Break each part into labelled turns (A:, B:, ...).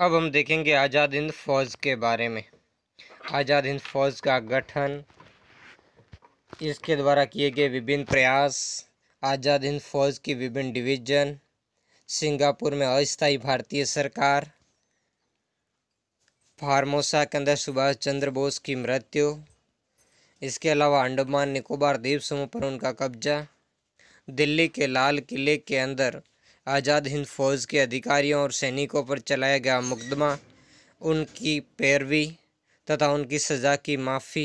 A: अब हम देखेंगे आज़ाद हिंद फौज के बारे में आज़ाद हिंद फौज का गठन इसके द्वारा किए गए विभिन्न प्रयास आज़ाद हिंद फौज की विभिन्न डिवीजन सिंगापुर में अस्थायी भारतीय सरकार फार्मोसा के अंदर सुभाष चंद्र बोस की मृत्यु इसके अलावा अंडमान निकोबार द्वीप समूह पर उनका कब्जा दिल्ली के लाल किले के अंदर आज़ाद हिंद फौज के अधिकारियों और सैनिकों पर चलाया गया मुकदमा उनकी पैरवी तथा उनकी सज़ा की माफ़ी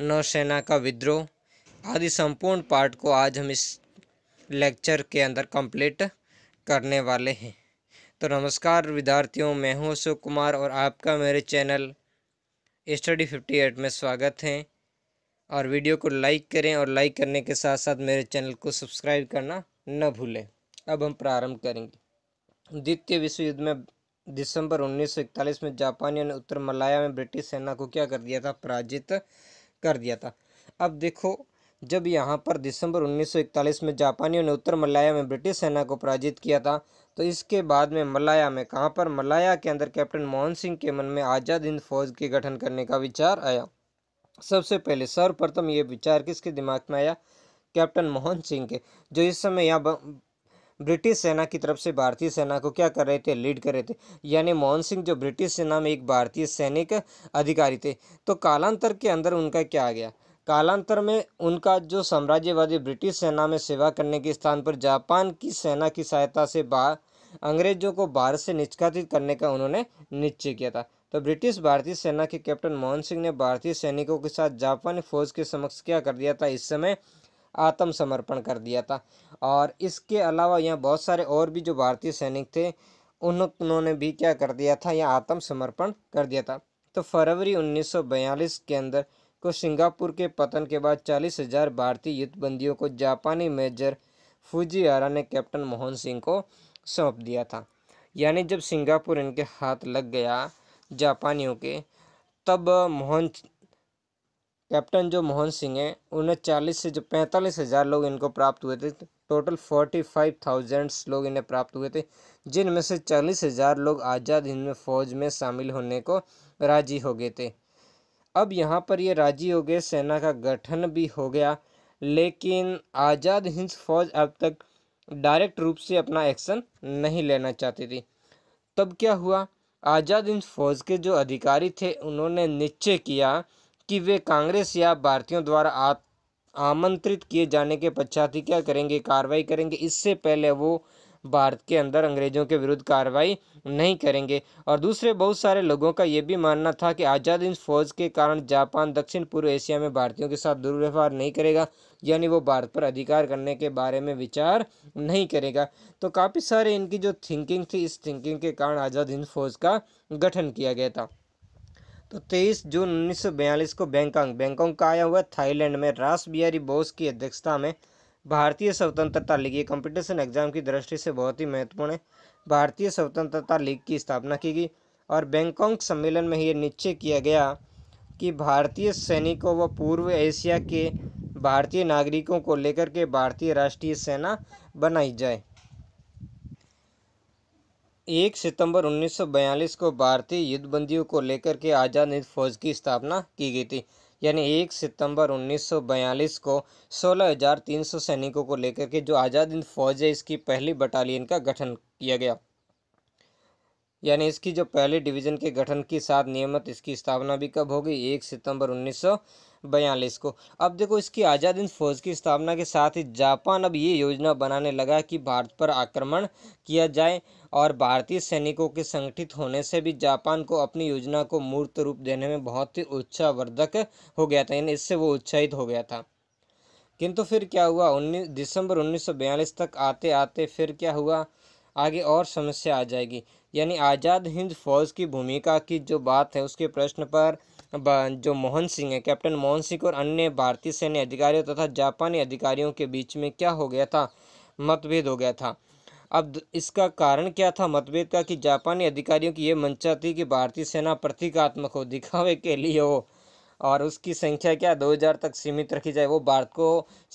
A: नौसेना का विद्रोह आदि संपूर्ण पार्ट को आज हम इस लेक्चर के अंदर कंप्लीट करने वाले हैं तो नमस्कार विद्यार्थियों मैं हूं अशोक कुमार और आपका मेरे चैनल स्टडी फिफ्टी एट में स्वागत है और वीडियो को लाइक करें और लाइक करने के साथ साथ मेरे चैनल को सब्सक्राइब करना न भूलें अब हम प्रारंभ करेंगे द्वितीय विश्व युद्ध में दिसंबर 1941 में जापानियों ने उत्तर मलाया में ब्रिटिश सेना को क्या कर दिया था पराजित कर दिया था अब देखो जब यहाँ पर दिसंबर 1941 में जापानियों ने उत्तर मलाया में ब्रिटिश सेना को पराजित किया था तो इसके बाद में मलाया में कहाँ पर मलाया के अंदर कैप्टन मोहन सिंह के मन में आज़ाद हिंद फौज के गठन करने का विचार आया सबसे पहले सर्वप्रथम ये विचार किसके दिमाग में आया कैप्टन मोहन सिंह के जो इस समय यहाँ ब्रिटिश सेना की तरफ से भारतीय सेना को क्या कर रहे थे लीड कर रहे थे यानी मोहन सिंह जो ब्रिटिश सेना में एक भारतीय सैनिक अधिकारी थे तो कालांतर के अंदर उनका क्या आ गया कालांतर में उनका जो साम्राज्यवादी ब्रिटिश सेना में सेवा करने के स्थान पर जापान की सेना की सहायता से बा अंग्रेजों को भारत से निष्कासित करने का उन्होंने निश्चय किया था तो ब्रिटिश भारतीय सेना के कैप्टन मोहन सिंह ने भारतीय सैनिकों के साथ जापानी फौज के समक्ष क्या कर दिया था इस समय आत्मसमर्पण कर दिया था और इसके अलावा यहाँ बहुत सारे और भी जो भारतीय सैनिक थे उन्होंने भी क्या कर दिया था यहाँ आत्मसमर्पण कर दिया था तो फरवरी 1942 के अंदर को सिंगापुर के पतन के बाद चालीस हजार भारतीय युद्धबंदियों को जापानी मेजर आरा ने कैप्टन मोहन सिंह को सौंप दिया था यानी जब सिंगापुर इनके हाथ लग गया जापानियों के तब मोहन कैप्टन जो मोहन सिंह हैं उन्हें चालीस से जो पैंतालीस हज़ार लोग इनको प्राप्त हुए थे टोटल फोर्टी फाइव थाउजेंड्स लोग इन्हें प्राप्त हुए थे जिनमें से चालीस हज़ार लोग आज़ाद हिंद फौज में शामिल होने को राजी हो गए थे अब यहाँ पर ये राजी हो गए सेना का गठन भी हो गया लेकिन आज़ाद हिंद फौज अब तक डायरेक्ट रूप से अपना एक्शन नहीं लेना चाहती थी तब क्या हुआ आज़ाद हिंद फौज के जो अधिकारी थे उन्होंने निश्चय किया कि वे कांग्रेस या भारतीयों द्वारा आमंत्रित किए जाने के पश्चात ही क्या करेंगे कार्रवाई करेंगे इससे पहले वो भारत के अंदर अंग्रेज़ों के विरुद्ध कार्रवाई नहीं करेंगे और दूसरे बहुत सारे लोगों का ये भी मानना था कि आज़ाद हिंद फौज के कारण जापान दक्षिण पूर्व एशिया में भारतीयों के साथ दुर्व्यवहार नहीं करेगा यानी वो भारत पर अधिकार करने के बारे में विचार नहीं करेगा तो काफ़ी सारे इनकी जो थिंकिंग थी इस थिंकिंग के कारण आज़ाद हिंद फौज का गठन किया गया था तो 23 जून 1942 को बैंकॉक बैंकॉक का आया हुआ थाईलैंड में रास बिहारी बोस की अध्यक्षता में भारतीय स्वतंत्रता लीग ये कंपटीशन एग्जाम की दृष्टि से बहुत ही महत्वपूर्ण है भारतीय स्वतंत्रता लीग की स्थापना की गई और बैंकॉक सम्मेलन में ये निश्चय किया गया कि भारतीय सैनिकों व पूर्व एशिया के भारतीय नागरिकों को लेकर के भारतीय राष्ट्रीय सेना बनाई जाए एक सितंबर 1942 को भारतीय युद्धबंदियों को लेकर के आज़ाद हिंद फौज की स्थापना की गई थी यानी एक सितंबर 1942 को 16,300 सैनिकों को लेकर के जो आज़ाद हिंद फौज है इसकी पहली बटालियन का गठन किया गया यानी इसकी जो पहले डिवीज़न के गठन की साथ नियमित इसकी स्थापना भी कब होगी एक सितंबर उन्नीस बयालीस को अब देखो इसकी आज़ाद हिंद फौज की स्थापना के साथ ही जापान अब ये योजना बनाने लगा कि भारत पर आक्रमण किया जाए और भारतीय सैनिकों के संगठित होने से भी जापान को अपनी योजना को मूर्त रूप देने में बहुत ही उत्साहवर्धक हो गया था यानी इससे वो उत्साहित हो गया था किंतु फिर क्या हुआ उन्नीस दिसंबर उन्नीस तक आते आते फिर क्या हुआ आगे और समस्या आ जाएगी यानी आज़ाद हिंद फौज की भूमिका की जो बात है उसके प्रश्न पर जो मोहन सिंह है कैप्टन मोहन सिंह और अन्य भारतीय सैन्य अधिकारियों तथा जापानी अधिकारियों के बीच में क्या हो गया था मतभेद हो गया था अब इसका कारण क्या था मतभेद का कि जापानी अधिकारियों की ये मंशा थी कि भारतीय सेना प्रतीकात्मक हो दिखावे के लिए हो और उसकी संख्या क्या 2000 तक सीमित रखी जाए वो भारत को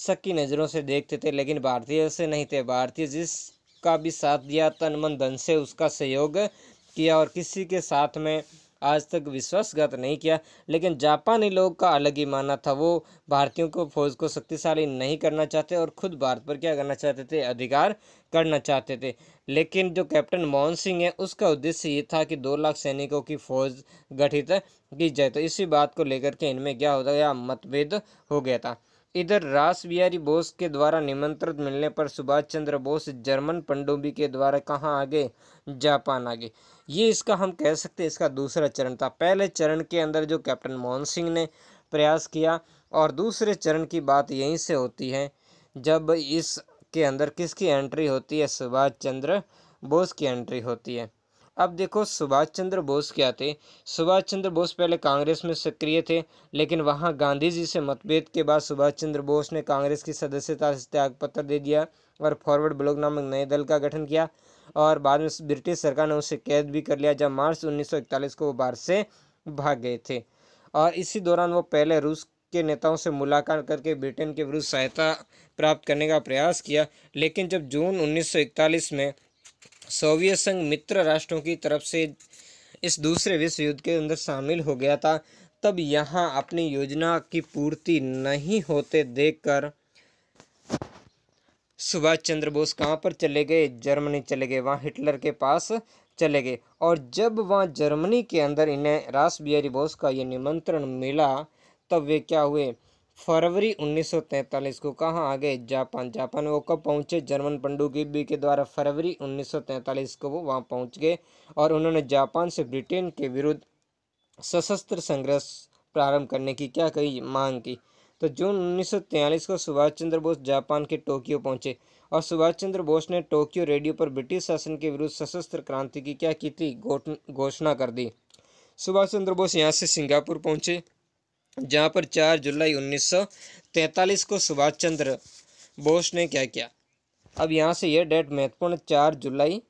A: शक की नज़रों से देखते थे लेकिन भारतीय से नहीं थे भारतीय जिस का भी साथ दिया तन मन धन से उसका सहयोग किया और किसी के साथ में आज तक विश्वासघात नहीं किया लेकिन जापानी लोग का अलग ही मानना था वो भारतीयों को फौज को शक्तिशाली नहीं करना चाहते और खुद भारत पर क्या करना चाहते थे अधिकार करना चाहते थे लेकिन जो कैप्टन मोहन सिंह है उसका उद्देश्य ये था कि दो लाख सैनिकों की फौज गठित की जाए तो इसी बात को लेकर के इनमें क्या होता गया मतभेद हो गया था इधर रास बिहारी बोस के द्वारा निमंत्रित मिलने पर सुभाष चंद्र बोस जर्मन पंडुबी के द्वारा कहाँ आ गए जापान आ गए ये इसका हम कह सकते हैं इसका दूसरा चरण था पहले चरण के अंदर जो कैप्टन मोहन सिंह ने प्रयास किया और दूसरे चरण की बात यहीं से होती है जब इस के अंदर किसकी एंट्री होती है सुभाष चंद्र बोस की एंट्री होती है अब देखो सुभाष चंद्र बोस क्या थे सुभाष चंद्र बोस पहले कांग्रेस में सक्रिय थे लेकिन वहाँ गांधी जी से मतभेद के बाद सुभाष चंद्र बोस ने कांग्रेस की सदस्यता से त्यागपत्र दे दिया और फॉरवर्ड ब्लॉक नामक नए दल का गठन किया और बाद में ब्रिटिश सरकार ने उसे कैद भी कर लिया जब मार्च उन्नीस को वो बाहर से भाग गए थे और इसी दौरान वो पहले रूस के नेताओं से मुलाकात करके ब्रिटेन के विरुद्ध सहायता प्राप्त करने का प्रयास किया लेकिन जब जून 1941 में सोवियत संघ मित्र राष्ट्रों की तरफ से इस दूसरे विश्व युद्ध के अंदर शामिल हो गया था तब यहाँ अपनी योजना की पूर्ति नहीं होते देखकर सुभाष चंद्र बोस कहाँ पर चले गए जर्मनी चले गए वहाँ हिटलर के पास चले गए और जब वहाँ जर्मनी के अंदर इन्हें रास बिहारी बोस का ये निमंत्रण मिला तब वे क्या हुए फरवरी 1943 को कहाँ आ गए जापान जापान वो कब पहुँचे जर्मन पनडुब्बी के द्वारा फरवरी 1943 को वो वहाँ पहुँच गए और उन्होंने जापान से ब्रिटेन के विरुद्ध सशस्त्र संघर्ष प्रारंभ करने की क्या कही मांग की तो जून 1943 को सुभाष चंद्र बोस जापान के टोक्यो पहुंचे और सुभाष चंद्र बोस ने टोक्यो रेडियो पर ब्रिटिश शासन के विरुद्ध सशस्त्र क्रांति की क्या की थी घोषणा कर दी सुभाष चंद्र बोस यहाँ से सिंगापुर पहुंचे जहाँ पर चार जुलाई उन्नीस को सुभाष चंद्र बोस ने क्या किया अब यहाँ से यह डेट महत्वपूर्ण चार जुलाई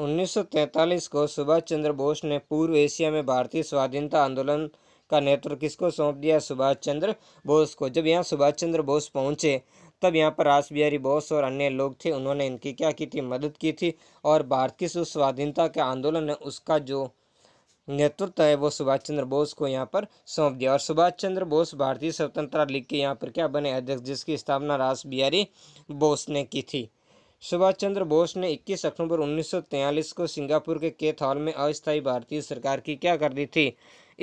A: उन्नीस को सुभाष चंद्र बोस ने पूर्व एशिया में भारतीय स्वाधीनता आंदोलन का नेतृत्व किसको सौंप दिया सुभाष चंद्र बोस को जब यहाँ सुभाष चंद्र बोस पहुंचे तब यहाँ पर रास बिहारी बोस और अन्य लोग थे उन्होंने इनकी क्या की थी मदद की थी और भारत की स्वाधीनता के आंदोलन ने उसका जो नेतृत्व है वो सुभाष चंद्र बोस को यहाँ पर सौंप दिया और सुभाष चंद्र बोस भारतीय स्वतंत्रता लीग के यहाँ पर क्या बने अध्यक्ष जिसकी स्थापना रास बिहारी बोस ने की थी सुभाष चंद्र बोस ने 21 अक्टूबर 1943 को सिंगापुर के केथ हॉल में अस्थायी भारतीय सरकार की क्या कर दी थी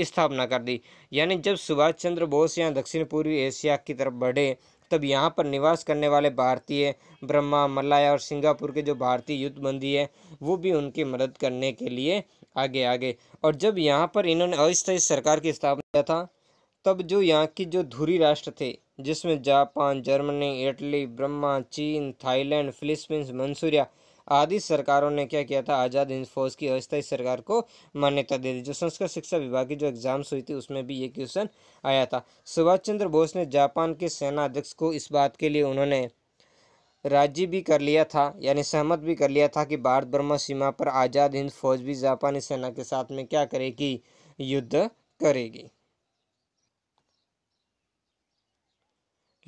A: स्थापना कर दी यानी जब सुभाष चंद्र बोस यहाँ दक्षिण पूर्वी एशिया की तरफ बढ़े तब यहाँ पर निवास करने वाले भारतीय ब्रह्मा मलाया और सिंगापुर के जो भारतीय युद्धबंदी है वो भी उनकी मदद करने के लिए आगे आगे और जब यहाँ पर इन्होंने अस्थायी सरकार की स्थापना किया था तब जो यहाँ की जो धुरी राष्ट्र थे जिसमें जापान जर्मनी इटली ब्रह्मा चीन थाईलैंड फिलिस्पींस मंसूरिया आदि सरकारों ने क्या किया था आज़ाद हिंद फौज की अस्थायी सरकार को मान्यता दे दी जो संस्कृत शिक्षा विभाग की जो एग्ज़ाम्स हुई थी उसमें भी ये क्वेश्चन आया था सुभाष चंद्र बोस ने जापान के सेना अध्यक्ष को इस बात के लिए उन्होंने राज्य भी कर लिया था यानी सहमत भी कर लिया था कि भारत बर्मा सीमा पर आज़ाद हिंद फौज भी जापानी सेना के साथ में क्या करेगी युद्ध करेगी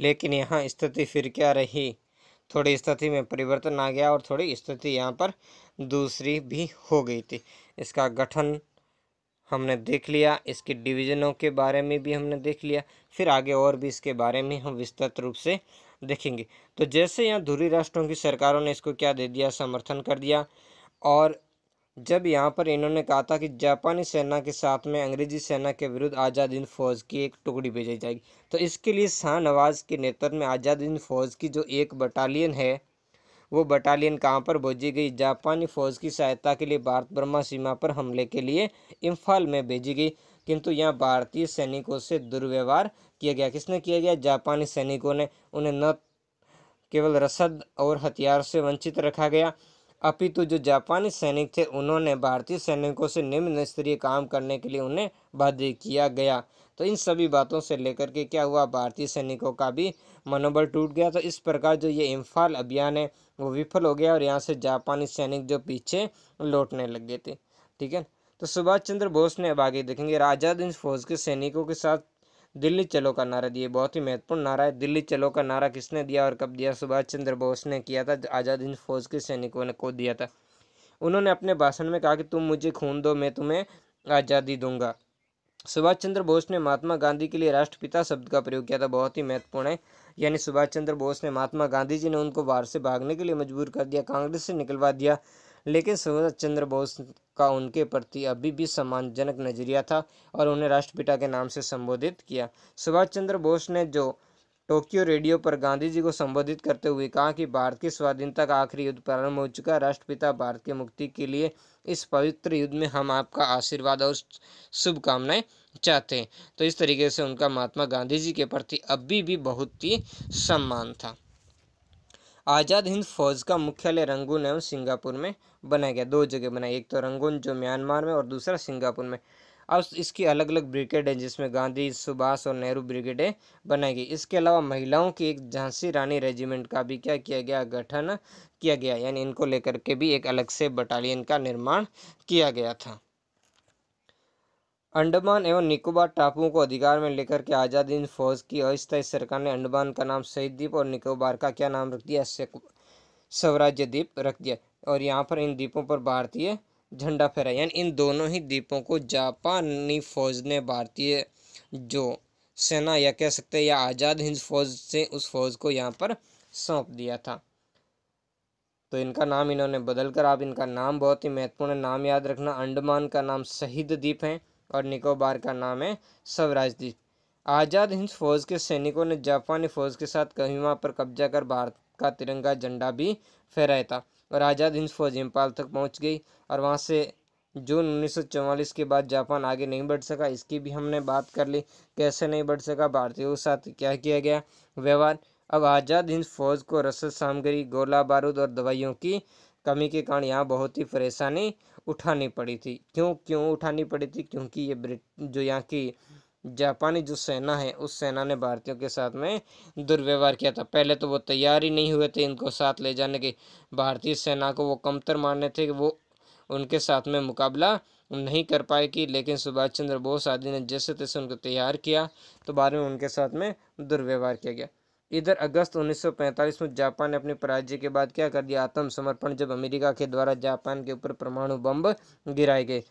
A: लेकिन यहाँ स्थिति फिर क्या रही थोड़ी स्थिति में परिवर्तन आ गया और थोड़ी स्थिति यहाँ पर दूसरी भी हो गई थी इसका गठन हमने देख लिया इसके डिवीज़नों के बारे में भी हमने देख लिया फिर आगे और भी इसके बारे में हम विस्तृत रूप से देखेंगे तो जैसे यहाँ धुरी राष्ट्रों की सरकारों ने इसको क्या दे दिया समर्थन कर दिया और जब यहाँ पर इन्होंने कहा था कि जापानी सेना के साथ में अंग्रेजी सेना के विरुद्ध आज़ाद हिंद फौज की एक टुकड़ी भेजी जाएगी तो इसके लिए शाह नवाज के नेतृत्व में आज़ाद हिंद फौज की जो एक बटालियन है वो बटालियन कहाँ पर भेजी गई जापानी फौज की सहायता के लिए भारत बर्मा सीमा पर हमले के लिए इम्फाल में भेजी गई किंतु यहाँ भारतीय सैनिकों से दुर्व्यवहार किया गया किसने किया गया जापानी सैनिकों ने उन्हें न केवल रसद और हथियार से वंचित रखा गया अपितु तो जो जापानी सैनिक थे उन्होंने भारतीय सैनिकों से निम्न स्तरीय काम करने के लिए उन्हें बाध्य किया गया तो इन सभी बातों से लेकर के क्या हुआ भारतीय सैनिकों का भी मनोबल टूट गया तो इस प्रकार जो ये इम्फाल अभियान है वो विफल हो गया और यहाँ से जापानी सैनिक जो पीछे लौटने लग गए थे ठीक है तो सुभाष चंद्र बोस ने अब आगे देखेंगे आज़ाद दिन फौज के सैनिकों के साथ दिल्ली चलो का नारा दिया बहुत ही महत्वपूर्ण नारा है दिल्ली चलो का नारा किसने दिया और कब दिया सुभाष चंद्र बोस ने किया था आज़ाद हिंद फौज के सैनिकों ने को दिया था उन्होंने अपने भाषण में कहा कि तुम मुझे खून दो मैं तुम्हें आज़ादी दूंगा सुभाष चंद्र बोस ने महात्मा गांधी के लिए राष्ट्रपिता शब्द का प्रयोग किया था बहुत ही महत्वपूर्ण है यानी सुभाष चंद्र बोस ने महात्मा गांधी जी ने उनको बाहर से भागने के लिए मजबूर कर दिया कांग्रेस से निकलवा दिया लेकिन सुभाष चंद्र बोस का उनके प्रति अभी भी सम्मानजनक नजरिया था और उन्हें राष्ट्रपिता के नाम से संबोधित किया सुभाष चंद्र बोस ने जो टोक्यो रेडियो पर गांधी जी को संबोधित करते हुए कहा कि भारत की स्वाधीनता का आखिरी युद्ध प्रारंभ हो चुका राष्ट्रपिता भारत की मुक्ति के लिए इस पवित्र युद्ध में हम आपका आशीर्वाद और शुभकामनाएं चाहते हैं तो इस तरीके से उनका महात्मा गांधी जी के प्रति अभी भी बहुत ही सम्मान था आज़ाद हिंद फौज का मुख्यालय रंगून एवं सिंगापुर में बनाया गया दो जगह बनाई एक तो रंगून जो म्यांमार में और दूसरा सिंगापुर में अब इसकी अलग अलग ब्रिगेड हैं जिसमें गांधी सुभाष और नेहरू ब्रिगेडें बनाई गई इसके अलावा महिलाओं की एक झांसी रानी रेजिमेंट का भी क्या किया गया गठन किया गया यानी इनको लेकर के भी एक अलग से बटालियन का निर्माण किया गया था अंडमान एवं निकोबार टापुओं को अधिकार में लेकर के आज़ाद हिंद फौज की अस्थायी सरकार ने अंडमान का नाम शहीद द्वीप और निकोबार का क्या नाम रख दिया स्वराज्य द्वीप रख दिया और यहाँ पर इन द्वीपों पर भारतीय झंडा फहरा यानी इन दोनों ही द्वीपों को जापानी फौज ने भारतीय जो सेना या कह सकते हैं या आज़ाद हिंद फौज से उस फौज को यहाँ पर सौंप दिया था तो इनका नाम इन्होंने बदल कर आप इनका नाम बहुत ही महत्वपूर्ण नाम याद रखना अंडमान का नाम शहीद द्वीप है और निकोबार का नाम है स्वराज द्वीप आज़ाद हिंद फौज के सैनिकों ने जापानी फौज के साथ कहिमा पर कब्जा कर भारत का तिरंगा झंडा भी फहराया था और आज़ाद हिंद फौज इम्पाल तक पहुंच गई और वहां से जून 1944 के बाद जापान आगे नहीं बढ़ सका इसकी भी हमने बात कर ली कैसे नहीं बढ़ सका भारतीयों के साथ क्या किया गया व्यवहार अब आज़ाद हिंद फौज को रसद सामग्री गोला बारूद और दवाइयों की कमी के कारण यहाँ बहुत ही परेशानी उठानी पड़ी थी क्यों क्यों उठानी पड़ी थी क्योंकि ये ब्रिट जो यहाँ की जापानी जो सेना है उस सेना ने भारतीयों के साथ में दुर्व्यवहार किया था पहले तो वो तैयार ही नहीं हुए थे इनको साथ ले जाने के भारतीय सेना को वो कमतर मानने थे कि वो उनके साथ में मुकाबला नहीं कर पाए कि लेकिन सुभाष चंद्र बोस आदि ने जैसे तैसे उनको तैयार किया तो बाद में उनके साथ में दुर्व्यवहार किया गया इधर अगस्त 1945 में जापान ने अपने पराजय के बाद क्या कर दिया आत्मसमर्पण जब अमेरिका के द्वारा जापान के ऊपर परमाणु बम गिराए गए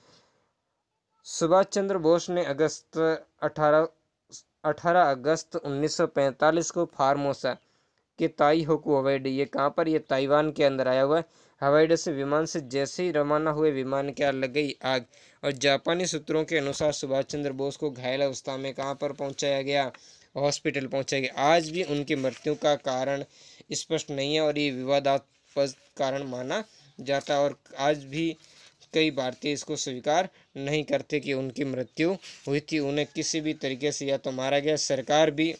A: सुभाष चंद्र बोस ने अगस्त 18 18 अगस्त 1945 को फार्मोसा के ताई होकू हवाई अड्डे ये कहाँ पर यह ताइवान के अंदर आया हुआ हवाई अड्डे से विमान से जैसे ही रवाना हुए विमान के लग गई आग और जापानी सूत्रों के अनुसार सुभाष चंद्र बोस को घायल अवस्था में कहाँ पर पहुँचाया गया हॉस्पिटल पहुंचाई आज भी उनकी मृत्यु का कारण स्पष्ट नहीं है और ये विवादास्पद कारण माना जाता है और आज भी कई भारतीय इसको स्वीकार नहीं करते कि उनकी मृत्यु हुई थी उन्हें किसी भी तरीके से या तो मारा गया सरकार भी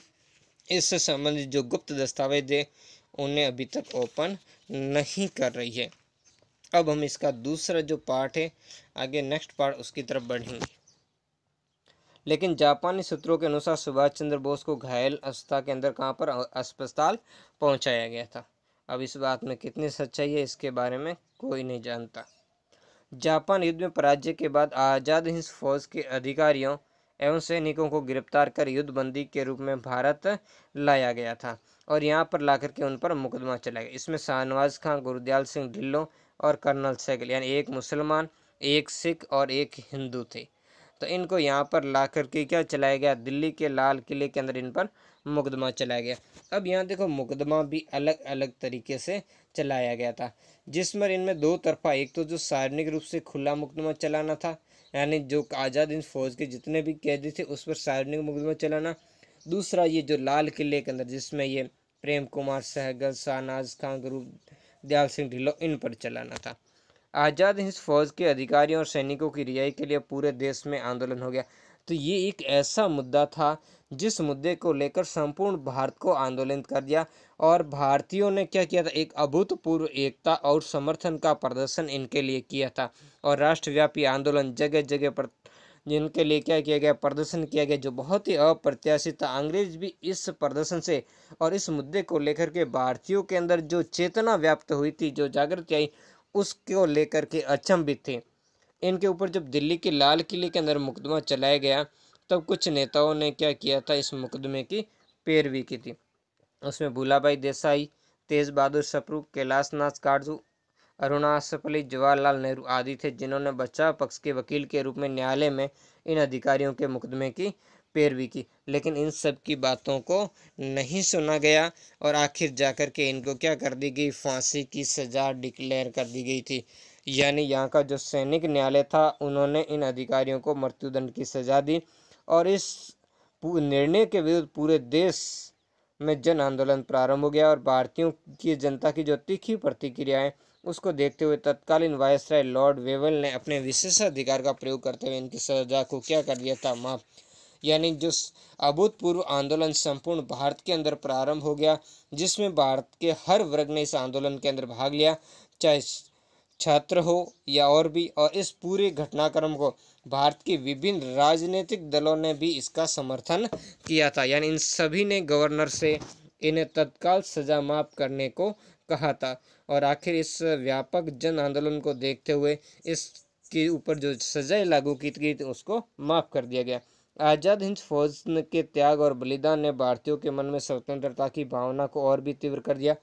A: इससे संबंधित जो गुप्त दस्तावेज है उन्हें अभी तक ओपन नहीं कर रही है अब हम इसका दूसरा जो पार्ट है आगे नेक्स्ट पार्ट उसकी तरफ बढ़ेंगे लेकिन जापानी सूत्रों के अनुसार सुभाष चंद्र बोस को घायल अवस्था के अंदर कहाँ पर अस्पताल पहुँचाया गया था अब इस बात में कितनी सच्चाई है इसके बारे में कोई नहीं जानता जापान युद्ध में पराजय के बाद आज़ाद हिंद फौज के अधिकारियों एवं सैनिकों को गिरफ्तार कर युद्धबंदी के रूप में भारत लाया गया था और यहाँ पर लाकर के उन पर मुकदमा चला गया इसमें शाहनवाज खां गुरुदयाल सिंह ढिल्लों और कर्नल सैगल यानी एक मुसलमान एक सिख और एक हिंदू थे तो इनको यहाँ पर ला करके क्या चलाया गया दिल्ली के लाल किले के अंदर इन पर मुकदमा चलाया गया अब यहाँ देखो मुकदमा भी अलग अलग तरीके से चलाया गया था जिसमें इनमें दो तरफा एक तो जो सार्वजनिक रूप से खुला मुकदमा चलाना था यानी जो आज़ाद हिंद फौज के जितने भी कैदी थे उस पर सार्वजनिक मुकदमा चलाना दूसरा ये जो लाल किले के अंदर जिसमें ये प्रेम कुमार सहगल शाहनाज खान गुरु दयाल सिंह ढिल्लो इन पर चलाना था आज़ाद हिंद फौज के अधिकारियों और सैनिकों की रिहाई के लिए पूरे देश में आंदोलन हो गया तो ये एक ऐसा मुद्दा था जिस मुद्दे को लेकर संपूर्ण भारत को आंदोलित कर दिया और भारतीयों ने क्या किया था एक अभूतपूर्व एकता और समर्थन का प्रदर्शन इनके लिए किया था और राष्ट्रव्यापी आंदोलन जगह जगह पर जिनके लिए क्या किया गया प्रदर्शन किया गया जो बहुत ही अप्रत्याशित था अंग्रेज भी इस प्रदर्शन से और इस मुद्दे को लेकर के भारतीयों के अंदर जो चेतना व्याप्त हुई थी जो जागृति आई उसको लेकर के अचंभित थे इनके ऊपर जब दिल्ली के लाल किले के अंदर मुकदमा चलाया गया तब कुछ नेताओं ने क्या किया था इस मुकदमे की पैरवी की थी उसमें भूलाबाई देसाई तेज बहादुर सप्रू कैलाश नाथ काटजू अरुणा जवाहरलाल नेहरू आदि थे जिन्होंने बचाव पक्ष के वकील के रूप में न्यायालय में इन अधिकारियों के मुकदमे की पैरवी की लेकिन इन सब की बातों को नहीं सुना गया और आखिर जाकर के इनको क्या कर दी गई फांसी की सज़ा डिक्लेयर कर दी गई थी यानी यहाँ का जो सैनिक न्यायालय था उन्होंने इन अधिकारियों को मृत्युदंड की सज़ा दी और इस निर्णय के विरुद्ध पूरे देश में जन आंदोलन प्रारंभ हो गया और भारतीयों की जनता की जो तीखी प्रतिक्रियाएँ उसको देखते हुए तत्कालीन वायसराय लॉर्ड वेवल ने अपने विशेषाधिकार का प्रयोग करते हुए इनकी सजा को क्या कर दिया था माफ यानी जो अभूतपूर्व आंदोलन संपूर्ण भारत के अंदर प्रारंभ हो गया जिसमें भारत के हर वर्ग ने इस आंदोलन के अंदर भाग लिया चाहे छात्र हो या और भी और इस पूरे घटनाक्रम को भारत के विभिन्न राजनीतिक दलों ने भी इसका समर्थन किया था यानी इन सभी ने गवर्नर से इन्हें तत्काल सजा माफ करने को कहा था और आखिर इस व्यापक जन आंदोलन को देखते हुए इसके ऊपर जो सजाएं लागू की गई थी उसको माफ़ कर दिया गया आज़ाद हिंद फौज के त्याग और बलिदान ने भारतीयों के मन में स्वतंत्रता की भावना को और भी तीव्र कर दिया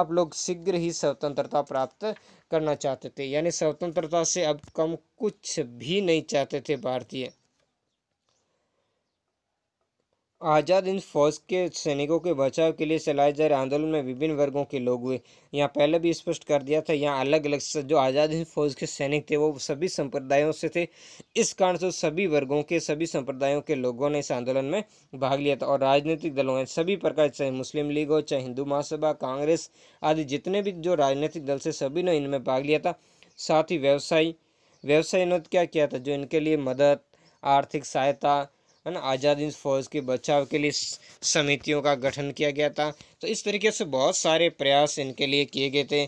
A: अब लोग शीघ्र ही स्वतंत्रता प्राप्त करना चाहते थे यानी स्वतंत्रता से अब कम कुछ भी नहीं चाहते थे भारतीय आज़ाद हिंद फौज के सैनिकों के बचाव के लिए चलाए जा रहे आंदोलन में विभिन्न वर्गों के लोग हुए यहाँ पहले भी स्पष्ट कर दिया था यहाँ अलग अलग जो आज़ाद हिंद फौज के सैनिक थे वो सभी संप्रदायों से थे इस कारण से सभी वर्गों के सभी संप्रदायों के लोगों ने इस आंदोलन में भाग लिया था और राजनीतिक दलों ने सभी प्रकार चाहे मुस्लिम लीग हो चाहे हिंदू महासभा कांग्रेस आदि जितने भी जो राजनीतिक दल से सभी ने इनमें भाग लिया था साथ ही व्यवसायी व्यवसायी ने क्या किया था जो इनके लिए मदद आर्थिक सहायता है ना आज़ाद हिंद फौज के बचाव के लिए समितियों का गठन किया गया था तो इस तरीके से बहुत सारे प्रयास इनके लिए किए गए थे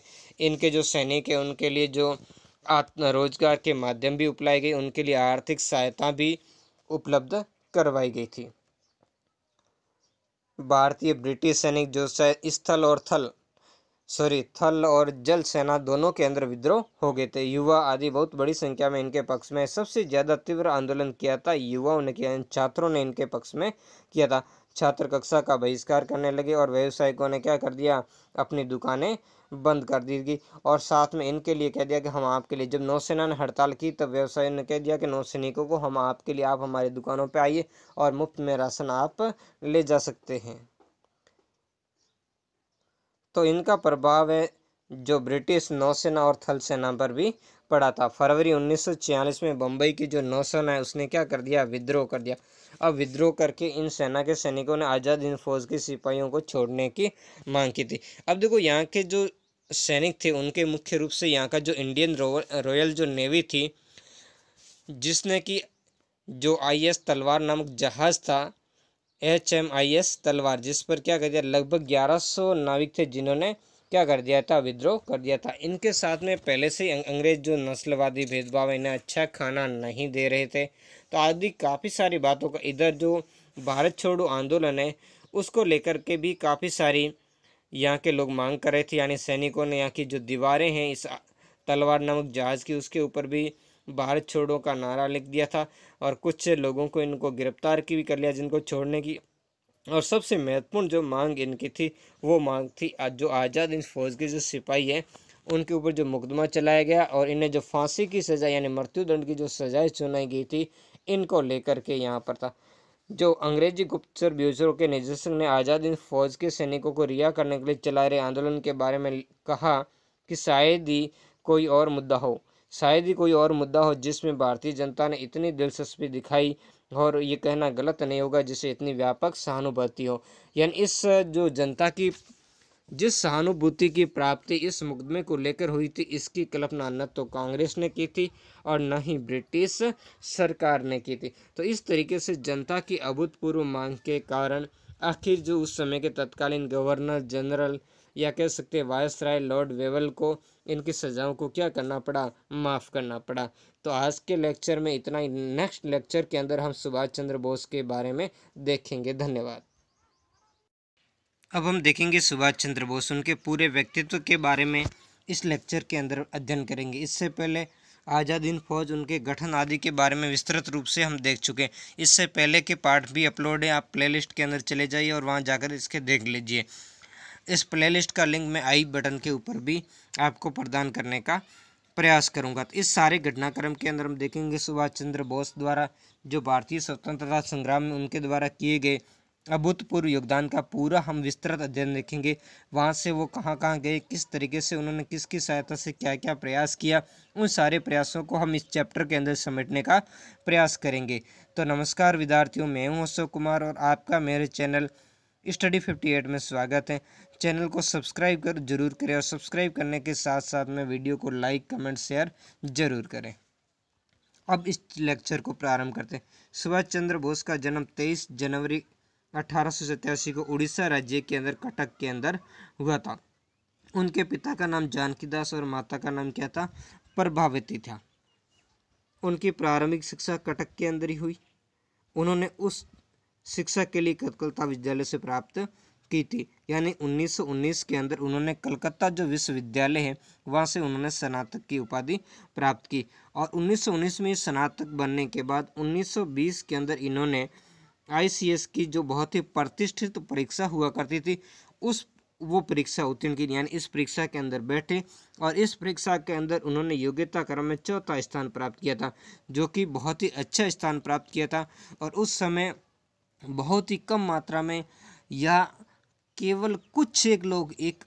A: इनके जो सैनिक हैं उनके लिए जो आत्म रोजगार के माध्यम भी उपलाई गई उनके लिए आर्थिक सहायता भी उपलब्ध करवाई गई थी भारतीय ब्रिटिश सैनिक जो स्थल और थल सॉरी थल और जल सेना दोनों के अंदर विद्रोह हो गए थे युवा आदि बहुत बड़ी संख्या में इनके पक्ष में सबसे ज़्यादा तीव्र आंदोलन किया था युवाओं ने किया छात्रों ने इनके पक्ष में किया था छात्र कक्षा का बहिष्कार करने लगे और व्यवसायिकों ने क्या कर दिया अपनी दुकानें बंद कर दी गई और साथ में इनके लिए कह दिया कि हम आपके लिए जब नौसेना ने हड़ताल की तब व्यवसायियों ने कह दिया कि नौसैनिकों को हम आपके लिए आप हमारी दुकानों पर आइए और मुफ्त में राशन आप ले जा सकते हैं तो इनका प्रभाव है जो ब्रिटिश नौसेना और थल सेना पर भी पड़ा था फरवरी 1946 में बम्बई की जो नौसेना है उसने क्या कर दिया विद्रोह कर दिया अब विद्रोह करके इन सेना के सैनिकों ने आज़ाद हिंद फौज के सिपाहियों को छोड़ने की मांग की थी अब देखो यहाँ के जो सैनिक थे उनके मुख्य रूप से यहाँ का जो इंडियन रॉयल जो नेवी थी जिसने कि जो आई तलवार नामक जहाज़ था एच एम आई एस तलवार जिस पर क्या कर दिया लगभग 1100 नाविक थे जिन्होंने क्या कर दिया था विद्रोह कर दिया था इनके साथ में पहले से अं-, अंग्रेज जो नस्लवादी भेदभाव इन्हें अच्छा खाना नहीं दे रहे थे तो आदि काफ़ी सारी बातों का इधर जो भारत छोड़ो आंदोलन है उसको लेकर के भी काफ़ी सारी यहाँ के लोग मांग कर रहे थे यानी सैनिकों ने यहाँ की जो दीवारें हैं इस तलवार नामक जहाज़ की उसके ऊपर भी भारत छोड़ो का नारा लिख दिया था और कुछ लोगों को इनको गिरफ्तार की भी कर लिया जिनको छोड़ने की और सबसे महत्वपूर्ण जो मांग इनकी थी वो मांग थी आज जो आज़ाद इन फौज के जो सिपाही हैं उनके ऊपर जो मुकदमा चलाया गया और इन्हें जो फांसी की सज़ा यानी मृत्युदंड की जो सज़ाएँ सुनाई गई थी इनको लेकर के यहाँ पर था जो अंग्रेजी गुप्तचर ब्यूरो के निदेशक ने आज़ाद इन फौज के सैनिकों को रिहा करने के लिए चलाए रहे आंदोलन के बारे में कहा कि शायद ही कोई और मुद्दा हो शायद ही कोई और मुद्दा हो जिसमें भारतीय जनता ने इतनी दिलचस्पी दिखाई और ये कहना गलत नहीं होगा जिसे इतनी व्यापक सहानुभूति हो यानी इस जो जनता की जिस सहानुभूति की प्राप्ति इस मुकदमे को लेकर हुई थी इसकी कल्पना न तो कांग्रेस ने की थी और न ही ब्रिटिश सरकार ने की थी तो इस तरीके से जनता की अभूतपूर्व मांग के कारण आखिर जो उस समय के तत्कालीन गवर्नर जनरल या कह सकते वायस राय लॉर्ड वेवल को इनकी सजाओं को क्या करना पड़ा माफ़ करना पड़ा तो आज के लेक्चर में इतना ही नेक्स्ट लेक्चर के अंदर हम सुभाष चंद्र बोस के बारे में देखेंगे धन्यवाद अब हम देखेंगे सुभाष चंद्र बोस उनके पूरे व्यक्तित्व के बारे में इस लेक्चर के अंदर अध्ययन करेंगे इससे पहले आज़ाद हिंद फौज उनके गठन आदि के बारे में विस्तृत रूप से हम देख चुके हैं इससे पहले के पार्ट भी अपलोड है आप प्लेलिस्ट के अंदर चले जाइए और वहाँ जाकर इसके देख लीजिए इस प्लेलिस्ट का लिंक मैं आई बटन के ऊपर भी आपको प्रदान करने का प्रयास करूंगा तो इस सारे घटनाक्रम के अंदर हम देखेंगे सुभाष चंद्र बोस द्वारा जो भारतीय स्वतंत्रता संग्राम में उनके द्वारा किए गए अभूतपूर्व योगदान का पूरा हम विस्तृत अध्ययन देखेंगे वहाँ से वो कहाँ कहाँ गए किस तरीके से उन्होंने किस किस सहायता से क्या क्या प्रयास किया उन सारे प्रयासों को हम इस चैप्टर के अंदर समेटने का प्रयास करेंगे तो नमस्कार विद्यार्थियों मैं हूँ अशोक कुमार और आपका मेरे चैनल स्टडी फिफ्टी एट में स्वागत है चैनल को सब्सक्राइब कर जरूर करें और सब्सक्राइब करने के साथ साथ में वीडियो को लाइक कमेंट शेयर जरूर करें अब इस लेक्चर को प्रारंभ करते हैं सुभाष चंद्र बोस का जन्म 23 जनवरी अठारह को उड़ीसा राज्य के अंदर कटक के अंदर हुआ था उनके पिता का नाम जानकी दास और माता का नाम क्या था प्रभावती था उनकी प्रारंभिक शिक्षा कटक के अंदर ही हुई उन्होंने उस शिक्षा के लिए कलकत्ता विद्यालय से प्राप्त की थी यानी 1919 के अंदर उन्होंने कलकत्ता जो विश्वविद्यालय है वहाँ से उन्होंने स्नातक की उपाधि प्राप्त की और 1919 में स्नातक बनने के बाद 1920 के अंदर इन्होंने आईसीएस की जो बहुत ही प्रतिष्ठित परीक्षा हुआ करती थी उस वो परीक्षा उत्तीर्ण की यानी इस परीक्षा के अंदर बैठे और इस परीक्षा के अंदर उन्होंने योग्यता क्रम में चौथा स्थान प्राप्त किया था जो कि बहुत ही अच्छा स्थान प्राप्त किया था और उस समय बहुत ही कम मात्रा में यह केवल कुछ एक लोग एक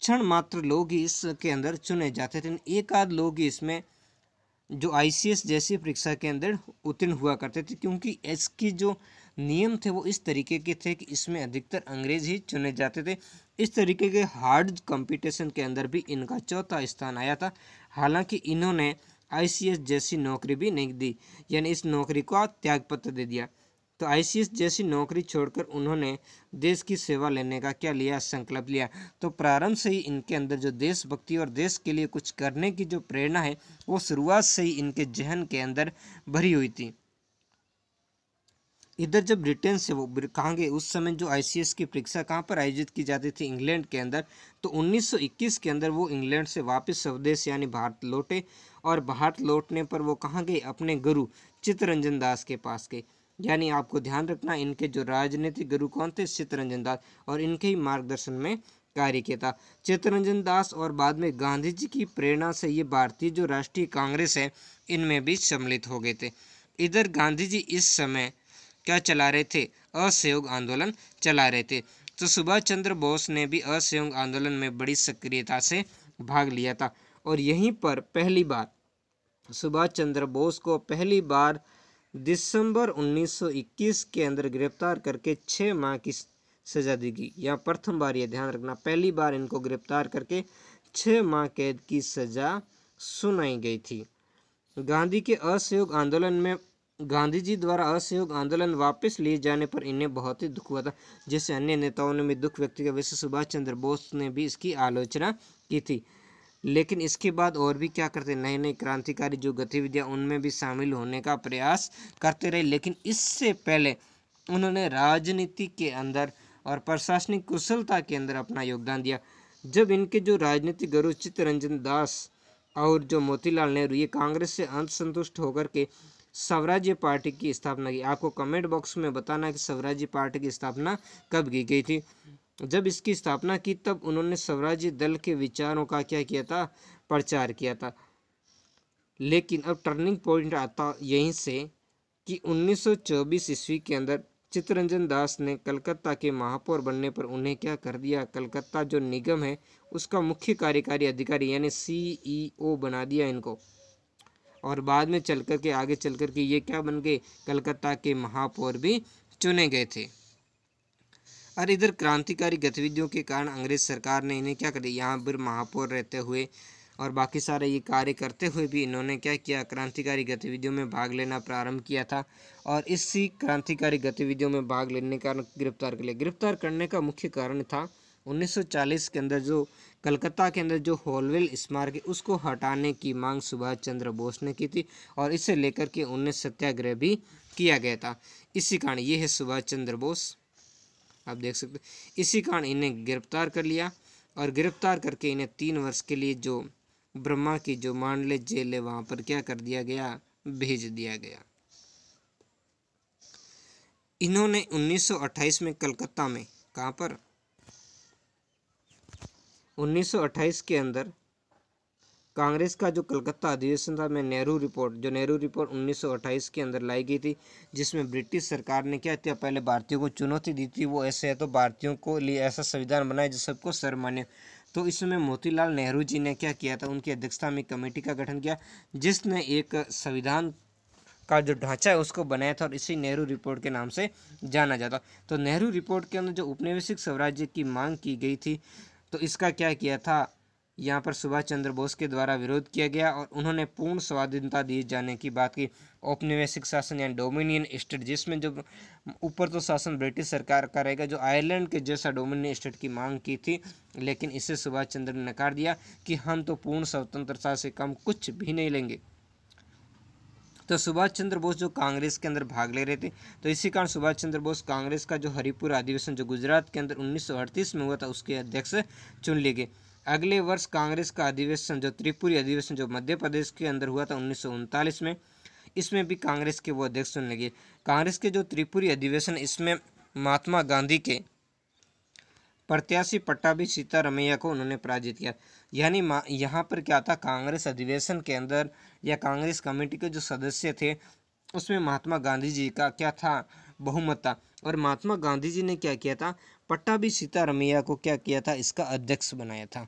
A: क्षण मात्र लोग ही इसके अंदर चुने जाते थे एक आध लोग ही इसमें जो आईसीएस जैसी परीक्षा के अंदर उत्तीर्ण हुआ करते थे क्योंकि इसकी जो नियम थे वो इस तरीके के थे कि इसमें अधिकतर अंग्रेज ही चुने जाते थे इस तरीके के हार्ड कंपटीशन के अंदर भी इनका चौथा स्थान आया था हालांकि इन्होंने आईसीएस जैसी नौकरी भी नहीं दी यानी इस नौकरी को त्यागपत्र दे दिया तो आईसीएस जैसी नौकरी छोड़कर उन्होंने देश की सेवा लेने का क्या लिया संकल्प लिया तो प्रारंभ से ही इनके अंदर जो देशभक्ति और देश के लिए कुछ करने की जो प्रेरणा है वो शुरुआत से ही इनके जहन के अंदर भरी हुई थी इधर जब ब्रिटेन से वो गए उस समय जो आईसीएस की परीक्षा कहाँ पर आयोजित की जाती थी इंग्लैंड के अंदर तो 1921 के अंदर वो इंग्लैंड से वापस स्वदेश यानी भारत लौटे और भारत लौटने पर वो कहाँ गए अपने गुरु चित्तरंजन दास के पास गए यानी आपको ध्यान रखना इनके जो राजनीतिक गुरु कौन थे चित्तरंजन दास और इनके ही मार्गदर्शन में कार्य किया था चित्तरंजन दास और बाद में गांधी जी की प्रेरणा से ये भारतीय जो राष्ट्रीय कांग्रेस है इनमें भी सम्मिलित हो गए थे इधर गांधी जी इस समय क्या चला रहे थे असहयोग आंदोलन चला रहे थे तो सुभाष चंद्र बोस ने भी असहयोग आंदोलन में बड़ी सक्रियता से भाग लिया था और यहीं पर पहली बार सुभाष चंद्र बोस को पहली बार दिसंबर 1921 के अंदर गिरफ्तार करके छः माह की सजा दी गई यह प्रथम बार यह ध्यान रखना पहली बार इनको गिरफ्तार करके छः माह कैद की सजा सुनाई गई थी गांधी के असहयोग आंदोलन में गांधी जी द्वारा असहयोग आंदोलन वापस लिए जाने पर इन्हें बहुत ही दुख हुआ था जैसे अन्य नेताओं ने भी दुख व्यक्त किया वैसे सुभाष चंद्र बोस ने भी इसकी आलोचना की थी लेकिन इसके बाद और भी क्या करते नए नए क्रांतिकारी जो गतिविधियाँ उनमें भी शामिल होने का प्रयास करते रहे लेकिन इससे पहले उन्होंने राजनीति के अंदर और प्रशासनिक कुशलता के अंदर अपना योगदान दिया जब इनके जो राजनीतिक गुरु चित्तरंजन दास और जो मोतीलाल नेहरू ये कांग्रेस से अंत संतुष्ट होकर के स्वराज्य पार्टी की स्थापना की आपको कमेंट बॉक्स में बताना कि स्वराज्य पार्टी की स्थापना कब की गई थी जब इसकी स्थापना की तब उन्होंने स्वराज्य दल के विचारों का क्या किया था प्रचार किया था लेकिन अब टर्निंग पॉइंट आता यहीं से कि 1924 ईस्वी के अंदर चित्तरंजन दास ने कलकत्ता के महापौर बनने पर उन्हें क्या कर दिया कलकत्ता जो निगम है उसका मुख्य कार्यकारी अधिकारी यानी सीईओ e बना दिया इनको और बाद में चल कर के आगे चल कर के ये क्या बन गए कलकत्ता के महापौर भी चुने गए थे और इधर क्रांतिकारी गतिविधियों के कारण अंग्रेज सरकार ने इन्हें क्या कर दिया यहाँ पर महापौर रहते हुए और बाकी सारे ये कार्य करते हुए भी इन्होंने क्या किया क्रांतिकारी गतिविधियों में भाग लेना प्रारंभ किया था और इसी क्रांतिकारी गतिविधियों में भाग लेने का गिरफ्तार कर लिया गिरफ्तार करने का मुख्य कारण था 1940 के अंदर जो कलकत्ता के अंदर जो हॉलवेल स्मारक है उसको हटाने की मांग सुभाष चंद्र बोस ने की थी और इसे लेकर के उन्हें सत्याग्रह भी किया गया था इसी कारण ये है सुभाष चंद्र बोस आप देख सकते इसी कारण इन्हें गिरफ्तार कर लिया और गिरफ्तार करके इन्हें तीन वर्ष के लिए जो ब्रह्मा की जो मांडले जेल है वहाँ पर क्या कर दिया गया भेज दिया गया इन्होंने 1928 में कलकत्ता में कहाँ पर 1928 के अंदर कांग्रेस का जो कलकत्ता अधिवेशन था मैं नेहरू रिपोर्ट जो नेहरू रिपोर्ट 1928 के अंदर लाई गई थी जिसमें ब्रिटिश सरकार ने क्या किया पहले भारतीयों को चुनौती दी थी वो ऐसे है तो भारतीयों को लिए ऐसा संविधान बनाया जो सबको सर्वमान्य तो इसमें मोतीलाल नेहरू जी ने क्या किया था उनकी अध्यक्षता में कमेटी का गठन किया जिसने एक संविधान का जो ढांचा है उसको बनाया था और इसी नेहरू रिपोर्ट के नाम से जाना जाता तो नेहरू रिपोर्ट के अंदर जो उपनिवेशिक स्वराज्य की मांग की गई थी तो इसका क्या किया था यहाँ पर सुभाष चंद्र बोस के द्वारा विरोध किया गया और उन्होंने पूर्ण स्वाधीनता दिए जाने की बात की औपनिवेशिक शासन यानी डोमिनियन स्टेट जिसमें जो ऊपर तो शासन ब्रिटिश सरकार का रहेगा जो आयरलैंड के जैसा डोमिनियन स्टेट की मांग की थी लेकिन इसे सुभाष चंद्र ने नकार दिया कि हम तो पूर्ण स्वतंत्रता से कम कुछ भी नहीं लेंगे तो सुभाष चंद्र बोस जो कांग्रेस के अंदर भाग ले रहे थे तो इसी कारण सुभाष चंद्र बोस कांग्रेस का जो हरिपुर अधिवेशन जो गुजरात के अंदर उन्नीस में हुआ था उसके अध्यक्ष चुन लिए गए अगले वर्ष कांग्रेस का अधिवेशन जो त्रिपुरी अधिवेशन जो मध्य प्रदेश के अंदर हुआ था उन्नीस में इसमें भी कांग्रेस के वो अध्यक्ष होने लगे कांग्रेस के जो त्रिपुरी अधिवेशन इसमें महात्मा गांधी के प्रत्याशी पट्टाभी सीतारमैया को उन्होंने पराजित किया यानी यहाँ पर क्या था कांग्रेस अधिवेशन के अंदर या कांग्रेस कमेटी के जो सदस्य थे उसमें महात्मा गांधी जी का क्या था बहुमत था और महात्मा गांधी जी ने क्या किया था पट्टा भी सीतारमैया को क्या किया था इसका अध्यक्ष बनाया था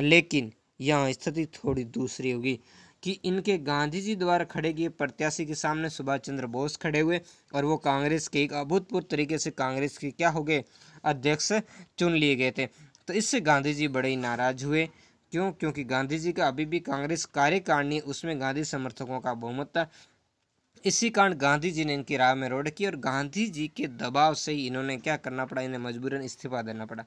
A: लेकिन यहाँ स्थिति थोड़ी दूसरी होगी कि इनके गांधी जी द्वारा खड़े किए प्रत्याशी के सामने सुभाष चंद्र बोस खड़े हुए और वो कांग्रेस के एक अभूतपूर्व तरीके से कांग्रेस के क्या हो गए अध्यक्ष चुन लिए गए थे तो इससे गांधी जी बड़े ही नाराज हुए क्यों क्योंकि गांधी जी का अभी भी कांग्रेस कार्यकारिणी उसमें गांधी समर्थकों का बहुमत था इसी कारण गांधी जी ने इनकी राह में रोड की और गांधी जी के दबाव से ही इन्होंने क्या करना पड़ा इन्हें मजबूरन इस्तीफा देना पड़ा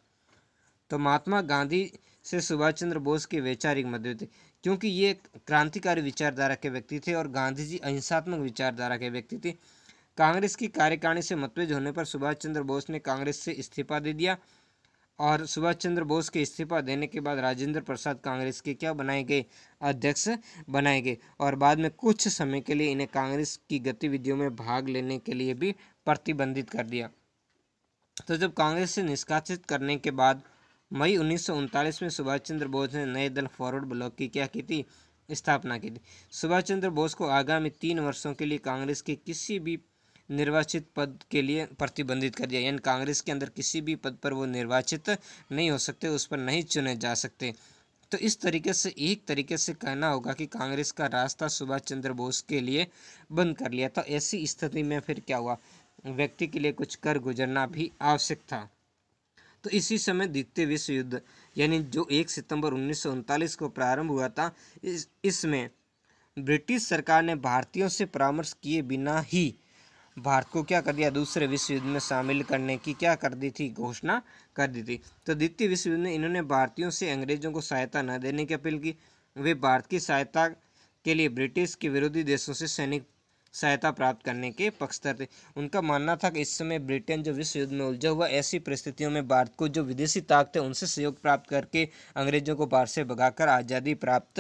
A: तो महात्मा गांधी से सुभाष चंद्र बोस के वैचारिक मध्य थे क्योंकि ये क्रांतिकारी विचारधारा के व्यक्ति थे और गांधी जी अहिंसात्मक विचारधारा के व्यक्ति थे कांग्रेस की कार्यकारिणी से मतभेद होने पर सुभाष चंद्र बोस ने कांग्रेस से इस्तीफा दे दिया और सुभाष चंद्र बोस के इस्तीफा देने के बाद राजेंद्र प्रसाद कांग्रेस के क्या बनाए गए अध्यक्ष बनाए गए और बाद में कुछ समय के लिए इन्हें कांग्रेस की गतिविधियों में भाग लेने के लिए भी प्रतिबंधित कर दिया तो जब कांग्रेस से निष्कासित करने के बाद मई उन्नीस में सुभाष चंद्र बोस ने नए दल फॉरवर्ड ब्लॉक की क्या की थी स्थापना की थी सुभाष चंद्र बोस को आगामी तीन वर्षों के लिए कांग्रेस के किसी भी निर्वाचित पद के लिए प्रतिबंधित कर दिया यानी कांग्रेस के अंदर किसी भी पद पर वो निर्वाचित नहीं हो सकते उस पर नहीं चुने जा सकते तो इस तरीके से एक तरीके से कहना होगा कि कांग्रेस का रास्ता सुभाष चंद्र बोस के लिए बंद कर लिया तो ऐसी स्थिति में फिर क्या हुआ व्यक्ति के लिए कुछ कर गुजरना भी आवश्यक था तो इसी समय द्वितीय विश्व युद्ध यानी जो एक सितंबर उन्नीस को प्रारंभ हुआ था इस इसमें ब्रिटिश सरकार ने भारतीयों से परामर्श किए बिना ही भारत को क्या कर दिया दूसरे विश्व युद्ध में शामिल करने की क्या कर दी थी घोषणा कर दी थी तो द्वितीय विश्व युद्ध में इन्होंने भारतीयों से अंग्रेजों को सहायता न देने की अपील की वे भारत की सहायता के लिए ब्रिटिश के विरोधी देशों से सैनिक सहायता प्राप्त करने के पक्षधर थे उनका मानना था कि इस समय ब्रिटेन जो विश्व युद्ध में उलझा हुआ ऐसी परिस्थितियों में भारत को जो विदेशी ताकत है उनसे सहयोग प्राप्त करके अंग्रेजों को बाहर से भगाकर आज़ादी प्राप्त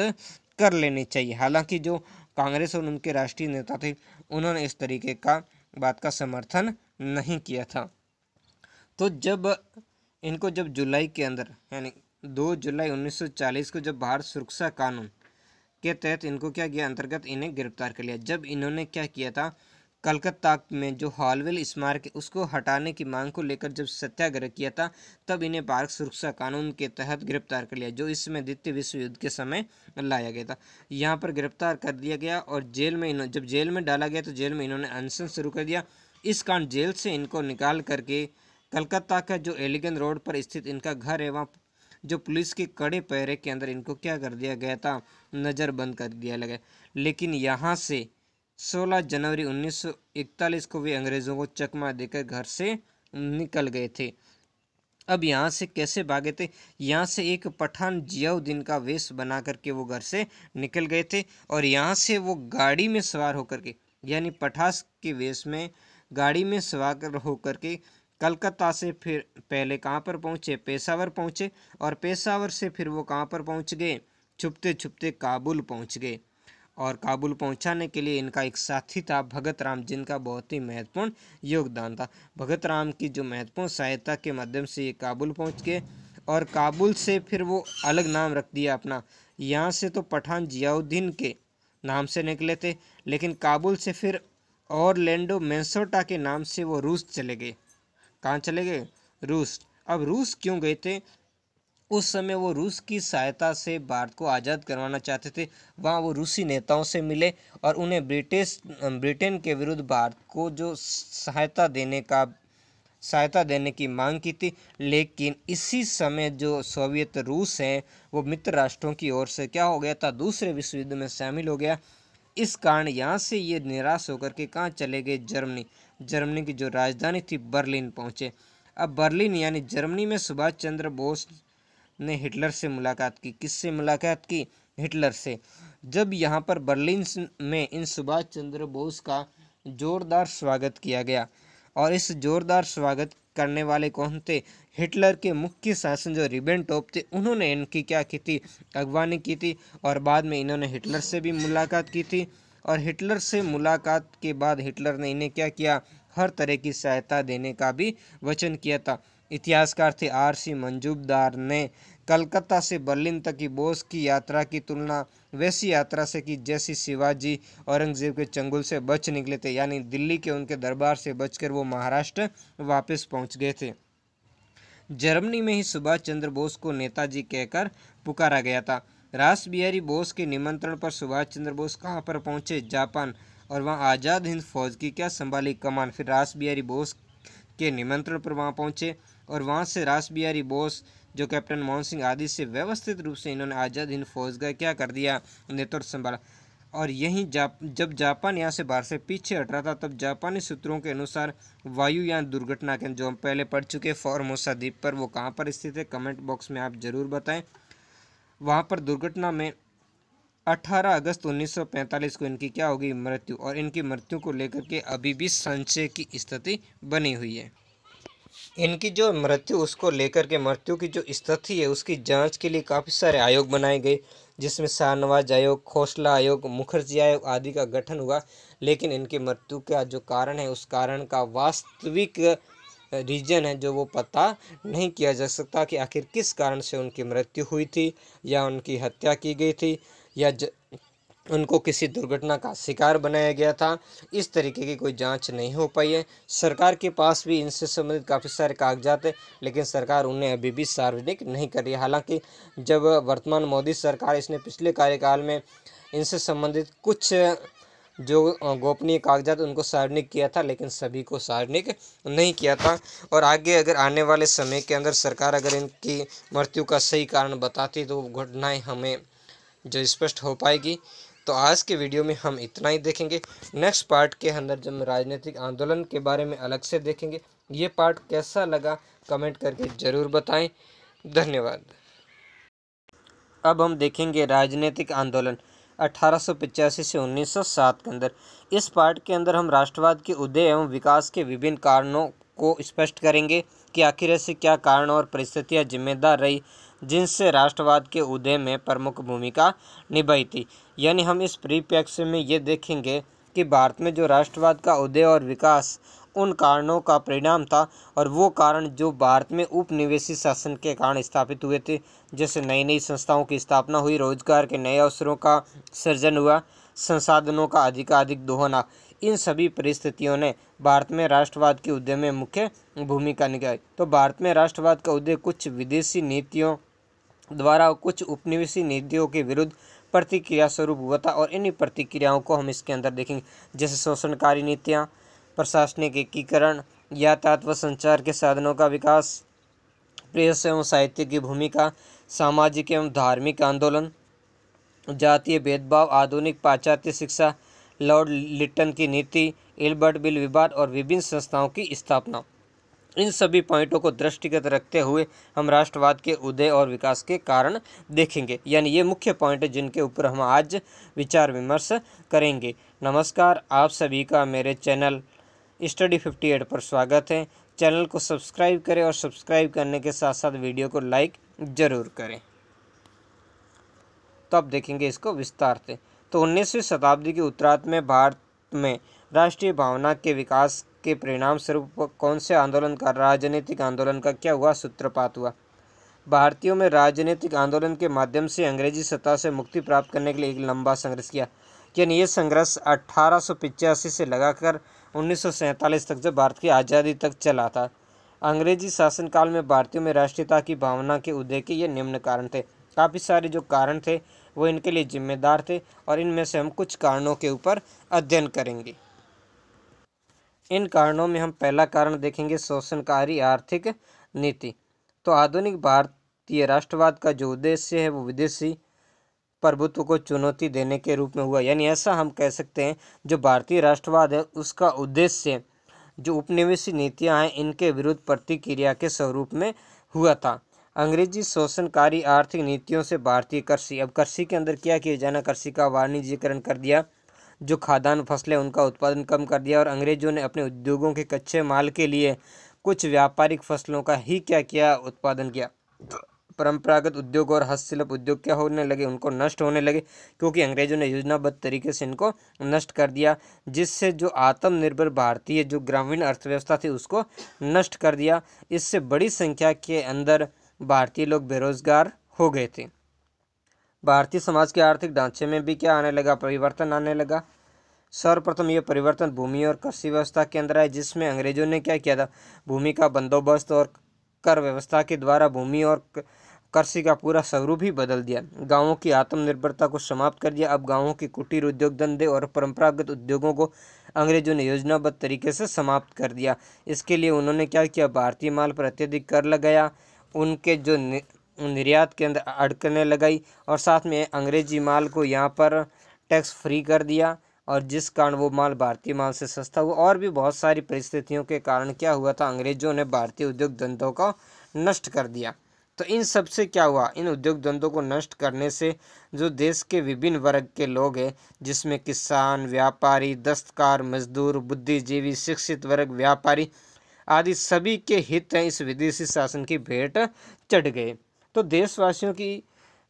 A: कर लेनी चाहिए हालांकि जो कांग्रेस और उनके राष्ट्रीय नेता थे उन्होंने इस तरीके का बात का समर्थन नहीं किया था तो जब इनको जब जुलाई के अंदर यानी दो जुलाई 1940 को जब भारत सुरक्षा कानून के तहत इनको क्या किया अंतर्गत इन्हें गिरफ्तार कर लिया जब इन्होंने क्या किया था कलकत्ता में जो हॉलवेल स्मारक है उसको हटाने की मांग को लेकर जब सत्याग्रह किया था तब इन्हें पार्क सुरक्षा कानून के तहत गिरफ्तार कर लिया जो इस समय द्वितीय विश्व युद्ध के समय लाया गया था यहाँ पर गिरफ्तार कर दिया गया और जेल में इन्होंने जब जेल में डाला गया तो जेल में इन्होंने अनशन शुरू कर दिया इस कारण जेल से इनको निकाल करके कलकत्ता का जो एलिगन रोड पर स्थित इनका घर है वहाँ जो पुलिस के कड़े पैरे के अंदर इनको क्या कर दिया गया था नज़रबंद कर दिया लगा लेकिन यहाँ से 16 जनवरी 1941 को वे अंग्रेज़ों को चकमा देकर घर से निकल गए थे अब यहाँ से कैसे भागे थे यहाँ से एक पठान जियाउद्दीन का वेश बना करके वो घर से निकल गए थे और यहाँ से वो गाड़ी में सवार होकर के यानी पठास के वेश में गाड़ी में सवार होकर के कलकत्ता से फिर पहले कहाँ पर पहुँचे पेशावर पहुँचे और पेशावर से फिर वो कहाँ पर पहुँच गए छुपते छुपते काबुल पहुँच गए और काबुल पहुंचाने के लिए इनका एक साथी था भगत राम जिनका बहुत ही महत्वपूर्ण योगदान था भगत राम की जो महत्वपूर्ण सहायता के माध्यम से ये काबुल पहुंच गए और काबुल से फिर वो अलग नाम रख दिया अपना यहाँ से तो पठान जियाउद्दीन के नाम से निकले थे लेकिन काबुल से फिर और लेंडो मैंसोटा के नाम से वो रूस चले गए कहाँ चले गए रूस अब रूस क्यों गए थे उस समय वो रूस की सहायता से भारत को आज़ाद करवाना चाहते थे वहाँ वो रूसी नेताओं से मिले और उन्हें ब्रिटिश ब्रिटेन के विरुद्ध भारत को जो सहायता देने का सहायता देने की मांग की थी लेकिन इसी समय जो सोवियत रूस हैं वो मित्र राष्ट्रों की ओर से क्या हो गया था दूसरे विश्व युद्ध में शामिल हो गया इस कारण यहाँ से ये निराश होकर के कहाँ चले गए जर्मनी जर्मनी की जो राजधानी थी बर्लिन पहुँचे अब बर्लिन यानी जर्मनी में सुभाष चंद्र बोस ने हिटलर से मुलाकात की किससे मुलाकात की हिटलर से जब यहाँ पर बर्लिन में इन सुभाष चंद्र बोस का जोरदार स्वागत किया गया और इस जोरदार स्वागत करने वाले कौन थे हिटलर के मुख्य शासन जो रिबेन टॉप थे उन्होंने इनकी क्या की थी अगवानी की थी और बाद में इन्होंने हिटलर से भी मुलाकात की थी और हिटलर से मुलाकात के बाद हिटलर ने इन्हें क्या किया हर तरह की सहायता देने का भी वचन किया था इतिहासकार थे आर सी मंजूबदार ने कलकत्ता से बर्लिन तक की बोस की यात्रा की तुलना वैसी यात्रा से की जैसी शिवाजी औरंगजेब के चंगुल से बच निकले थे यानी दिल्ली के उनके दरबार से बचकर वो महाराष्ट्र वापस पहुंच गए थे जर्मनी में ही सुभाष चंद्र बोस को नेताजी कहकर पुकारा गया था रास बिहारी बोस के निमंत्रण पर सुभाष चंद्र बोस कहाँ पर पहुंचे जापान और वहाँ आज़ाद हिंद फौज की क्या संभाली कमान फिर रास बिहारी बोस के निमंत्रण पर वहाँ पहुंचे और वहाँ से रास बिहारी बोस जो कैप्टन मोहन सिंह आदि से व्यवस्थित रूप से इन्होंने आज़ाद हिंद फौज का क्या कर दिया नेतृत्व संभाला और यहीं जाप जब जापान यहाँ से बाहर से पीछे हट रहा था तब जापानी सूत्रों के अनुसार वायुयान दुर्घटना के जो हम पहले पढ़ चुके फॉर्मोसा द्वीप पर वो कहाँ पर स्थित है कमेंट बॉक्स में आप ज़रूर बताएं वहाँ पर दुर्घटना में 18 अगस्त 1945 को इनकी क्या होगी मृत्यु और इनकी मृत्यु को लेकर के अभी भी संशय की स्थिति बनी हुई है इनकी जो मृत्यु उसको लेकर के मृत्यु की जो स्थिति है उसकी जांच के लिए काफ़ी सारे आयोग बनाए गए जिसमें शाहनवाज आयोग खोसला आयोग मुखर्जी आयोग आदि का गठन हुआ लेकिन इनकी मृत्यु का जो कारण है उस कारण का वास्तविक रीजन है जो वो पता नहीं किया जा सकता कि आखिर किस कारण से उनकी मृत्यु हुई थी या उनकी हत्या की गई थी या ज... उनको किसी दुर्घटना का शिकार बनाया गया था इस तरीके की कोई जांच नहीं हो पाई है सरकार के पास भी इनसे संबंधित काफ़ी सारे कागजात हैं लेकिन सरकार उन्हें अभी भी सार्वजनिक नहीं कर रही हालांकि जब वर्तमान मोदी सरकार इसने पिछले कार्यकाल में इनसे संबंधित कुछ जो गोपनीय कागजात उनको सार्वजनिक किया था लेकिन सभी को सार्वजनिक नहीं किया था और आगे अगर आने वाले समय के अंदर सरकार अगर इनकी मृत्यु का सही कारण बताती तो घटनाएँ हमें जो स्पष्ट हो पाएगी तो आज के वीडियो में हम इतना ही देखेंगे नेक्स्ट पार्ट के अंदर जब राजनीतिक आंदोलन के बारे में अलग से देखेंगे ये पार्ट कैसा लगा कमेंट करके ज़रूर बताएं धन्यवाद अब हम देखेंगे राजनीतिक आंदोलन अठारह से 1907 के अंदर इस पार्ट के अंदर हम राष्ट्रवाद के उदय एवं विकास के विभिन्न कारणों को स्पष्ट करेंगे कि आखिर ऐसे क्या कारण और परिस्थितियां जिम्मेदार रही जिनसे राष्ट्रवाद के उदय में प्रमुख भूमिका निभाई थी यानी हम इस परिप्रेक्ष्य में ये देखेंगे कि भारत में जो राष्ट्रवाद का उदय और विकास उन कारणों का परिणाम था और वो कारण जो भारत में उपनिवेशी शासन के कारण स्थापित हुए थे जैसे नई नई संस्थाओं की स्थापना हुई रोजगार के नए अवसरों का सृजन हुआ संसाधनों का अधिकाधिक दोहना इन सभी परिस्थितियों ने भारत में राष्ट्रवाद के उदय में मुख्य भूमिका निभाई तो भारत में राष्ट्रवाद का उदय कुछ विदेशी नीतियों द्वारा कुछ उपनिवेशी नीतियों के विरुद्ध प्रतिक्रिया स्वरूप हुआ था और इन्हीं प्रतिक्रियाओं को हम इसके अंदर देखेंगे जैसे शोषणकारी नीतियाँ प्रशासनिक एकीकरण यातायात व संचार के साधनों का विकास प्रेस एवं साहित्य की भूमिका सामाजिक एवं धार्मिक आंदोलन जातीय भेदभाव आधुनिक पाश्चात्य शिक्षा लॉर्ड लिटन की नीति एल्बर्ट बिल विवाद और विभिन्न संस्थाओं की स्थापना इन सभी पॉइंटों को दृष्टिगत रखते हुए हम राष्ट्रवाद के उदय और विकास के कारण देखेंगे यानी ये मुख्य पॉइंट जिनके ऊपर हम आज विचार विमर्श करेंगे नमस्कार आप सभी का मेरे चैनल स्टडी फिफ्टी एट पर स्वागत है चैनल को सब्सक्राइब करें और सब्सक्राइब करने के साथ साथ वीडियो को लाइक ज़रूर करें तो आप देखेंगे इसको विस्तार से तो उन्नीसवीं शताब्दी के उत्तरार्थ में भारत में राष्ट्रीय भावना के विकास के परिणाम स्वरूप कौन से आंदोलन का राजनीतिक आंदोलन का क्या हुआ सूत्रपात हुआ भारतीयों में राजनीतिक आंदोलन के माध्यम से अंग्रेजी सत्ता से मुक्ति प्राप्त करने के लिए एक लंबा संघर्ष किया यानी ये संघर्ष अठारह से लगाकर उन्नीस तक जब भारत की आज़ादी तक चला था अंग्रेजी शासनकाल में भारतीयों में राष्ट्रीयता की भावना के उदय के ये निम्न कारण थे काफ़ी सारे जो कारण थे वो इनके लिए जिम्मेदार थे और इनमें से हम कुछ कारणों के ऊपर अध्ययन करेंगे इन कारणों में हम पहला कारण देखेंगे शोषणकारी आर्थिक नीति तो आधुनिक भारतीय राष्ट्रवाद का जो उद्देश्य है वो विदेशी प्रभुत्व को चुनौती देने के रूप में हुआ यानी ऐसा हम कह सकते हैं जो भारतीय राष्ट्रवाद है उसका उद्देश्य जो उपनिवेशी नीतियाँ हैं इनके विरुद्ध प्रतिक्रिया के स्वरूप में हुआ था अंग्रेजी शोषणकारी आर्थिक नीतियों से भारतीय कृषि अब कृषि के अंदर क्या किया जाना कृषि का वाणिज्यकरण कर दिया जो खाद्यान्न फसलें उनका उत्पादन कम कर दिया और अंग्रेज़ों ने अपने उद्योगों के कच्चे माल के लिए कुछ व्यापारिक फसलों का ही क्या किया उत्पादन किया तो परंपरागत उद्योग और हस्तशिल्प उद्योग क्या होने लगे उनको नष्ट होने लगे क्योंकि अंग्रेज़ों ने योजनाबद्ध तरीके से इनको नष्ट कर दिया जिससे जो आत्मनिर्भर भारतीय जो ग्रामीण अर्थव्यवस्था थी उसको नष्ट कर दिया इससे बड़ी संख्या के अंदर भारतीय लोग बेरोजगार हो गए थे भारतीय समाज के आर्थिक ढांचे में भी क्या आने लगा परिवर्तन आने लगा सर्वप्रथम यह परिवर्तन भूमि और कृषि व्यवस्था के अंदर आए जिसमें अंग्रेजों ने क्या किया था भूमि का बंदोबस्त और कर व्यवस्था के द्वारा भूमि और कृषि का पूरा स्वरूप ही बदल दिया गांवों की आत्मनिर्भरता को समाप्त कर दिया अब गांवों के कुटीर उद्योग धंधे और परंपरागत उद्योगों को अंग्रेजों ने योजनाबद्ध तरीके से समाप्त कर दिया इसके लिए उन्होंने क्या किया भारतीय माल पर अत्यधिक कर लगाया उनके जो निर्यात के अंदर अड़कने लगाई और साथ में अंग्रेजी माल को यहाँ पर टैक्स फ्री कर दिया और जिस कारण वो माल भारतीय माल से सस्ता हुआ और भी बहुत सारी परिस्थितियों के कारण क्या हुआ था अंग्रेज़ों ने भारतीय उद्योग धंधों को नष्ट कर दिया तो इन सब से क्या हुआ इन उद्योग धंधों को नष्ट करने से जो देश के विभिन्न वर्ग के लोग हैं जिसमें किसान व्यापारी दस्तकार मजदूर बुद्धिजीवी शिक्षित वर्ग व्यापारी आदि सभी के हित हैं इस विदेशी शासन की भेंट चढ़ गए तो देशवासियों की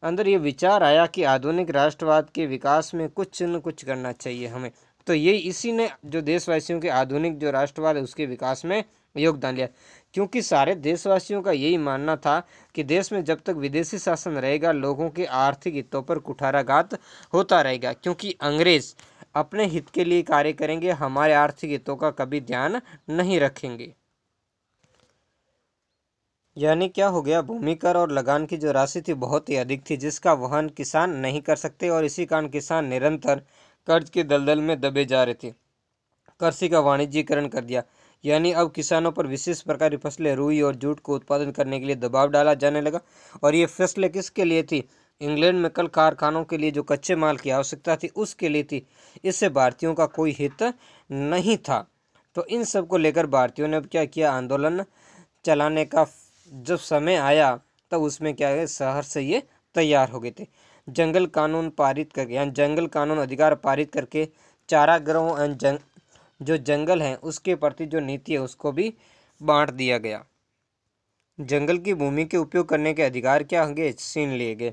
A: अंदर ये विचार आया कि आधुनिक राष्ट्रवाद के विकास में कुछ न कुछ करना चाहिए हमें तो ये इसी ने जो देशवासियों के आधुनिक जो राष्ट्रवाद है उसके विकास में योगदान लिया क्योंकि सारे देशवासियों का यही मानना था कि देश में जब तक विदेशी शासन रहेगा लोगों के आर्थिक हितों पर कुठाराघात होता रहेगा क्योंकि अंग्रेज अपने हित के लिए कार्य करेंगे हमारे आर्थिक हितों का कभी ध्यान नहीं रखेंगे यानी क्या हो गया भूमि कर और लगान की जो राशि थी बहुत ही अधिक थी जिसका वहन किसान नहीं कर सकते और इसी कारण किसान निरंतर कर्ज के दलदल में दबे जा रहे थे कृषि का वाणिज्यकरण कर दिया यानी अब किसानों पर विशेष प्रकार की फसलें रुई और जूट को उत्पादन करने के लिए दबाव डाला जाने लगा और ये फसलें किसके लिए थी इंग्लैंड में कल कारखानों के लिए जो कच्चे माल की आवश्यकता थी उसके लिए थी इससे भारतीयों का कोई हित नहीं था तो इन सब को लेकर भारतीयों ने अब क्या किया आंदोलन चलाने का जब समय आया तब उसमें क्या है शहर से ये तैयार हो गए थे जंगल कानून पारित करके यानी जंगल कानून अधिकार पारित करके चारागृहों जंग जो जंगल हैं उसके प्रति जो नीति है उसको भी बांट दिया गया जंगल की भूमि के उपयोग करने के अधिकार क्या होंगे छीन लिए गए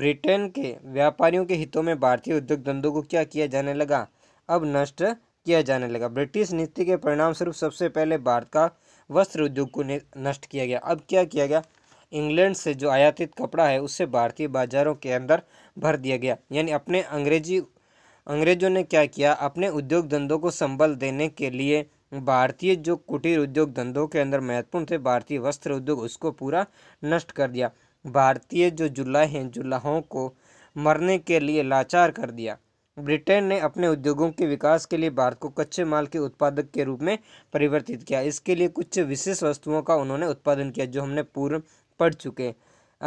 A: ब्रिटेन के व्यापारियों के हितों में भारतीय उद्योग धंधों को क्या किया जाने लगा अब नष्ट किया जाने लगा ब्रिटिश नीति के परिणाम स्वरूप सबसे पहले भारत का वस्त्र उद्योग को नष्ट किया गया अब क्या किया गया इंग्लैंड से जो आयातित कपड़ा है उसे भारतीय बाजारों के अंदर भर दिया गया यानी अपने अंग्रेजी अंग्रेजों ने क्या किया अपने उद्योग धंधों को संबल देने के लिए भारतीय जो कुटीर उद्योग धंधों के अंदर महत्वपूर्ण थे भारतीय वस्त्र उद्योग उसको पूरा नष्ट कर दिया भारतीय जो जुल्ला हैं जुल्लाहों को मरने के लिए लाचार कर दिया ब्रिटेन ने अपने उद्योगों के विकास के लिए भारत को कच्चे माल के उत्पादक के रूप में परिवर्तित किया इसके लिए कुछ विशेष वस्तुओं का उन्होंने उत्पादन किया जो हमने पूर्व पढ़ चुके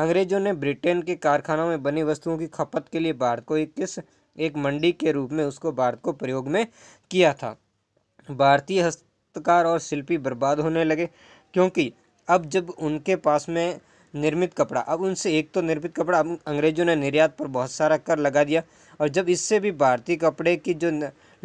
A: अंग्रेजों ने ब्रिटेन के कारखानों में बनी वस्तुओं की खपत के लिए भारत को एक किस एक मंडी के रूप में उसको भारत को प्रयोग में किया था भारतीय हस्तकार और शिल्पी बर्बाद होने लगे क्योंकि अब जब उनके पास में निर्मित कपड़ा अब उनसे एक तो निर्मित कपड़ा अब अंग्रेज़ों ने निर्यात पर बहुत सारा कर लगा दिया और जब इससे भी भारतीय कपड़े की जो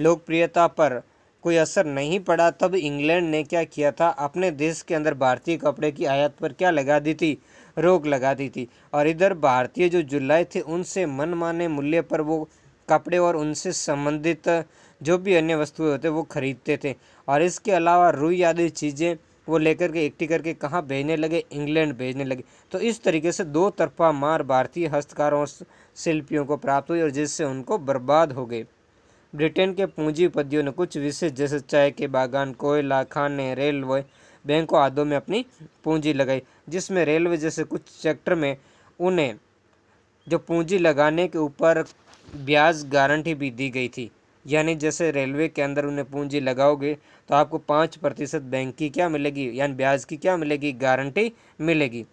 A: लोकप्रियता पर कोई असर नहीं पड़ा तब इंग्लैंड ने क्या किया था अपने देश के अंदर भारतीय कपड़े की आयात पर क्या लगा दी थी रोक लगा दी थी और इधर भारतीय जो जुलाए थे उनसे मनमाने मूल्य पर वो कपड़े और उनसे संबंधित जो भी अन्य वस्तुएं होते वो खरीदते थे और इसके अलावा रुई आदि चीज़ें वो लेकर के इकट्ठी करके कहाँ भेजने लगे इंग्लैंड भेजने लगे तो इस तरीके से दो तरफा मार भारतीय हस्तकारों और शिल्पियों को प्राप्त हुई और जिससे उनको बर्बाद हो गए ब्रिटेन के पूंजीपतियों ने कुछ विशेष जैसे चाय के बागान कोयला खाने रेलवे बैंकों आदि में अपनी पूंजी लगाई जिसमें रेलवे जैसे कुछ सेक्टर में उन्हें जो पूंजी लगाने के ऊपर ब्याज गारंटी भी दी गई थी यानी जैसे रेलवे के अंदर उन्हें पूंजी लगाओगे तो आपको पाँच प्रतिशत बैंक की क्या मिलेगी यानी ब्याज की क्या मिलेगी गारंटी मिलेगी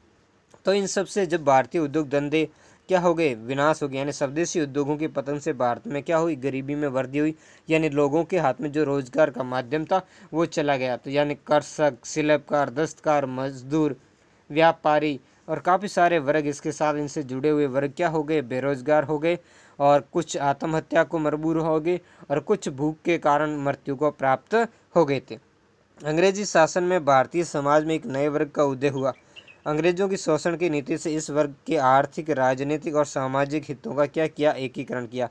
A: तो इन सब से जब भारतीय उद्योग धंधे क्या हो गए विनाश हो गए यानी स्वदेशी उद्योगों के पतन से भारत में क्या हुई गरीबी में वृद्धि हुई यानी लोगों के हाथ में जो रोजगार का माध्यम था वो चला गया तो यानी कर्षक शिल्पकार दस्तकार मजदूर व्यापारी और काफ़ी सारे वर्ग इसके साथ इनसे जुड़े हुए वर्ग क्या हो गए बेरोजगार हो गए और कुछ आत्महत्या को मरबूर हो गए और कुछ भूख के कारण मृत्यु को प्राप्त हो गए थे अंग्रेजी शासन में भारतीय समाज में एक नए वर्ग का उदय हुआ अंग्रेजों की शोषण की नीति से इस वर्ग के आर्थिक राजनीतिक और सामाजिक हितों का क्या किया एकीकरण किया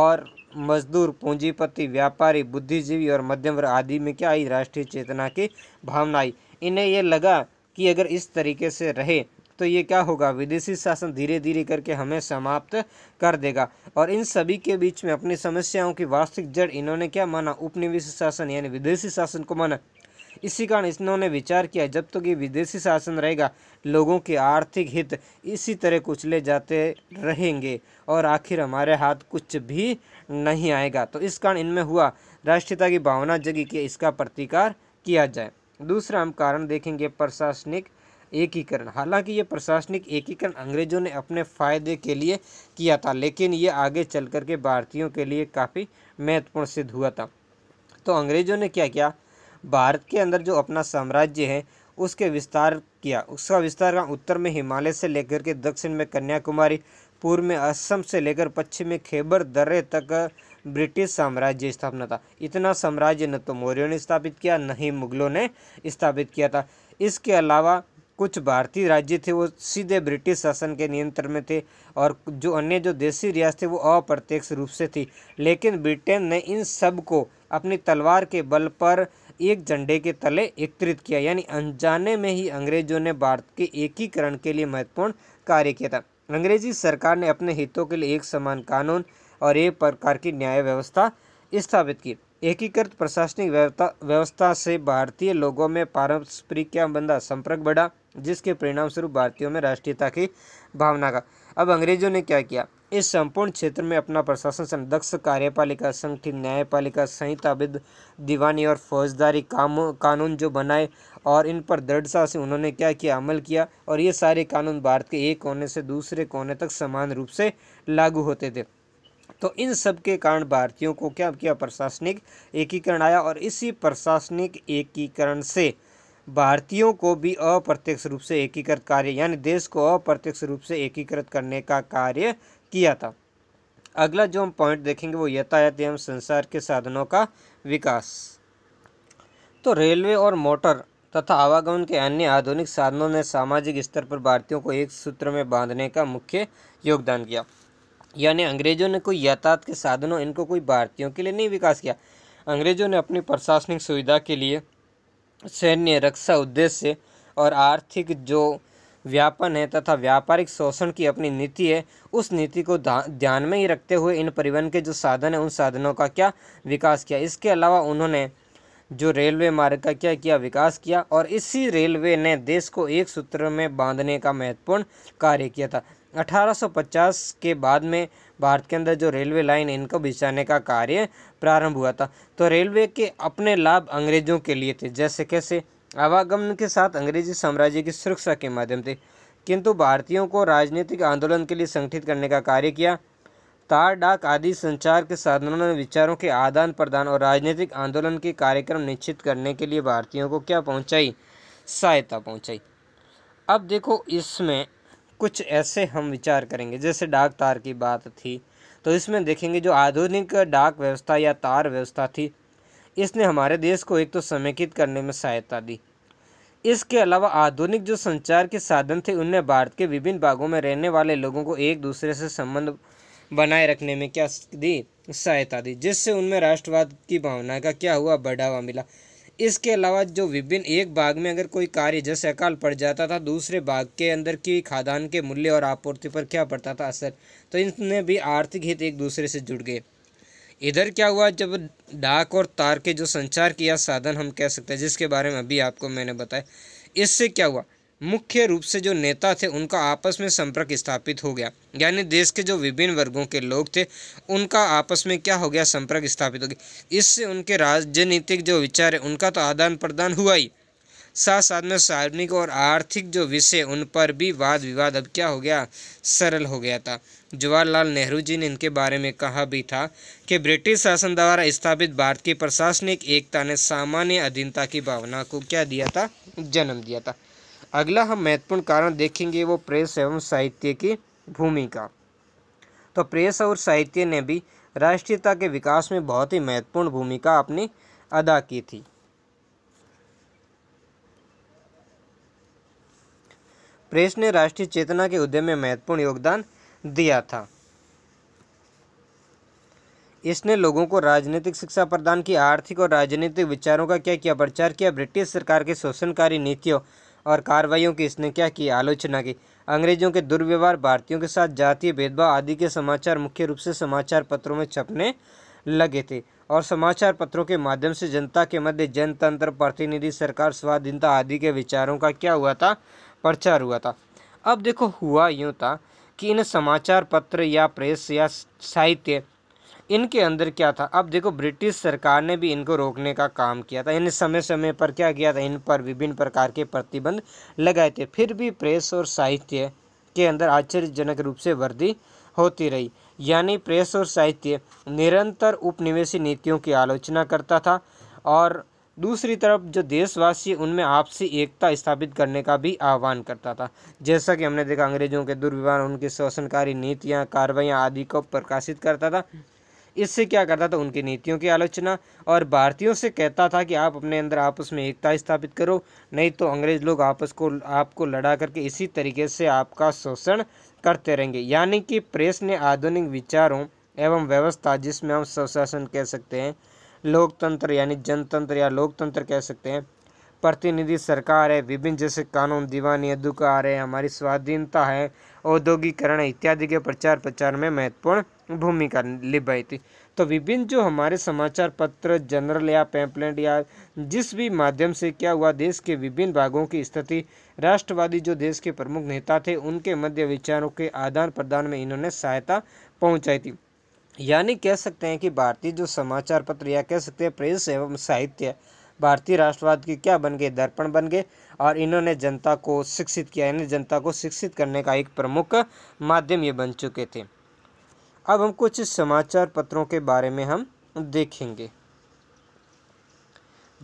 A: और मजदूर पूंजीपति व्यापारी बुद्धिजीवी और मध्यम वर्ग आदि में क्या आई राष्ट्रीय चेतना की भावना आई इन्हें यह लगा कि अगर इस तरीके से रहे तो ये क्या होगा विदेशी शासन धीरे धीरे करके हमें समाप्त कर देगा और इन सभी के बीच में अपनी समस्याओं की वास्तविक जड़ इन्होंने क्या माना उपनिवेश शासन यानी विदेशी शासन को माना इसी कारण इन्होंने विचार किया जब तक तो ये विदेशी शासन रहेगा लोगों के आर्थिक हित इसी तरह कुचले जाते रहेंगे और आखिर हमारे हाथ कुछ भी नहीं आएगा तो इस कारण इनमें हुआ राष्ट्रीयता की भावना जगी कि इसका प्रतिकार किया जाए दूसरा हम कारण देखेंगे प्रशासनिक एकीकरण हालांकि ये प्रशासनिक एकीकरण अंग्रेजों ने अपने फायदे के लिए किया था लेकिन ये आगे चल के भारतीयों के लिए काफ़ी महत्वपूर्ण सिद्ध हुआ था तो अंग्रेजों ने क्या किया भारत के अंदर जो अपना साम्राज्य है उसके विस्तार किया उसका विस्तार का उत्तर में हिमालय से लेकर के दक्षिण में कन्याकुमारी पूर्व में असम से लेकर पश्चिम में खेबर दर्रे तक ब्रिटिश साम्राज्य स्थापना था इतना साम्राज्य न तो मौर्यों ने स्थापित किया न ही मुगलों ने स्थापित किया था इसके अलावा कुछ भारतीय राज्य थे वो सीधे ब्रिटिश शासन के नियंत्रण में थे और जो अन्य जो देसी रियासत थे वो अप्रत्यक्ष रूप से थी लेकिन ब्रिटेन ने इन सब को अपनी तलवार के बल पर एक झंडे के तले एकत्रित किया यानी अनजाने में ही अंग्रेजों ने भारत के एकीकरण के लिए महत्वपूर्ण कार्य किया था अंग्रेजी सरकार ने अपने हितों के लिए एक समान कानून और एक प्रकार की न्याय व्यवस्था स्थापित की एकीकृत प्रशासनिक व्यवस्था से भारतीय लोगों में पारस्परिक क्या बंदा संपर्क बढ़ा जिसके परिणामस्वरूप भारतीयों में राष्ट्रीयता की भावना का अब अंग्रेजों ने क्या किया इस संपूर्ण क्षेत्र में अपना प्रशासन संदक्ष कार्यपालिका संगठित न्यायपालिका संहिताविद दीवानी और फौजदारी काम कानून जो बनाए और इन पर दृढ़ता से उन्होंने क्या किया अमल किया और ये सारे कानून भारत के एक कोने से दूसरे कोने तक समान रूप से लागू होते थे तो इन सब के कारण भारतीयों को क्या किया प्रशासनिक एकीकरण आया और इसी प्रशासनिक एकीकरण से भारतीयों को भी अप्रत्यक्ष रूप से एकीकृत कार्य यानी देश को अप्रत्यक्ष रूप से एकीकृत करने का कार्य किया था अगला जो हम पॉइंट देखेंगे वो यातायात एवं संसार के साधनों का विकास तो रेलवे और मोटर तथा आवागमन के अन्य आधुनिक साधनों ने सामाजिक स्तर पर भारतीयों को एक सूत्र में बांधने का मुख्य योगदान किया यानी अंग्रेजों ने कोई यातायात के साधनों इनको कोई भारतीयों के लिए नहीं विकास किया अंग्रेजों ने अपनी प्रशासनिक सुविधा के लिए सैन्य रक्षा उद्देश्य और आर्थिक जो व्यापन है तथा व्यापारिक शोषण की अपनी नीति है उस नीति को ध्यान में ही रखते हुए इन परिवहन के जो साधन हैं उन साधनों का क्या विकास किया इसके अलावा उन्होंने जो रेलवे मार्ग का क्या किया विकास किया और इसी रेलवे ने देश को एक सूत्र में बांधने का महत्वपूर्ण कार्य किया था 1850 के बाद में भारत के अंदर जो रेलवे लाइन है इनको बिछाने का कार्य प्रारंभ हुआ था तो रेलवे के अपने लाभ अंग्रेजों के लिए थे जैसे कैसे आवागमन के साथ अंग्रेजी साम्राज्य की सुरक्षा के माध्यम थे किंतु भारतीयों को राजनीतिक आंदोलन के लिए संगठित करने का कार्य किया तार डाक आदि संचार के साधनों ने विचारों के आदान प्रदान और राजनीतिक आंदोलन के कार्यक्रम निश्चित करने के लिए भारतीयों को क्या पहुंचाई सहायता पहुंचाई अब देखो इसमें कुछ ऐसे हम विचार करेंगे जैसे डाक तार की बात थी तो इसमें देखेंगे जो आधुनिक डाक व्यवस्था या तार व्यवस्था थी इसने हमारे देश को एक तो समेकित करने में सहायता दी इसके अलावा आधुनिक जो संचार के साधन थे उनने भारत के विभिन्न भागों में रहने वाले लोगों को एक दूसरे से संबंध बनाए रखने में क्या दी सहायता दी जिससे उनमें राष्ट्रवाद की भावना का क्या हुआ बढ़ावा मिला इसके अलावा जो विभिन्न एक भाग में अगर कोई कार्य जैसे अकाल पड़ जाता था दूसरे भाग के अंदर की खादान के मूल्य और आपूर्ति पर क्या पड़ता था असर तो इनमें भी आर्थिक हित एक दूसरे से जुड़ गए इधर क्या हुआ जब डाक और तार के जो संचार किया साधन हम कह सकते हैं जिसके बारे में अभी आपको मैंने बताया इससे क्या हुआ मुख्य रूप से जो नेता थे उनका आपस में संपर्क स्थापित हो गया यानी देश के जो विभिन्न वर्गों के लोग थे उनका आपस में क्या हो गया संपर्क स्थापित हो गया इससे उनके राजनीतिक जो विचार है उनका तो आदान प्रदान हुआ ही साथ साथ में सार्वजनिक और आर्थिक जो विषय उन पर भी वाद विवाद अब क्या हो गया सरल हो गया था जवाहरलाल नेहरू जी ने इनके बारे में कहा भी था कि ब्रिटिश शासन द्वारा स्थापित भारत की प्रशासनिक एकता ने सामान्य अधीनता की भावना को क्या दिया था जन्म दिया था अगला हम महत्वपूर्ण कारण देखेंगे वो प्रेस एवं साहित्य की भूमिका तो प्रेस और साहित्य ने भी राष्ट्रीयता के विकास में बहुत ही महत्वपूर्ण भूमिका अपनी अदा की थी प्रेस ने राष्ट्रीय चेतना के उदय में महत्वपूर्ण योगदान दिया था इसने लोगों को राजनीतिक शिक्षा प्रदान की आर्थिक और राजनीतिक विचारों का क्या किया प्रचार किया ब्रिटिश सरकार के शोषणकारी नीतियों और कार्रवाइयों की इसने क्या की आलोचना की अंग्रेजों के दुर्व्यवहार भारतीयों के साथ जातीय भेदभाव आदि के समाचार मुख्य रूप से समाचार पत्रों में छपने लगे थे और समाचार पत्रों के माध्यम से जनता के मध्य जनतंत्र प्रतिनिधि सरकार स्वाधीनता आदि के विचारों का क्या हुआ था प्रचार हुआ था अब देखो हुआ यूँ था कि इन समाचार पत्र या प्रेस या साहित्य इनके अंदर क्या था अब देखो ब्रिटिश सरकार ने भी इनको रोकने का काम किया था इन्हें समय समय पर क्या किया था इन पर विभिन्न प्रकार के प्रतिबंध लगाए थे फिर भी प्रेस और साहित्य के अंदर आश्चर्यजनक रूप से वृद्धि होती रही यानी प्रेस और साहित्य निरंतर उपनिवेशी नीतियों की आलोचना करता था और दूसरी तरफ जो देशवासी उनमें आपसी एकता स्थापित करने का भी आह्वान करता था जैसा कि हमने देखा अंग्रेजों के दुर्व्यवहार उनकी शोषणकारी नीतियाँ कार्रवाइयाँ आदि को प्रकाशित करता था इससे क्या करता था उनकी नीतियों की आलोचना और भारतीयों से कहता था कि आप अपने अंदर आपस में एकता स्थापित करो नहीं तो अंग्रेज लोग आपस को आपको लड़ा करके इसी तरीके से आपका शोषण करते रहेंगे यानी कि प्रेस ने आधुनिक विचारों एवं व्यवस्था जिसमें हम स्वशासन कह सकते हैं लोकतंत्र यानी जनतंत्र या लोकतंत्र कह सकते हैं प्रतिनिधि सरकार है विभिन्न जैसे कानून दीवानी अधिकार है हमारी स्वाधीनता है औद्योगिकरण इत्यादि के प्रचार प्रचार में महत्वपूर्ण भूमिका निभाई थी तो विभिन्न जो हमारे समाचार पत्र जनरल या पैम्पलेट या जिस भी माध्यम से क्या हुआ देश के विभिन्न भागों की स्थिति राष्ट्रवादी जो देश के प्रमुख नेता थे उनके मध्य विचारों के आदान प्रदान में इन्होंने सहायता पहुँचाई थी यानी कह सकते हैं कि भारतीय जो समाचार पत्र या कह सकते हैं प्रेस एवं साहित्य भारतीय राष्ट्रवाद की क्या बन गए दर्पण बन गए और इन्होंने जनता को शिक्षित किया इन्हें जनता को शिक्षित करने का एक प्रमुख माध्यम ये बन चुके थे अब हम कुछ समाचार पत्रों के बारे में हम देखेंगे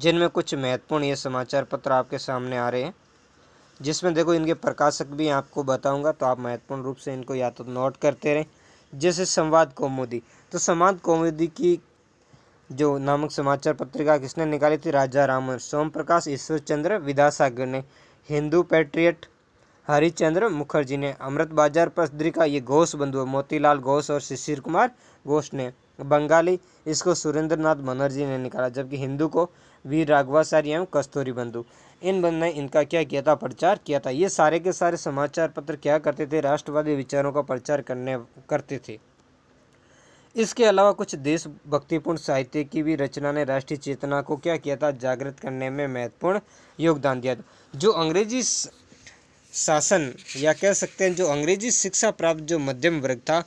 A: जिनमें कुछ महत्वपूर्ण ये समाचार पत्र आपके सामने आ रहे हैं जिसमें देखो इनके प्रकाशक भी आपको बताऊंगा तो आप महत्वपूर्ण रूप से इनको या तो नोट करते रहें जैसे संवाद कौमुदी तो संवाद कौमुदी की जो नामक समाचार पत्रिका किसने निकाली थी राजा रामन सोम प्रकाश ईश्वर चंद्र विद्यासागर ने हिंदू पेट्रियट हरिचंद्र मुखर्जी ने अमृत बाजार पत्रिका ये घोष बंधु मोतीलाल घोष और शिशिर कुमार घोष ने बंगाली इसको सुरेंद्रनाथ बनर्जी ने निकाला जबकि हिंदू को वीर राघवाचार्य एवं कस्तूरी बंधु इन बंद ने इनका क्या किया था प्रचार किया था ये सारे के सारे समाचार पत्र क्या करते थे राष्ट्रवादी विचारों का प्रचार करने करते थे इसके अलावा कुछ देशभक्तिपूर्ण साहित्य की भी रचना ने राष्ट्रीय चेतना को क्या किया था जागृत करने में महत्वपूर्ण योगदान दिया था जो अंग्रेजी शासन या कह सकते हैं जो अंग्रेजी शिक्षा प्राप्त जो मध्यम वर्ग था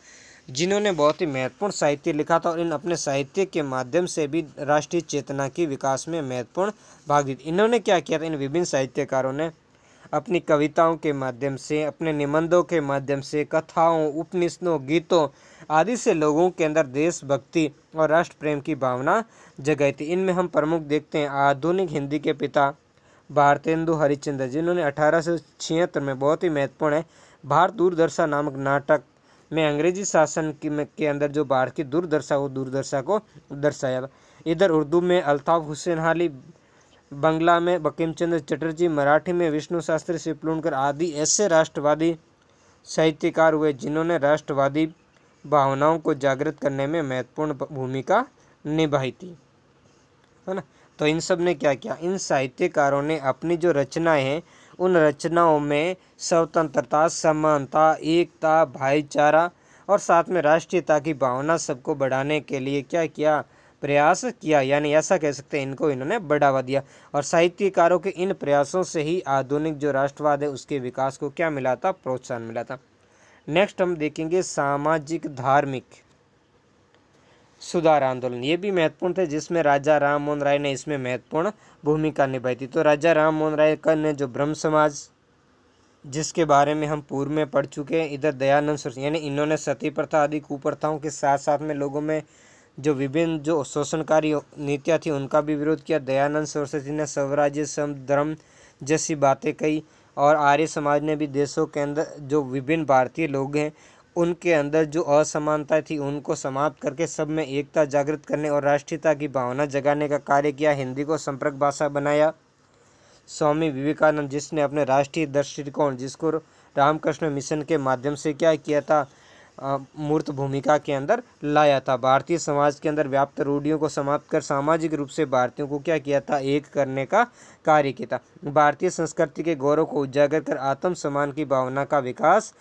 A: जिन्होंने बहुत ही महत्वपूर्ण साहित्य लिखा था और इन अपने साहित्य के माध्यम से भी राष्ट्रीय चेतना की विकास में महत्वपूर्ण भाग दी इन्होंने क्या किया था इन विभिन्न साहित्यकारों ने अपनी कविताओं के माध्यम से अपने निबंधों के माध्यम से कथाओं उपनिषदों गीतों आदि से लोगों के अंदर देशभक्ति और राष्ट्र प्रेम की भावना जगाई थी इनमें हम प्रमुख देखते हैं आधुनिक हिंदी के पिता भारतेंदु हरिचंद्र जिन्होंने अठारह में बहुत ही महत्वपूर्ण है भारत दूरदर्शा नामक नाटक में अंग्रेजी शासन के अंदर जो भारत की दूरदर्शा वो दूरदर्शा को दर्शाया इधर उर्दू में अल्ताफ़ हुसैन हाली बंगला में बकीम चंद्र चटर्जी मराठी में विष्णु शास्त्री सिपलुणकर आदि ऐसे राष्ट्रवादी साहित्यकार हुए जिन्होंने राष्ट्रवादी भावनाओं को जागृत करने में महत्वपूर्ण भूमिका निभाई थी है ना तो इन सब ने क्या किया इन साहित्यकारों ने अपनी जो रचनाएं हैं उन रचनाओं में स्वतंत्रता समानता एकता भाईचारा और साथ में राष्ट्रीयता की भावना सबको बढ़ाने के लिए क्या किया प्रयास किया यानी ऐसा कह सकते हैं इनको इन्होंने बढ़ावा दिया और साहित्यकारों के इन प्रयासों से ही आधुनिक जो राष्ट्रवाद है उसके विकास को क्या मिला था प्रोत्साहन मिला था नेक्स्ट हम देखेंगे सामाजिक धार्मिक सुधार आंदोलन ये भी महत्वपूर्ण थे जिसमें राजा राम मोहन राय ने इसमें महत्वपूर्ण भूमिका निभाई थी तो राजा राम मोहन राय का ने जो ब्रह्म समाज जिसके बारे में हम पूर्व में पढ़ चुके हैं इधर दयानंद सरस्वती यानी इन्होंने सती प्रथा आदि कुप्रथाओं के साथ साथ में लोगों में जो विभिन्न जो शोषणकारी नीतियाँ थी उनका भी विरोध किया दयानंद सरस्वती ने स्वराज्य धर्म जैसी बातें कही और आर्य समाज ने भी देशों के अंदर जो विभिन्न भारतीय लोग हैं उनके अंदर जो असमानता थी उनको समाप्त करके सब में एकता जागृत करने और राष्ट्रीयता की भावना जगाने का कार्य किया हिंदी को संपर्क भाषा बनाया स्वामी विवेकानंद जिसने अपने राष्ट्रीय दृष्टिकोण जिसको रामकृष्ण मिशन के माध्यम से क्या किया था मूर्त भूमिका के अंदर लाया था भारतीय समाज के अंदर व्याप्त रूढ़ियों को समाप्त कर सामाजिक रूप से भारतीयों को क्या किया था एक करने का कार्य किया था भारतीय संस्कृति के गौरव को उजागर कर आत्म सम्मान की भावना का विकास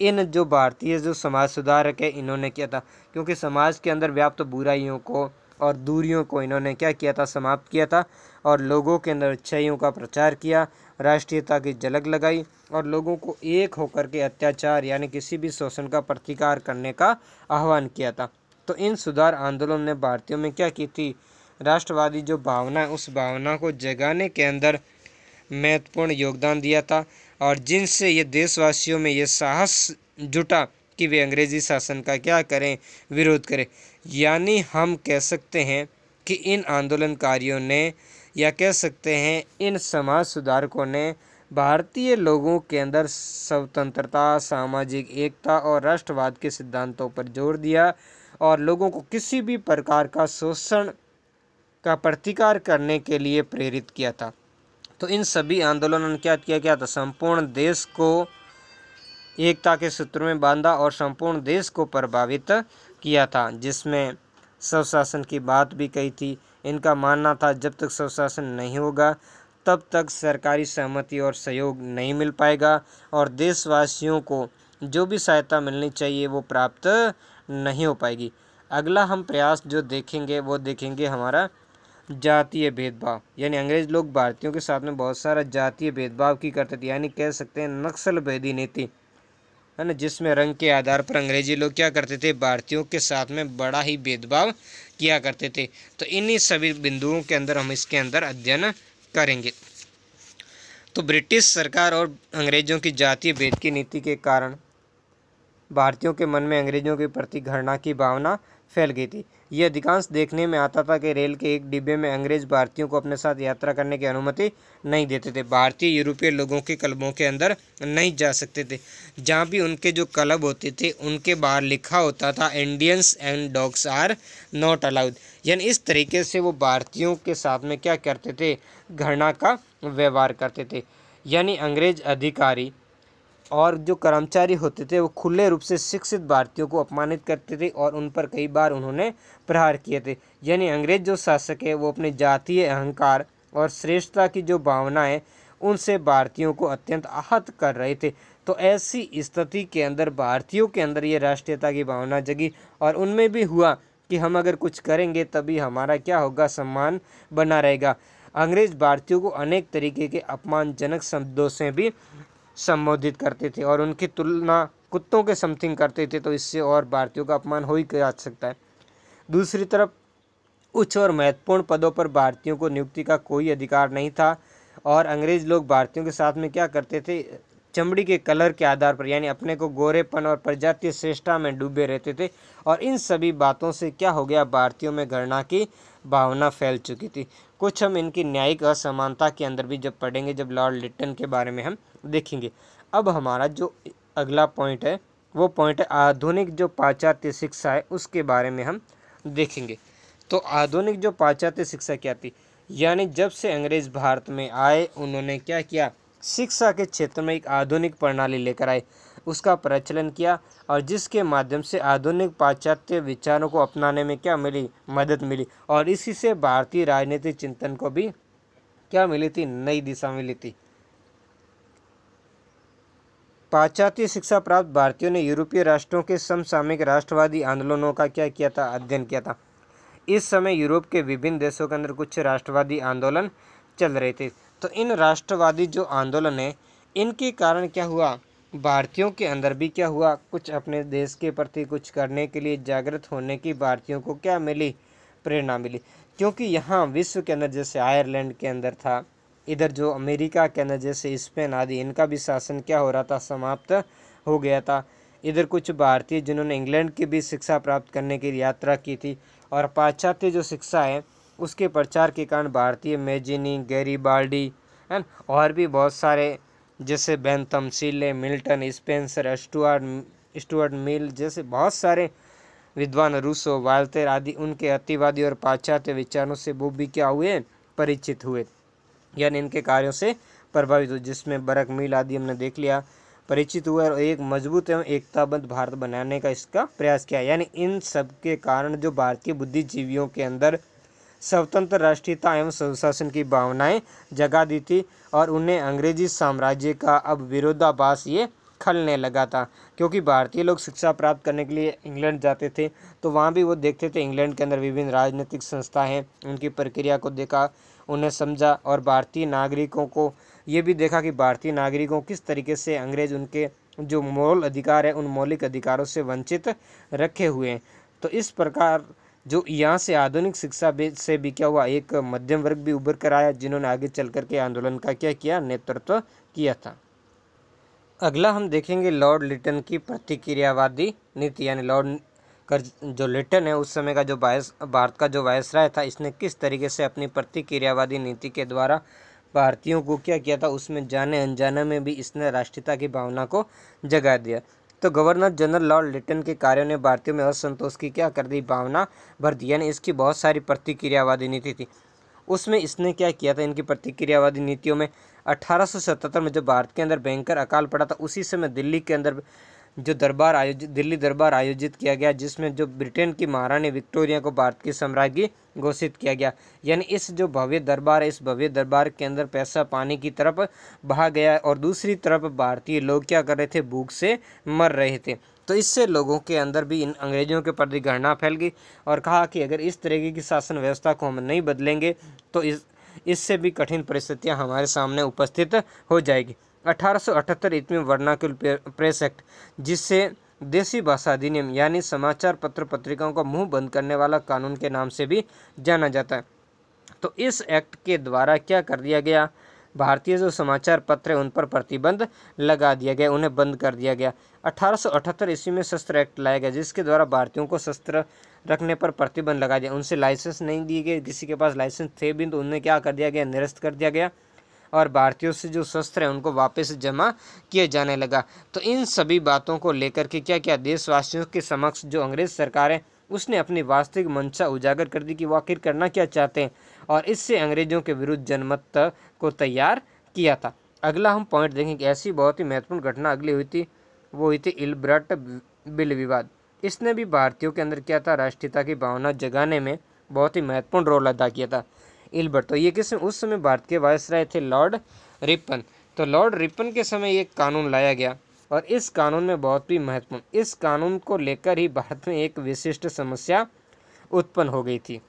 A: इन जो भारतीय जो समाज सुधारक है इन्होंने किया था क्योंकि समाज के अंदर व्याप्त बुराइयों को और दूरियों को इन्होंने क्या किया था समाप्त किया था और लोगों के अंदर अच्छाइयों का प्रचार किया राष्ट्रीयता की झलक लगाई और लोगों को एक होकर के अत्याचार यानी किसी भी शोषण का प्रतिकार करने का आह्वान किया था तो इन सुधार आंदोलन ने भारतीयों में क्या की थी राष्ट्रवादी जो भावना है उस भावना को जगाने के अंदर महत्वपूर्ण योगदान दिया था और जिनसे ये देशवासियों में ये साहस जुटा कि वे अंग्रेज़ी शासन का क्या करें विरोध करें यानी हम कह सकते हैं कि इन आंदोलनकारियों ने या कह सकते हैं इन समाज सुधारकों ने भारतीय लोगों के अंदर स्वतंत्रता सामाजिक एकता और राष्ट्रवाद के सिद्धांतों पर जोर दिया और लोगों को किसी भी प्रकार का शोषण का प्रतिकार करने के लिए प्रेरित किया था तो इन सभी आंदोलनों ने क्या किया गया था संपूर्ण देश को एकता के सूत्र में बांधा और संपूर्ण देश को प्रभावित किया था जिसमें स्वशासन की बात भी कही थी इनका मानना था जब तक स्वशासन नहीं होगा तब तक सरकारी सहमति और सहयोग नहीं मिल पाएगा और देशवासियों को जो भी सहायता मिलनी चाहिए वो प्राप्त नहीं हो पाएगी अगला हम प्रयास जो देखेंगे वो देखेंगे हमारा जातीय भेदभाव यानी अंग्रेज लोग भारतीयों के साथ में बहुत सारा जातीय भेदभाव की करते थे यानी कह सकते हैं नक्सल भेदी नीति है ना जिसमें रंग के आधार पर अंग्रेजी लोग क्या करते थे भारतीयों के साथ में बड़ा ही भेदभाव किया करते थे तो इन्हीं सभी बिंदुओं के अंदर हम इसके अंदर अध्ययन करेंगे तो ब्रिटिश सरकार और अंग्रेज़ों की जातीय भेद की नीति के कारण भारतीयों के मन में अंग्रेज़ों के प्रति घृणा की भावना फैल गई थी ये अधिकांश देखने में आता था कि रेल के एक डिब्बे में अंग्रेज भारतीयों को अपने साथ यात्रा करने की अनुमति नहीं देते थे भारतीय यूरोपीय लोगों के क्लबों के अंदर नहीं जा सकते थे जहाँ भी उनके जो क्लब होते थे उनके बाहर लिखा होता था Indians and dogs are not allowed यानी इस तरीके से वो भारतीयों के साथ में क्या करते थे घृणा का व्यवहार करते थे यानी अंग्रेज अधिकारी और जो कर्मचारी होते थे वो खुले रूप से शिक्षित भारतीयों को अपमानित करते थे और उन पर कई बार उन्होंने प्रहार किए थे यानी अंग्रेज जो शासक है वो अपने जातीय अहंकार और श्रेष्ठता की जो भावनाएं उनसे भारतीयों को अत्यंत आहत कर रहे थे तो ऐसी स्थिति के अंदर भारतीयों के अंदर ये राष्ट्रीयता की भावना जगी और उनमें भी हुआ कि हम अगर कुछ करेंगे तभी हमारा क्या होगा सम्मान बना रहेगा अंग्रेज भारतीयों को अनेक तरीके के अपमानजनक शब्दों से भी संबोधित करते थे और उनकी तुलना कुत्तों के समथिंग करते थे तो इससे और भारतीयों का अपमान हो ही जा सकता है दूसरी तरफ उच्च और महत्वपूर्ण पदों पर भारतीयों को नियुक्ति का कोई अधिकार नहीं था और अंग्रेज लोग भारतीयों के साथ में क्या करते थे चमड़ी के कलर के आधार पर यानी अपने को गोरेपन और प्रजातीय श्रेष्ठा में डूबे रहते थे और इन सभी बातों से क्या हो गया भारतीयों में घृणा की भावना फैल चुकी थी कुछ हम इनकी न्यायिक असमानता के अंदर भी जब पढ़ेंगे जब लॉर्ड लिट्टन के बारे में हम देखेंगे अब हमारा जो अगला पॉइंट है वो पॉइंट है आधुनिक जो पाश्चात्य शिक्षा है उसके बारे में हम देखेंगे तो आधुनिक जो पाश्चात्य शिक्षा क्या थी यानी जब से अंग्रेज़ भारत में आए उन्होंने क्या किया शिक्षा के क्षेत्र में एक आधुनिक प्रणाली लेकर आए उसका प्रचलन किया और जिसके माध्यम से आधुनिक पाश्चात्य विचारों को अपनाने में क्या मिली मदद मिली और इसी से भारतीय राजनीतिक चिंतन को भी क्या मिली थी नई दिशा मिली थी पाश्चात्य शिक्षा प्राप्त भारतीयों ने यूरोपीय राष्ट्रों के समसामयिक राष्ट्रवादी आंदोलनों का क्या किया था अध्ययन किया था इस समय यूरोप के विभिन्न देशों के अंदर कुछ राष्ट्रवादी आंदोलन चल रहे थे तो इन राष्ट्रवादी जो आंदोलन है इनके कारण क्या हुआ भारतीयों के अंदर भी क्या हुआ कुछ अपने देश के प्रति कुछ करने के लिए जागृत होने की भारतीयों को क्या मिली प्रेरणा मिली क्योंकि यहाँ विश्व के अंदर जैसे आयरलैंड के अंदर था इधर जो अमेरिका के अंदर जैसे स्पेन आदि इनका भी शासन क्या हो रहा था समाप्त हो गया था इधर कुछ भारतीय जिन्होंने इंग्लैंड की भी शिक्षा प्राप्त करने की यात्रा की थी और पाश्चात्य जो शिक्षा है उसके प्रचार के कारण भारतीय मेजिनी गैरी बाल्डी है और भी बहुत सारे जैसे Bentham Seeley Milton Spencer Stuart Stuart Mill जैसे बहुत सारे विद्वान रूसो वाल्तेर आदि उनके अतिवादी और पाश्चात्य विचारों से वो भी क्या हुए परिचित हुए यानी इनके कार्यों से प्रभावित हुए जिसमें बरक मिल आदि हमने देख लिया परिचित हुए और एक मजबूत एवं एकताबद्ध भारत बनाने का इसका प्रयास किया यानी इन सब के कारण जो भारतीय बुद्धिजीवियों के अंदर स्वतंत्र राष्ट्रीयता एवं सुशासन की भावनाएं जगा दी थी और उन्हें अंग्रेजी साम्राज्य का अब विरोधाभास ये खलने लगा था क्योंकि भारतीय लोग शिक्षा प्राप्त करने के लिए इंग्लैंड जाते थे तो वहाँ भी वो देखते थे इंग्लैंड के अंदर विभिन्न राजनीतिक संस्थाएं हैं उनकी प्रक्रिया को देखा उन्हें समझा और भारतीय नागरिकों को ये भी देखा कि भारतीय नागरिकों किस तरीके से अंग्रेज उनके जो मौल अधिकार है उन मौलिक अधिकारों से वंचित रखे हुए हैं तो इस प्रकार जो यहाँ से आधुनिक शिक्षा से भी क्या हुआ एक मध्यम वर्ग भी उभर कर आया जिन्होंने आगे चल कर के आंदोलन का क्या किया नेतृत्व किया था अगला हम देखेंगे लॉर्ड लिटन की प्रतिक्रियावादी नीति यानी लॉर्ड कर जो लिटन है उस समय का जो वायस भारत का जो वायस राय था इसने किस तरीके से अपनी प्रतिक्रियावादी नीति के द्वारा भारतीयों को क्या किया था उसमें जाने अनजाने में भी इसने राष्ट्रीयता की भावना को जगा दिया तो गवर्नर जनरल लॉर्ड लिटन के कार्यों ने भारतीयों में असंतोष की क्या कर दी भावना भर दी यानी इसकी बहुत सारी प्रतिक्रियावादी नीति थी उसमें इसने क्या किया था इनकी प्रतिक्रियावादी नीतियों में अठारह में जब भारत के अंदर बैंकर अकाल पड़ा था उसी समय दिल्ली के अंदर जो दरबार आयोजित दिल्ली दरबार आयोजित किया गया जिसमें जो ब्रिटेन की महारानी विक्टोरिया को भारत की सम्राज्ञी घोषित किया गया यानी इस जो भव्य दरबार है इस भव्य दरबार के अंदर पैसा पानी की तरफ बहा गया और दूसरी तरफ भारतीय लोग क्या कर रहे थे भूख से मर रहे थे तो इससे लोगों के अंदर भी इन अंग्रेज़ों के प्रति घृणा फैल गई और कहा कि अगर इस तरीके की शासन व्यवस्था को हम नहीं बदलेंगे तो इस इससे भी कठिन परिस्थितियां हमारे सामने उपस्थित हो जाएगी अठारह ईस्वी में वर्णाकुल प्रेस एक्ट जिससे देसी भाषा अधिनियम यानी समाचार पत्र पत्रिकाओं का मुंह बंद करने वाला कानून के नाम से भी जाना जाता है तो इस एक्ट के द्वारा क्या कर दिया गया भारतीय जो समाचार पत्र है उन पर प्रतिबंध लगा दिया गया उन्हें बंद कर दिया गया अठारह ईस्वी में शस्त्र एक्ट लाया गया जिसके द्वारा भारतीयों को शस्त्र रखने पर प्रतिबंध लगा दिया उनसे लाइसेंस नहीं दिए गए किसी के पास लाइसेंस थे भी तो उन्हें क्या कर दिया गया निरस्त कर दिया गया और भारतीयों से जो शस्त्र है उनको वापस जमा किया जाने लगा तो इन सभी बातों को लेकर के क्या क्या देशवासियों के समक्ष जो अंग्रेज सरकार है उसने अपनी वास्तविक मंशा उजागर कर दी कि वो आखिर करना क्या चाहते हैं और इससे अंग्रेजों के विरुद्ध जनमत को तैयार किया था अगला हम पॉइंट देखेंगे ऐसी बहुत ही महत्वपूर्ण घटना अगली हुई थी वो हुई थी इल्ब्रट बिल विवाद इसने भी भारतीयों के अंदर क्या था राष्ट्रीयता की भावना जगाने में बहुत ही महत्वपूर्ण रोल अदा किया था इल्बर्ट तो ये किस उस समय भारत के वायसराय थे लॉर्ड रिपन तो लॉर्ड रिपन के समय ये कानून लाया गया और इस कानून में बहुत ही महत्वपूर्ण इस कानून को लेकर ही भारत में एक विशिष्ट समस्या उत्पन्न हो गई थी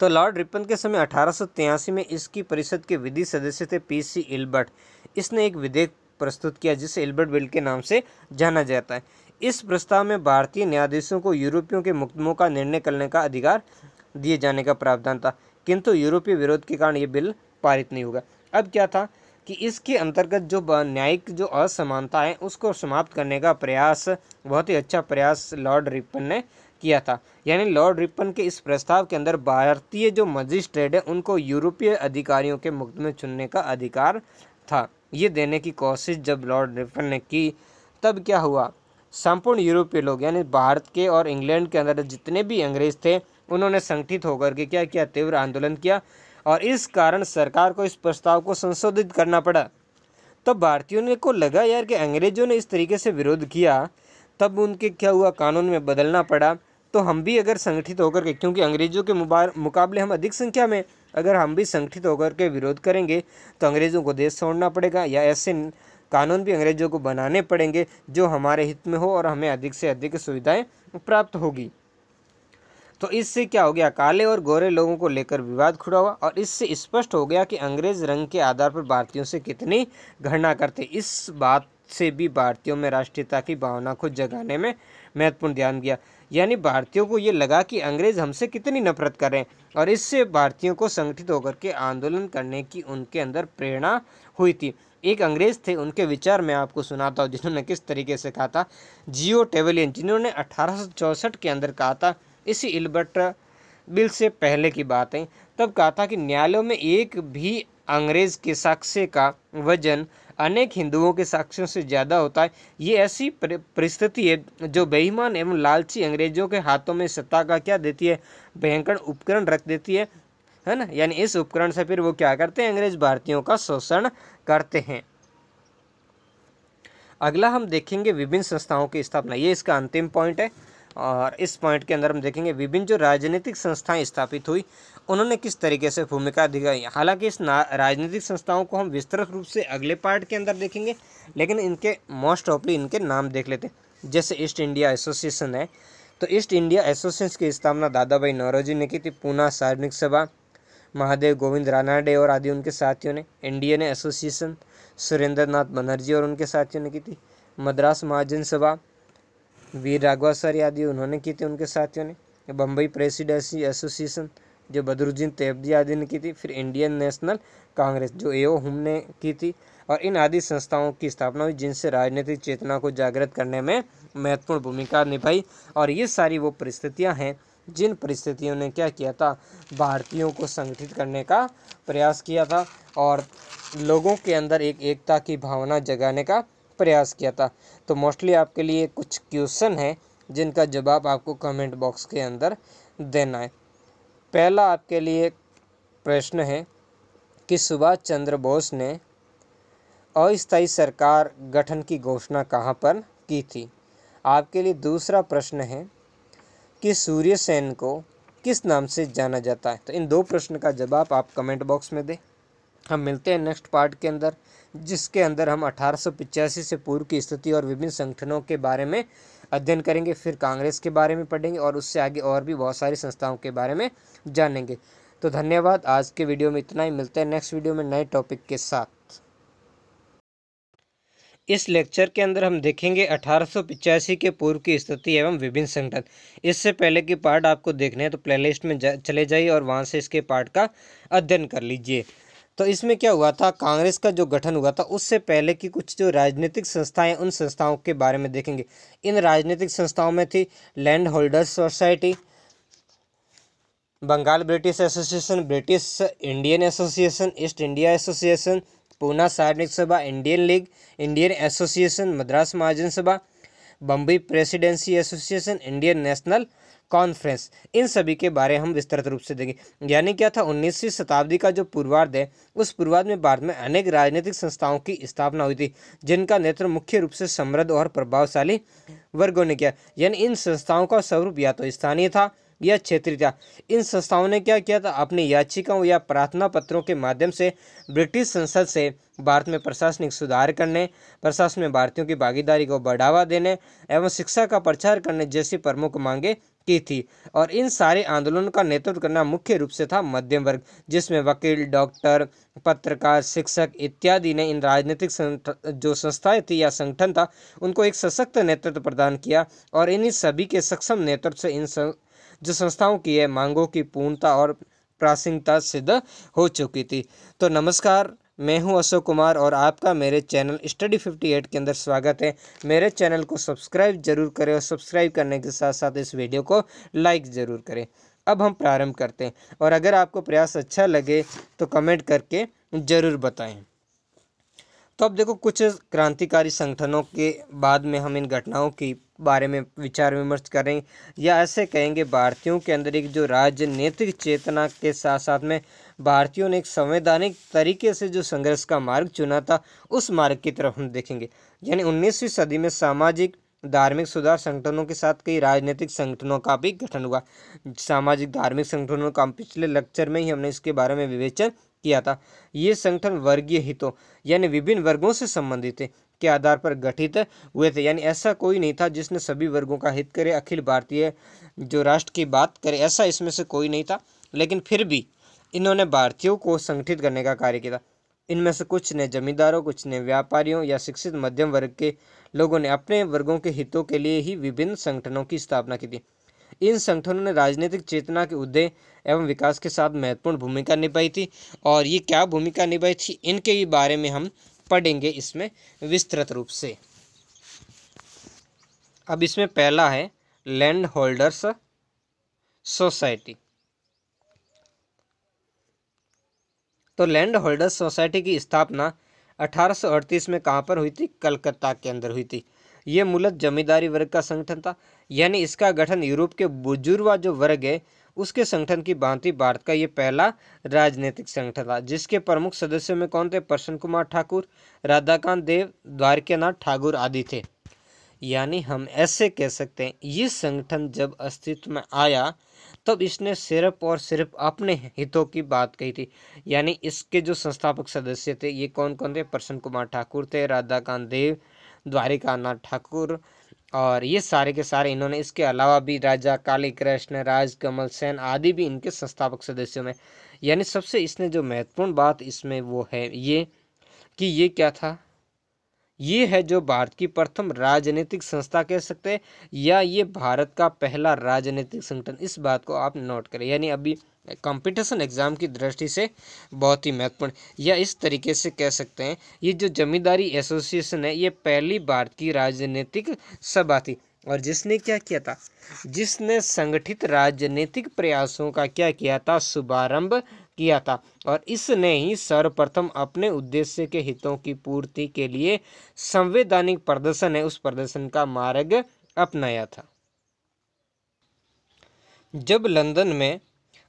A: तो लॉर्ड रिपन के समय अठारह में इसकी परिषद के विधि सदस्य थे पीसी इल्बर्ट इसने एक विधेयक प्रस्तुत किया जिसे इल्बर्ट बिल के नाम से जाना जाता है इस प्रस्ताव में भारतीय न्यायाधीशों को यूरोपियों के मुकदमों का निर्णय करने का अधिकार दिए जाने का प्रावधान था किंतु यूरोपीय विरोध के कारण ये बिल पारित नहीं होगा अब क्या था कि इसके अंतर्गत जो न्यायिक जो असमानता है उसको समाप्त करने का प्रयास बहुत ही अच्छा प्रयास लॉर्ड रिपन ने किया था यानी लॉर्ड रिपन के इस प्रस्ताव के अंदर भारतीय जो मजिस्ट्रेट है उनको यूरोपीय अधिकारियों के मुकदमे चुनने का अधिकार था ये देने की कोशिश जब लॉर्ड रिपन ने की तब क्या हुआ संपूर्ण यूरोपीय लोग यानी भारत के और इंग्लैंड के अंदर जितने भी अंग्रेज थे उन्होंने संगठित होकर के क्या किया तीव्र आंदोलन किया और इस कारण सरकार को इस प्रस्ताव को संशोधित करना पड़ा तब तो भारतीयों ने को लगा यार कि अंग्रेजों ने इस तरीके से विरोध किया तब उनके क्या हुआ कानून में बदलना पड़ा तो हम भी अगर संगठित होकर के क्योंकि अंग्रेज़ों के मुकाबले हम अधिक संख्या में अगर हम भी संगठित होकर के विरोध करेंगे तो अंग्रेज़ों को देश छोड़ना पड़ेगा या ऐसे कानून भी अंग्रेज़ों को बनाने पड़ेंगे जो हमारे हित में हो और हमें अधिक से अधिक सुविधाएं प्राप्त होगी तो इससे क्या हो गया काले और गोरे लोगों को लेकर विवाद खुड़ा हुआ और इससे स्पष्ट हो गया कि अंग्रेज रंग के आधार पर भारतीयों से कितनी घृणा करते इस बात से भी भारतीयों में राष्ट्रीयता की भावना को जगाने में महत्वपूर्ण ध्यान दिया यानी भारतीयों को ये लगा कि अंग्रेज हमसे कितनी नफरत कर रहे हैं और इससे भारतीयों को संगठित होकर के आंदोलन करने की उनके अंदर प्रेरणा हुई थी एक अंग्रेज़ थे उनके विचार मैं आपको सुनाता हूँ जिन्होंने किस तरीके से कहा था जियो टेवलियन जिन्होंने अठारह के अंदर कहा था इसी इल्बर्ट बिल से पहले की बात है तब कहा था कि न्यायालयों में एक भी अंग्रेज़ के साक्ष्य का वजन अनेक हिंदुओं के साक्ष्यों से ज़्यादा होता है ये ऐसी परिस्थिति है जो बेईमान एवं लालची अंग्रेजों के हाथों में सत्ता का क्या देती है भयंकर उपकरण रख देती है है ना यानी इस उपकरण से फिर वो क्या करते हैं अंग्रेज भारतीयों का शोषण करते हैं अगला हम देखेंगे विभिन्न संस्थाओं की स्थापना ये इसका अंतिम पॉइंट है और इस पॉइंट के अंदर हम देखेंगे विभिन्न जो राजनीतिक संस्थाएं स्थापित हुई उन्होंने किस तरीके से भूमिका दिखाई हालांकि इस राजनीतिक संस्थाओं को हम विस्तृत रूप से अगले पार्ट के अंदर देखेंगे लेकिन इनके मोस्ट ऑफली इनके नाम देख लेते हैं जैसे ईस्ट इंडिया एसोसिएशन है तो ईस्ट इंडिया एसोसिएशन की स्थापना दादा भाई नौरोजी ने की थी पूना सार्वजनिक सभा महादेव गोविंद रानाडे और आदि उनके साथियों ने इंडियन एसोसिएशन सुरेंद्र नाथ बनर्जी और उनके साथियों ने की थी मद्रास महाजन सभा वीर सर आदि उन्होंने की थी उनके साथियों ने बम्बई प्रेसिडेंसी एसोसिएशन जो बदरुद्दीन तेबदी आदि ने की थी फिर इंडियन नेशनल कांग्रेस जो ए हम हुम ने की थी और इन आदि संस्थाओं की स्थापना हुई जिनसे राजनीतिक चेतना को जागृत करने में महत्वपूर्ण भूमिका निभाई और ये सारी वो परिस्थितियाँ हैं जिन परिस्थितियों ने क्या किया था भारतीयों को संगठित करने का प्रयास किया था और लोगों के अंदर एक एकता की भावना जगाने का प्रयास किया था तो मोस्टली आपके लिए कुछ क्वेश्चन हैं जिनका जवाब आपको कमेंट बॉक्स के अंदर देना है पहला आपके लिए प्रश्न है कि सुभाष चंद्र बोस ने अस्थायी सरकार गठन की घोषणा कहाँ पर की थी आपके लिए दूसरा प्रश्न है कि सूर्य सेन को किस नाम से जाना जाता है तो इन दो प्रश्न का जवाब आप कमेंट बॉक्स में दें हम मिलते हैं नेक्स्ट पार्ट के अंदर जिसके अंदर हम अठारह से पूर्व की स्थिति और विभिन्न संगठनों के बारे में अध्ययन करेंगे फिर कांग्रेस के बारे में पढ़ेंगे और उससे आगे और भी बहुत सारी संस्थाओं के बारे में जानेंगे तो धन्यवाद आज के वीडियो में इतना ही मिलते हैं नेक्स्ट वीडियो में नए टॉपिक के साथ इस लेक्चर के अंदर हम देखेंगे अठारह के पूर्व की स्थिति एवं विभिन्न संगठन इससे पहले की पार्ट आपको देखने हैं तो प्लेलिस्ट में जा, चले जाइए और वहाँ से इसके पार्ट का अध्ययन कर लीजिए तो इसमें क्या हुआ था कांग्रेस का जो गठन हुआ था उससे पहले की कुछ जो राजनीतिक संस्थाएं उन संस्थाओं के बारे में देखेंगे इन राजनीतिक संस्थाओं में थी land holders society Bengal British association British Indian association East India association Poona Sarvajanik Sabha Indian league Indian association Madras Mahajan Sabha Bombay presidency association Indian national conference इन सभी के बारे हम विस्तृत रूप से देखें यानी क्या था उन्नीसवीं शताब्दी का जो पूर्वार्ध है उस पूर्वार्ध में भारत में अनेक राजनीतिक संस्थाओं की स्थापना हुई थी जिनका नेतृत्व मुख्य रूप से समृद्ध और प्रभावशाली वर्गों ने किया यानी इन संस्थाओं का स्वरूप या तो स्थानीय था या क्षेत्रीयता इन संस्थाओं ने क्या किया था अपनी याचिकाओं या प्रार्थना पत्रों के माध्यम से ब्रिटिश संसद से भारत में प्रशासनिक सुधार करने प्रशासन में भारतीयों की भागीदारी को बढ़ावा देने एवं शिक्षा का प्रचार करने जैसी प्रमुख मांगे की थी और इन सारे आंदोलन का नेतृत्व करना मुख्य रूप से था मध्यम वर्ग जिसमें वकील डॉक्टर पत्रकार शिक्षक इत्यादि ने इन राजनीतिक जो संस्थाएं थी या संगठन था उनको एक सशक्त नेतृत्व प्रदान किया और इन्हीं सभी के सक्षम नेतृत्व से इन जो संस्थाओं की है मांगों की पूर्णता और प्रासंगिकता सिद्ध हो चुकी थी तो नमस्कार मैं हूं अशोक कुमार और आपका मेरे चैनल स्टडी 58 के अंदर स्वागत है मेरे चैनल को सब्सक्राइब जरूर करें और सब्सक्राइब करने के साथ साथ इस वीडियो को लाइक ज़रूर करें अब हम प्रारंभ करते हैं और अगर आपको प्रयास अच्छा लगे तो कमेंट करके ज़रूर बताएं तो अब देखो कुछ क्रांतिकारी संगठनों के बाद में हम इन घटनाओं की बारे में विचार विमर्श करें या ऐसे कहेंगे भारतीयों के अंदर एक जो राजनीतिक चेतना के साथ साथ में भारतीयों ने एक संवैधानिक तरीके से जो संघर्ष का मार्ग चुना था उस मार्ग की तरफ हम देखेंगे यानी उन्नीसवीं सदी में सामाजिक धार्मिक सुधार संगठनों के साथ कई राजनीतिक संगठनों का भी गठन हुआ सामाजिक धार्मिक संगठनों का पिछले लेक्चर में ही हमने इसके बारे में विवेचन किया था ये संगठन वर्गीय हितों यानी विभिन्न वर्गों से संबंधित थे के आधार पर गठित हुए थे यानी ऐसा कोई नहीं था जिसने सभी वर्गों का हित करे अखिल भारतीय जो राष्ट्र की बात करे ऐसा इसमें से कोई नहीं था लेकिन फिर भी इन्होंने भारतीयों को संगठित करने का कार्य किया इनमें से कुछ ने जमींदारों कुछ ने व्यापारियों या शिक्षित मध्यम वर्ग के लोगों ने अपने वर्गों के हितों के लिए ही विभिन्न संगठनों की स्थापना की थी इन संगठनों ने राजनीतिक चेतना के उदय एवं विकास के साथ महत्वपूर्ण भूमिका निभाई थी और ये क्या भूमिका निभाई थी इनके बारे में हम पढ़ेंगे इसमें विस्तृत रूप से अब इसमें पहला है लैंड होल्डर्स सोसाइटी तो लैंड होल्डर्स सोसाइटी की स्थापना 1838 में कहाँ पर हुई थी कलकत्ता के अंदर हुई थी ये मूलत जमींदारी वर्ग का संगठन था यानी इसका गठन यूरोप के बुजुर्वा जो वर्ग है उसके संगठन की भांति भारत का ये पहला राजनीतिक संगठन था जिसके प्रमुख सदस्यों में कौन थे प्रसन्न कुमार ठाकुर राधाकांत देव द्वारकेनाथ ठाकुर आदि थे यानी हम ऐसे कह सकते हैं ये संगठन जब अस्तित्व में आया तब इसने सिर्फ और सिर्फ अपने हितों की बात कही थी यानी इसके जो संस्थापक सदस्य थे ये कौन कौन थे प्रसन्न कुमार ठाकुर थे राधाकांत देव द्वारिकानाथ ठाकुर और ये सारे के सारे इन्होंने इसके अलावा भी राजा काली कृष्ण राज कमल सेन आदि भी इनके संस्थापक सदस्यों में यानी सबसे इसने जो महत्वपूर्ण बात इसमें वो है ये कि ये क्या था ये है जो भारत की प्रथम राजनीतिक संस्था कह सकते हैं या ये भारत का पहला राजनीतिक संगठन इस बात को आप नोट करें यानी अभी कंपटीशन एग्ज़ाम की दृष्टि से बहुत ही महत्वपूर्ण या इस तरीके से कह सकते हैं ये जो जमींदारी एसोसिएशन है ये पहली भारत की राजनीतिक सभा थी और जिसने क्या किया था जिसने संगठित राजनीतिक प्रयासों का क्या किया था शुभारंभ किया था और इसने ही सर्वप्रथम अपने उद्देश्य के हितों की पूर्ति के लिए संवैधानिक प्रदर्शन है उस प्रदर्शन का मार्ग अपनाया था जब लंदन में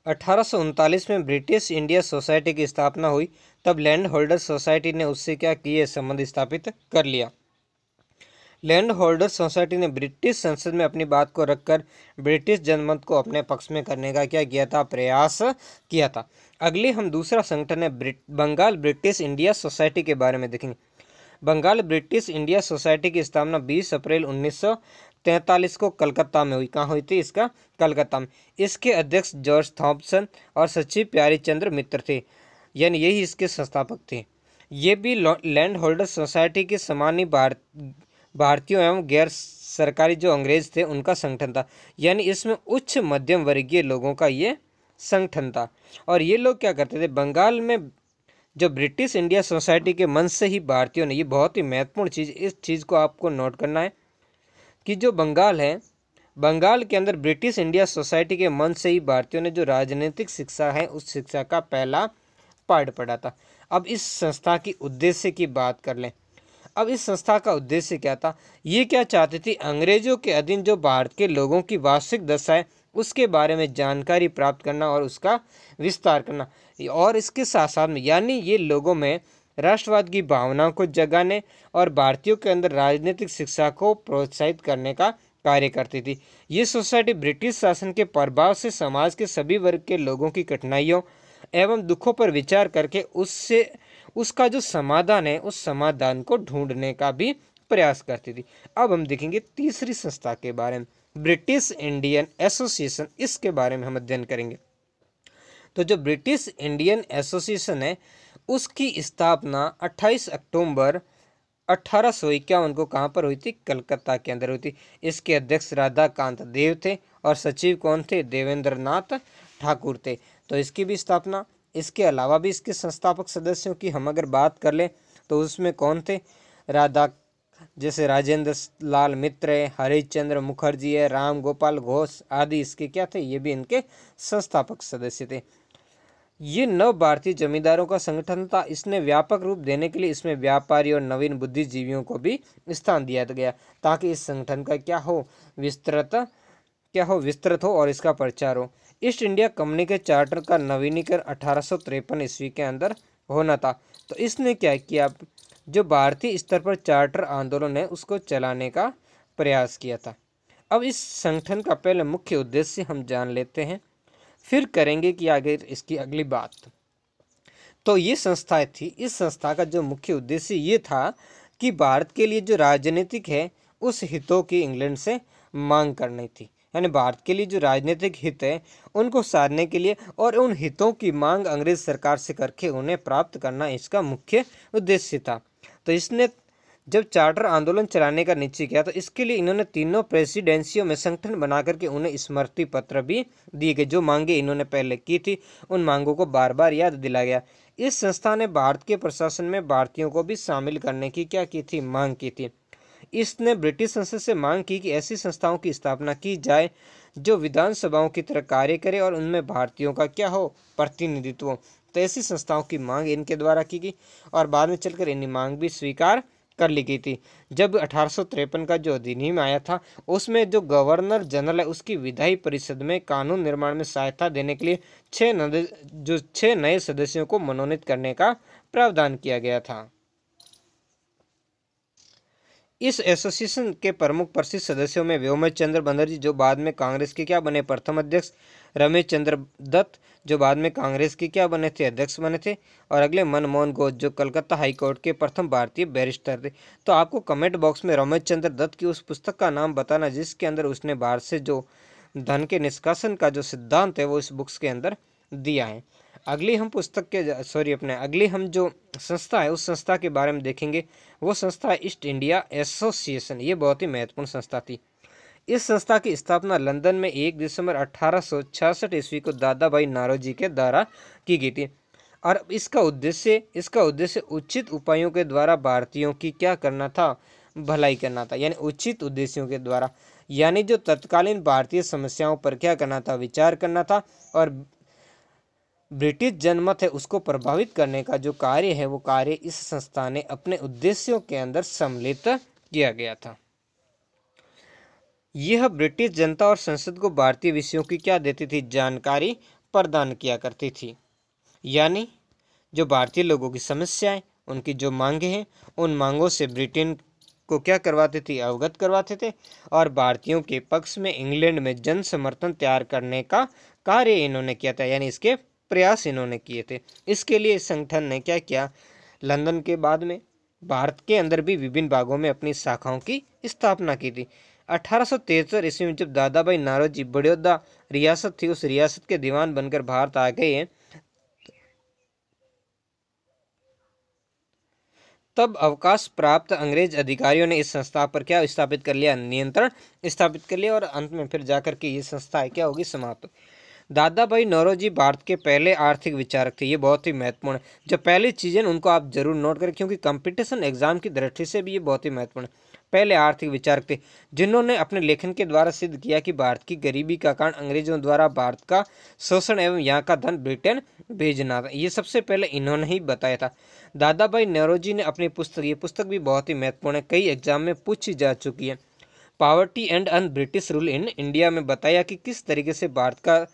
A: अठारह में ब्रिटिश इंडिया सोसाइटी की स्थापना हुई तब लैंड होल्डर सोसाइटी ने उससे क्या किए संबंध स्थापित कर लिया लैंड होल्डर सोसाइटी ने ब्रिटिश संसद में अपनी बात को रखकर ब्रिटिश जनमत को अपने पक्ष में करने का क्या किया था प्रयास किया था अगले हम दूसरा संगठन है बंगाल ब्रिटिश इंडिया सोसाइटी के बारे में देखेंगे बंगाल ब्रिटिश इंडिया सोसाइटी की स्थापना 20 अप्रैल उन्नीस तैंतालीस को कलकत्ता में हुई कहाँ हुई थी इसका कलकत्ता में इसके अध्यक्ष जॉर्ज थॉम्पसन और सचिव प्यारी चंद्र मित्र थे यानी यही इसके संस्थापक थे ये भी लैंड होल्डर सोसाइटी के सामान्य भारत भारतीयों एवं गैर सरकारी जो अंग्रेज थे उनका संगठन था यानी इसमें उच्च मध्यम वर्गीय लोगों का ये संगठन था और ये लोग क्या करते थे बंगाल में जो ब्रिटिश इंडिया सोसाइटी के मन से ही भारतीयों ने ये बहुत ही महत्वपूर्ण चीज़ इस चीज़ को आपको नोट करना है कि जो बंगाल है बंगाल के अंदर ब्रिटिश इंडिया सोसाइटी के मन से ही भारतीयों ने जो राजनीतिक शिक्षा है उस शिक्षा का पहला पाठ पढ़ा था अब इस संस्था की उद्देश्य की बात कर लें अब इस संस्था का उद्देश्य क्या था ये क्या चाहती थी अंग्रेजों के अधीन जो भारत के लोगों की वार्षिक दशा है उसके बारे में जानकारी प्राप्त करना और उसका विस्तार करना और इसके साथ साथ में यानी ये लोगों में राष्ट्रवाद की भावना को जगाने और भारतीयों के अंदर राजनीतिक शिक्षा को प्रोत्साहित करने का कार्य करती थी ये सोसाइटी ब्रिटिश शासन के प्रभाव से समाज के सभी वर्ग के लोगों की कठिनाइयों एवं दुखों पर विचार करके उससे उसका जो समाधान है उस समाधान को ढूंढने का भी प्रयास करती थी अब हम देखेंगे तीसरी संस्था के बारे में ब्रिटिश इंडियन एसोसिएशन इसके बारे में हम अध्ययन करेंगे तो जो ब्रिटिश इंडियन एसोसिएशन है उसकी स्थापना 28 अक्टूबर अठारह सौ इक्यावन को कहाँ पर हुई थी कलकत्ता के अंदर हुई थी इसके अध्यक्ष राधाकांत देव थे और सचिव कौन थे देवेंद्र नाथ ठाकुर थे तो इसकी भी स्थापना इसके अलावा भी इसके संस्थापक सदस्यों की हम अगर बात कर लें तो उसमें कौन थे राधा जैसे राजेंद्र लाल मित्र है हरिश्चंद्र मुखर्जी है राम गोपाल घोष आदि इसके क्या थे ये भी इनके संस्थापक सदस्य थे ये नव भारतीय जमींदारों का संगठन था इसने व्यापक रूप देने के लिए इसमें व्यापारी और नवीन बुद्धिजीवियों को भी स्थान दिया गया ताकि इस संगठन का क्या हो विस्तृत क्या हो विस्तृत हो और इसका प्रचार हो ईस्ट इंडिया कंपनी के चार्टर का नवीनीकरण अठारह ईस्वी के अंदर होना था तो इसने क्या किया जो भारतीय स्तर पर चार्टर आंदोलन है उसको चलाने का प्रयास किया था अब इस संगठन का पहले मुख्य उद्देश्य हम जान लेते हैं फिर करेंगे कि आगे इसकी अगली बात तो ये संस्था थी इस संस्था का जो मुख्य उद्देश्य ये था कि भारत के लिए जो राजनीतिक है उस हितों की इंग्लैंड से मांग करनी थी यानी भारत के लिए जो राजनीतिक हित है उनको साधने के लिए और उन हितों की मांग अंग्रेज सरकार से करके उन्हें प्राप्त करना इसका मुख्य उद्देश्य था तो इसने जब चार्टर आंदोलन चलाने का निश्चय किया तो इसके लिए इन्होंने तीनों प्रेसिडेंसियों में संगठन बना करके उन्हें स्मृति पत्र भी दिए गए जो मांगे इन्होंने पहले की थी उन मांगों को बार बार याद दिलाया गया इस संस्था ने भारत के प्रशासन में भारतीयों को भी शामिल करने की क्या की थी मांग की थी इसने ब्रिटिश संसद से मांग की कि ऐसी संस्थाओं की स्थापना की जाए जो विधानसभाओं की तरह कार्य करे और उनमें भारतीयों का क्या हो प्रतिनिधित्व तो ऐसी संस्थाओं की मांग इनके द्वारा की गई और बाद में चलकर इनकी मांग भी स्वीकार कर ली गई थी जब अठारह का जो अधिनियम आया था उसमें जो गवर्नर जनरल है उसकी विधायी परिषद में कानून निर्माण में सहायता देने के लिए छः जो छः नए सदस्यों को मनोनीत करने का प्रावधान किया गया था इस एसोसिएशन के प्रमुख प्रसिद्ध सदस्यों में व्योमच चंद्र बनर्जी जो बाद में कांग्रेस के क्या बने प्रथम अध्यक्ष रमेश चंद्र दत्त जो बाद में कांग्रेस के क्या बने थे अध्यक्ष बने थे और अगले मनमोहन घोष जो कलकत्ता हाईकोर्ट के प्रथम भारतीय बैरिस्टर थे तो आपको कमेंट बॉक्स में रमेश चंद्र दत्त की उस पुस्तक का नाम बताना जिसके अंदर उसने भारत से जो धन के निष्कासन का जो सिद्धांत है वो इस बुक्स के अंदर दिया है अगली हम पुस्तक के सॉरी अपने अगली हम जो संस्था है उस संस्था के बारे में देखेंगे वो संस्था ईस्ट इंडिया एसोसिएशन ये बहुत ही महत्वपूर्ण संस्था थी इस संस्था की स्थापना लंदन में एक दिसंबर अठारह ईस्वी को दादा भाई नारोजी के द्वारा की गई थी और इसका उद्देश्य इसका उद्देश्य उचित उपायों के द्वारा भारतीयों की क्या करना था भलाई करना था यानी उचित उद्देश्यों के द्वारा यानी जो तत्कालीन भारतीय समस्याओं पर क्या करना था विचार करना था और ब्रिटिश जनमत है उसको प्रभावित करने का जो कार्य है वो कार्य इस संस्था ने अपने उद्देश्यों के अंदर सम्मिलित किया गया था यह ब्रिटिश जनता और संसद को भारतीय विषयों की क्या देती थी जानकारी प्रदान किया करती थी यानी जो भारतीय लोगों की समस्याएं उनकी जो मांगे हैं उन मांगों से ब्रिटेन को क्या करवाते थे अवगत करवाते थे और भारतीयों के पक्ष में इंग्लैंड में जन समर्थन तैयार करने का कार्य इन्होंने किया था यानी इसके प्रयास इन्होंने किए थे इसके लिए इस संगठन ने क्या किया लंदन के बाद में भारत के अंदर भी विभिन्न भागों में अपनी शाखाओं की स्थापना की थी अठारह ईस्वी में जब दादा भाई नारोजी बड़ौदा रियासत थी उस रियासत के दीवान बनकर भारत आ गए तब अवकाश प्राप्त अंग्रेज अधिकारियों ने इस संस्था पर क्या स्थापित कर लिया नियंत्रण स्थापित कर लिया और अंत में फिर जाकर के ये संस्था क्या होगी समाप्त दादा भाई नौरोजी भारत के पहले आर्थिक विचारक थे ये बहुत ही महत्वपूर्ण जो पहली चीज़ें उनको आप जरूर नोट करें क्योंकि कंपटीशन एग्जाम की दृष्टि से भी ये बहुत ही महत्वपूर्ण पहले आर्थिक विचारक थे जिन्होंने अपने लेखन के द्वारा सिद्ध किया कि भारत की गरीबी का कारण अंग्रेजों द्वारा भारत का शोषण एवं यहाँ का धन ब्रिटेन भेजना था ये सबसे पहले इन्होंने ही बताया था दादा भाई नेहरू ने अपनी पुस्तक ये पुस्तक भी बहुत ही महत्वपूर्ण है कई एग्जाम में पूछी जा चुकी है poverty and un British rule in India में बताया कि किस तरीके से भारत का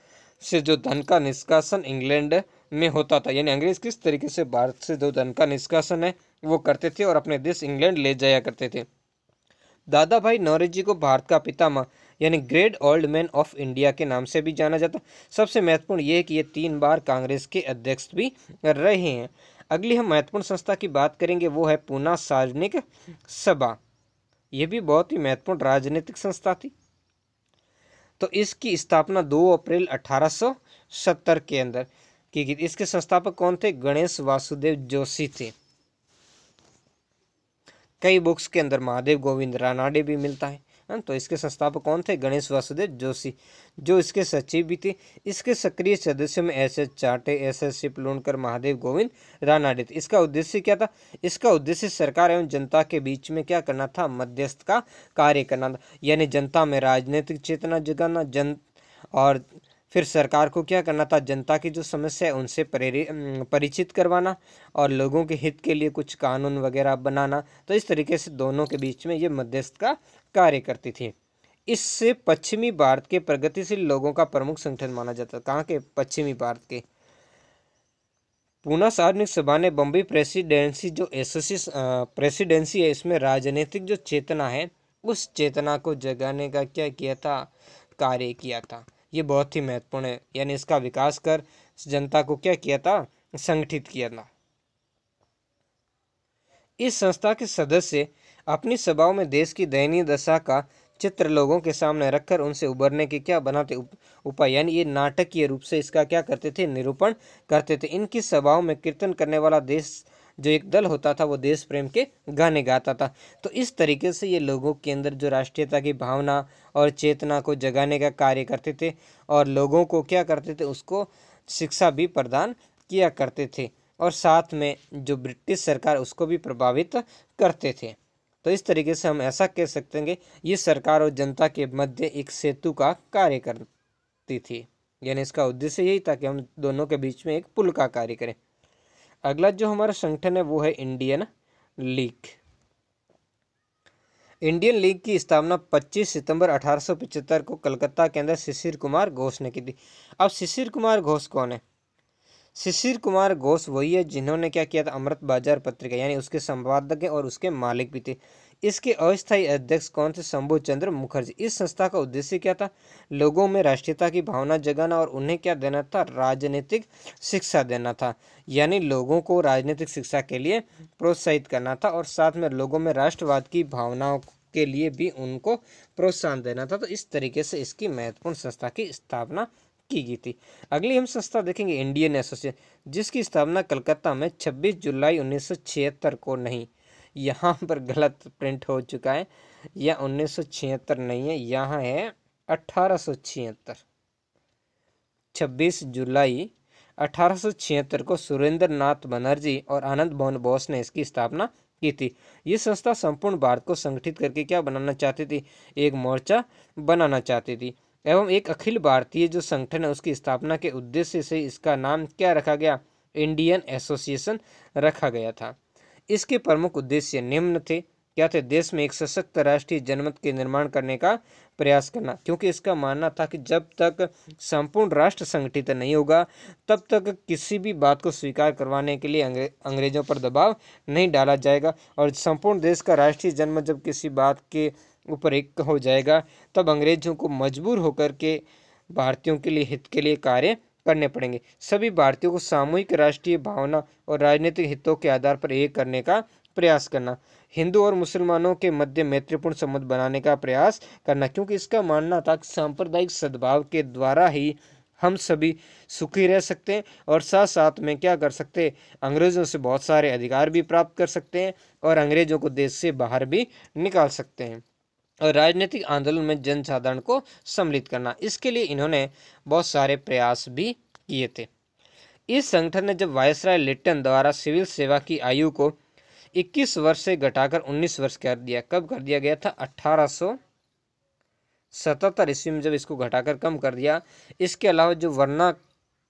A: से जो धन का निष्कासन इंग्लैंड में होता था यानी अंग्रेज किस तरीके से भारत से जो धन का निष्कासन है वो करते थे और अपने देश इंग्लैंड ले जाया करते थे दादा भाई नौरेजी को भारत का माँ यानी great old man of India के नाम से भी जाना जाता सबसे महत्वपूर्ण ये है कि ये तीन बार कांग्रेस के अध्यक्ष भी रहे हैं अगली हम महत्वपूर्ण संस्था की बात करेंगे वो है पूना सार्वजनिक सभा ये भी बहुत ही महत्वपूर्ण राजनीतिक संस्था थी तो इसकी स्थापना 2 अप्रैल 1870 के अंदर की गई इसके संस्थापक कौन थे गणेश वासुदेव जोशी थे कई बुक्स के अंदर महादेव गोविंद रानाडे भी मिलता है हाँ, तो इसके संस्थापक कौन थे गणेश वासुदेव जोशी जो इसके सचिव भी थे इसके सक्रिय सदस्यों में S S Chate S S Chiplunkar Mahadev Govind Ranade थे इसका उद्देश्य क्या था इसका उद्देश्य सरकार एवं जनता के बीच में क्या करना था मध्यस्थ का कार्य करना था यानी जनता में राजनीतिक चेतना जगाना जन और फिर सरकार को क्या करना था जनता की जो समस्या है उनसे परिचित करवाना और लोगों के हित के लिए कुछ कानून वगैरह बनाना तो इस तरीके से दोनों के बीच में ये मध्यस्थ का कार्य करती थी इससे पश्चिमी भारत के प्रगतिशील लोगों का प्रमुख संगठन माना जाता कहाँ के पश्चिमी भारत के पूना सार्वजनिक सभा ने बम्बई प्रेसिडेंसी जो एसोसिएशन प्रेसिडेंसी है इसमें राजनीतिक जो चेतना है उस चेतना को जगाने का क्या किया था कार्य किया था ये बहुत ही महत्वपूर्ण है यानी इसका विकास कर जनता को क्या किया था संगठित किया था इस संस्था के सदस्य अपनी सभाओं में देश की दयनीय दशा का चित्र लोगों के सामने रखकर उनसे उभरने के क्या बनाते उपाय यानी ये नाटकीय रूप से इसका क्या करते थे निरूपण करते थे इनकी सभाओं में कीर्तन करने वाला देश जो एक दल होता था वो देश प्रेम के गाने गाता था तो इस तरीके से ये लोगों के अंदर जो राष्ट्रीयता की भावना और चेतना को जगाने का कार्य करते थे और लोगों को क्या करते थे उसको शिक्षा भी प्रदान किया करते थे और साथ में जो ब्रिटिश सरकार उसको भी प्रभावित करते थे तो इस तरीके से हम ऐसा कह सकते हैं ये सरकार और जनता के मध्य एक सेतु का कार्य करती थी यानी इसका उद्देश्य यही था कि हम दोनों के बीच में एक पुल का कार्य करें अगला जो हमारा संगठन है वो है इंडियन लीग इंडियन लीग की स्थापना 25 सितंबर 1875 को कलकत्ता के अंदर शिशिर कुमार घोष ने की थी अब शिशिर कुमार घोष कौन है शिशिर कुमार घोष वही है जिन्होंने क्या किया था अमृत बाजार पत्रिका यानी उसके संपादक और उसके मालिक भी थे इसके अस्थायी अध्यक्ष कौन थे शंभु चंद्र मुखर्जी इस संस्था का उद्देश्य क्या था लोगों में राष्ट्रीयता की भावना जगाना और उन्हें क्या देना था राजनीतिक शिक्षा देना था यानी लोगों को राजनीतिक शिक्षा के लिए प्रोत्साहित करना था और साथ में लोगों में राष्ट्रवाद की भावनाओं के लिए भी उनको प्रोत्साहन देना था तो इस तरीके से इसकी महत्वपूर्ण संस्था की स्थापना की गई थी अगली हम संस्था देखेंगे इंडियन एसोसिएशन जिसकी स्थापना कलकत्ता में 26 जुलाई 1976 को नहीं यहाँ पर गलत प्रिंट हो चुका है यह उन्नीस नहीं है यहाँ है अठारह छब्बीस जुलाई अठारह को सुरेंद्र नाथ बनर्जी और आनंद मोहन बोस ने इसकी स्थापना की थी ये संस्था संपूर्ण भारत को संगठित करके क्या बनाना चाहती थी एक मोर्चा बनाना चाहती थी एवं एक अखिल भारतीय जो संगठन है उसकी स्थापना के उद्देश्य से इसका नाम क्या रखा गया इंडियन एसोसिएशन रखा गया था इसके प्रमुख उद्देश्य निम्न थे क्या थे देश में एक सशक्त राष्ट्रीय जनमत के निर्माण करने का प्रयास करना क्योंकि इसका मानना था कि जब तक संपूर्ण राष्ट्र संगठित नहीं होगा तब तक किसी भी बात को स्वीकार करवाने के लिए अंग्रे, अंग्रेजों पर दबाव नहीं डाला जाएगा और संपूर्ण देश का राष्ट्रीय जन्म जब किसी बात के ऊपर एक हो जाएगा तब अंग्रेजों को मजबूर होकर के भारतीयों के लिए हित के लिए कार्य करने पड़ेंगे सभी भारतीयों को सामूहिक राष्ट्रीय भावना और राजनीतिक हितों के आधार पर एक करने का प्रयास करना हिंदू और मुसलमानों के मध्य मैत्रीपूर्ण संबंध बनाने का प्रयास करना क्योंकि इसका मानना था कि सांप्रदायिक सद्भाव के द्वारा ही हम सभी सुखी रह सकते हैं और साथ साथ में क्या कर सकते हैं अंग्रेज़ों से बहुत सारे अधिकार भी प्राप्त कर सकते हैं और अंग्रेज़ों को देश से बाहर भी निकाल सकते हैं और राजनीतिक आंदोलन में जनसाधारण को सम्मिलित करना इसके लिए इन्होंने बहुत सारे प्रयास भी किए थे इस संगठन ने जब वायसराय लिट्टन द्वारा सिविल सेवा की आयु को 21 वर्ष से घटाकर 19 वर्ष कर दिया कब कर दिया गया था अठारह सतहत्तर ईस्वी में जब इसको घटाकर कम कर दिया इसके अलावा जो वर्णा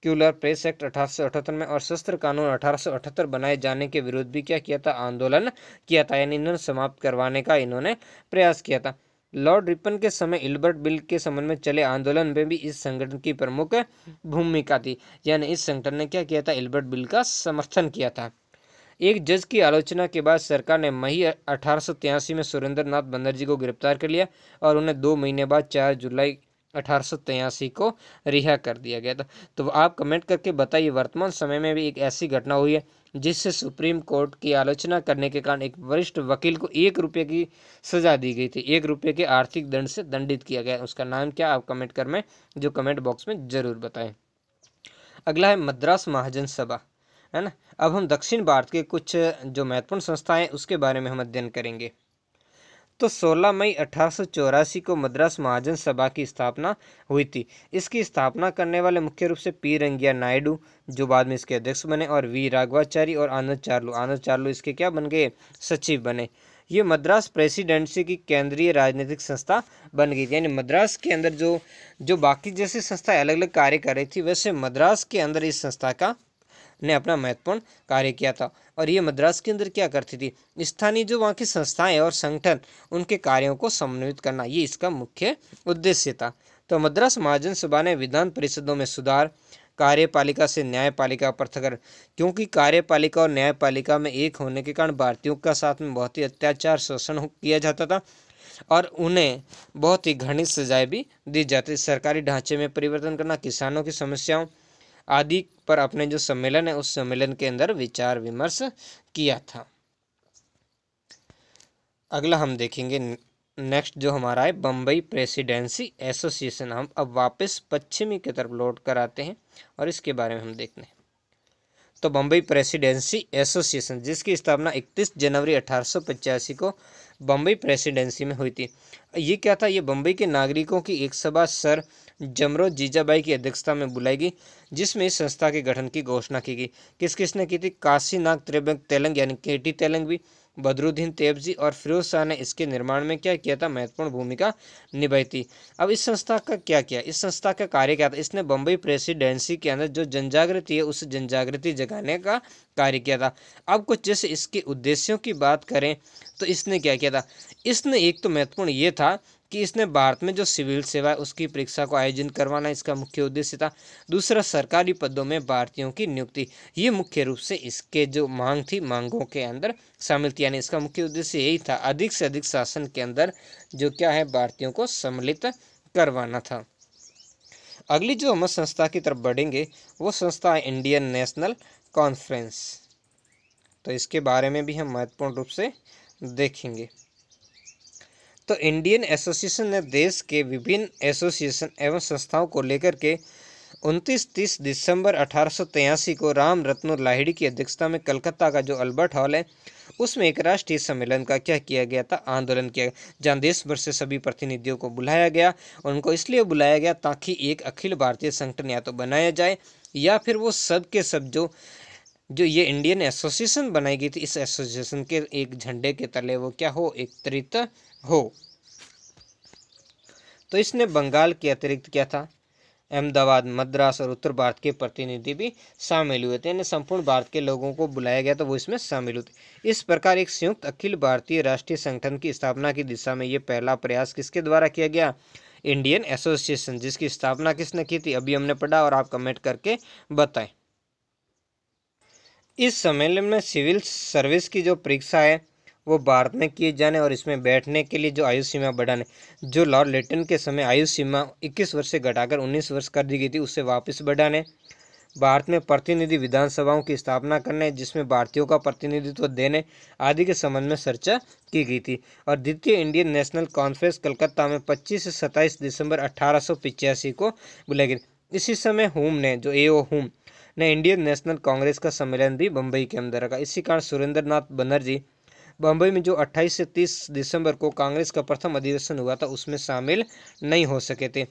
A: क्यूलर प्रेस एक्ट अठारह में और शस्त्र कानून अठारह बनाए जाने के विरुद्ध भी क्या किया था आंदोलन किया था यानी इन्होंने समाप्त करवाने का इन्होंने प्रयास किया था लॉर्ड रिपन के समय इल्बर्ट बिल के संबंध में चले आंदोलन में भी इस संगठन की प्रमुख भूमिका थी यानी इस संगठन ने क्या किया था इल्बर्ट बिल का समर्थन किया था एक जज की आलोचना के बाद सरकार ने मई अठारह में सुरेंद्र नाथ बनर्जी को गिरफ्तार कर लिया और उन्हें दो महीने बाद चार जुलाई अठारह को रिहा कर दिया गया था तो आप कमेंट करके बताइए वर्तमान समय में भी एक ऐसी घटना हुई है जिससे सुप्रीम कोर्ट की आलोचना करने के कारण एक वरिष्ठ वकील को एक रुपये की सजा दी गई थी एक रुपये के आर्थिक दंड से दंडित किया गया उसका नाम क्या आप कमेंट कर में जो कमेंट बॉक्स में ज़रूर बताएं अगला है मद्रास महाजन सभा है ना अब हम दक्षिण भारत के कुछ जो महत्वपूर्ण संस्थाएं उसके बारे में हम अध्ययन करेंगे तो 16 मई अठारह को मद्रास महाजन सभा की स्थापना हुई थी इसकी स्थापना करने वाले मुख्य रूप से पी रंगिया नायडू जो बाद में इसके अध्यक्ष बने और वी राघवाचारी और आनंद चार्लू आनंद चार्लू इसके क्या बन गए सचिव बने ये मद्रास प्रेसिडेंसी की केंद्रीय राजनीतिक संस्था बन गई थी यानी मद्रास के अंदर जो जो बाकी जैसी संस्थाएं अलग अलग कार्य कर रही थी वैसे मद्रास के अंदर इस संस्था का ने अपना महत्वपूर्ण कार्य किया था और ये मद्रास के अंदर क्या करती थी स्थानीय जो वहाँ की संस्थाएं और संगठन उनके कार्यों को समन्वित करना ये इसका मुख्य उद्देश्य था तो मद्रास महाजन सभा ने विधान परिषदों में सुधार कार्यपालिका से न्यायपालिका पृथकर क्योंकि कार्यपालिका और न्यायपालिका में एक होने के कारण भारतीयों का साथ में बहुत ही अत्याचार शोषण किया जाता था और उन्हें बहुत ही घनिष्ठ सजाएं भी दी जाती सरकारी ढांचे में परिवर्तन करना किसानों की समस्याओं आदि पर अपने जो सम्मेलन है उस सम्मेलन के अंदर विचार विमर्श किया था अगला हम देखेंगे नेक्स्ट जो हमारा है बम्बई प्रेसिडेंसी एसोसिएशन हम अब वापस पश्चिमी की तरफ लौट कर आते हैं और इसके बारे में हम देखते हैं तो बम्बई प्रेसिडेंसी एसोसिएशन जिसकी स्थापना 31 जनवरी अठारह को बम्बई प्रेसिडेंसी में हुई थी ये क्या था ये बम्बई के नागरिकों की एक सभा सर जमरो जीजाबाई की अध्यक्षता में बुलाई गई जिसमें इस संस्था के गठन की घोषणा की गई किस किसने की थी काशीनाग त्रिबंग तेलंग यानी के टी तेलंग भी बदरुद्दीन तेबजी और फिरोज शाह ने इसके निर्माण में क्या किया था महत्वपूर्ण भूमिका निभाई थी अब इस संस्था का क्या किया इस संस्था का कार्य क्या था इसने बम्बई प्रेसिडेंसी के अंदर जो जनजागृति है उस जनजागृति जगाने का कार्य किया था अब कुछ जैसे इसके उद्देश्यों की बात करें तो इसने क्या किया था इसने एक तो महत्वपूर्ण ये था कि इसने भारत में जो सिविल सेवा है उसकी परीक्षा को आयोजन करवाना इसका मुख्य उद्देश्य था दूसरा सरकारी पदों में भारतीयों की नियुक्ति ये मुख्य रूप से इसके जो मांग थी मांगों के अंदर शामिल थी यानी इसका मुख्य उद्देश्य यही था अधिक से अधिक शासन के अंदर जो क्या है भारतीयों को सम्मिलित करवाना था अगली जो हम संस्था की तरफ बढ़ेंगे वो संस्था है इंडियन नेशनल कॉन्फ्रेंस तो इसके बारे में भी हम महत्वपूर्ण रूप से देखेंगे तो इंडियन एसोसिएशन ने देश के विभिन्न एसोसिएशन एवं संस्थाओं को लेकर के 29 तीस दिसंबर अठारह को राम रत्न लाहिड़ी की अध्यक्षता में कलकत्ता का जो अल्बर्ट हॉल है उसमें एक राष्ट्रीय सम्मेलन का क्या किया गया था आंदोलन किया गया जहाँ देश भर से सभी प्रतिनिधियों को बुलाया गया और उनको इसलिए बुलाया गया ताकि एक अखिल भारतीय संगठन या तो बनाया जाए या फिर वो सब के सब जो जो ये इंडियन एसोसिएशन बनाई गई थी इस एसोसिएशन के एक झंडे के तले वो क्या हो एक त्रित हो तो इसने बंगाल के अतिरिक्त क्या था अहमदाबाद मद्रास और उत्तर भारत के प्रतिनिधि भी शामिल हुए थे यानी संपूर्ण भारत के लोगों को बुलाया गया तो वो इसमें शामिल हुए इस प्रकार एक संयुक्त अखिल भारतीय राष्ट्रीय संगठन की स्थापना की दिशा में ये पहला प्रयास किसके द्वारा किया गया इंडियन एसोसिएशन जिसकी स्थापना किसने की थी अभी हमने पढ़ा और आप कमेंट करके बताएं इस सम्मेलन में सिविल सर्विस की जो परीक्षा है वो भारत में किए जाने और इसमें बैठने के लिए जो आयु सीमा बढ़ाने जो लॉर्ड लेटन के समय आयु सीमा 21 वर्ष से घटाकर 19 वर्ष कर दी गई थी उससे वापस बढ़ाने भारत में प्रतिनिधि विधानसभाओं की स्थापना करने जिसमें भारतीयों का प्रतिनिधित्व देने आदि के संबंध में चर्चा की गई थी और द्वितीय इंडियन नेशनल कॉन्फ्रेंस कलकत्ता में 25 से 27 दिसंबर अठारह को बुलाई गई इसी समय हुम ने जो ए होम हुम ने इंडियन नेशनल कांग्रेस का सम्मेलन भी बम्बई के अंदर रखा इसी कारण सुरेंद्र नाथ बनर्जी बम्बई में जो 28 से 30 दिसंबर को कांग्रेस का प्रथम अधिवेशन हुआ था उसमें शामिल नहीं हो सके थे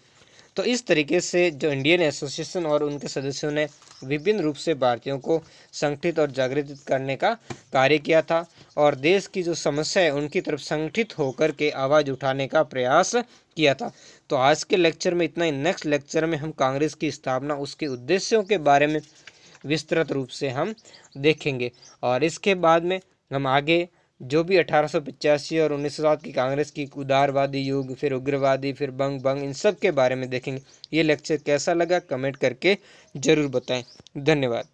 A: तो इस तरीके से जो इंडियन एसोसिएशन और उनके सदस्यों ने विभिन्न रूप से भारतीयों को संगठित और जागृत करने का कार्य किया था और देश की जो समस्या है उनकी तरफ संगठित होकर के आवाज़ उठाने का प्रयास किया था तो आज के लेक्चर में इतना ही नेक्स्ट लेक्चर में हम कांग्रेस की स्थापना उसके उद्देश्यों के बारे में विस्तृत रूप से हम देखेंगे और इसके बाद में हम आगे जो भी अठारह और उन्नीस की कांग्रेस की उदारवादी युग फिर उग्रवादी फिर बंग बंग इन सब के बारे में देखेंगे ये लेक्चर कैसा लगा कमेंट करके ज़रूर बताएं धन्यवाद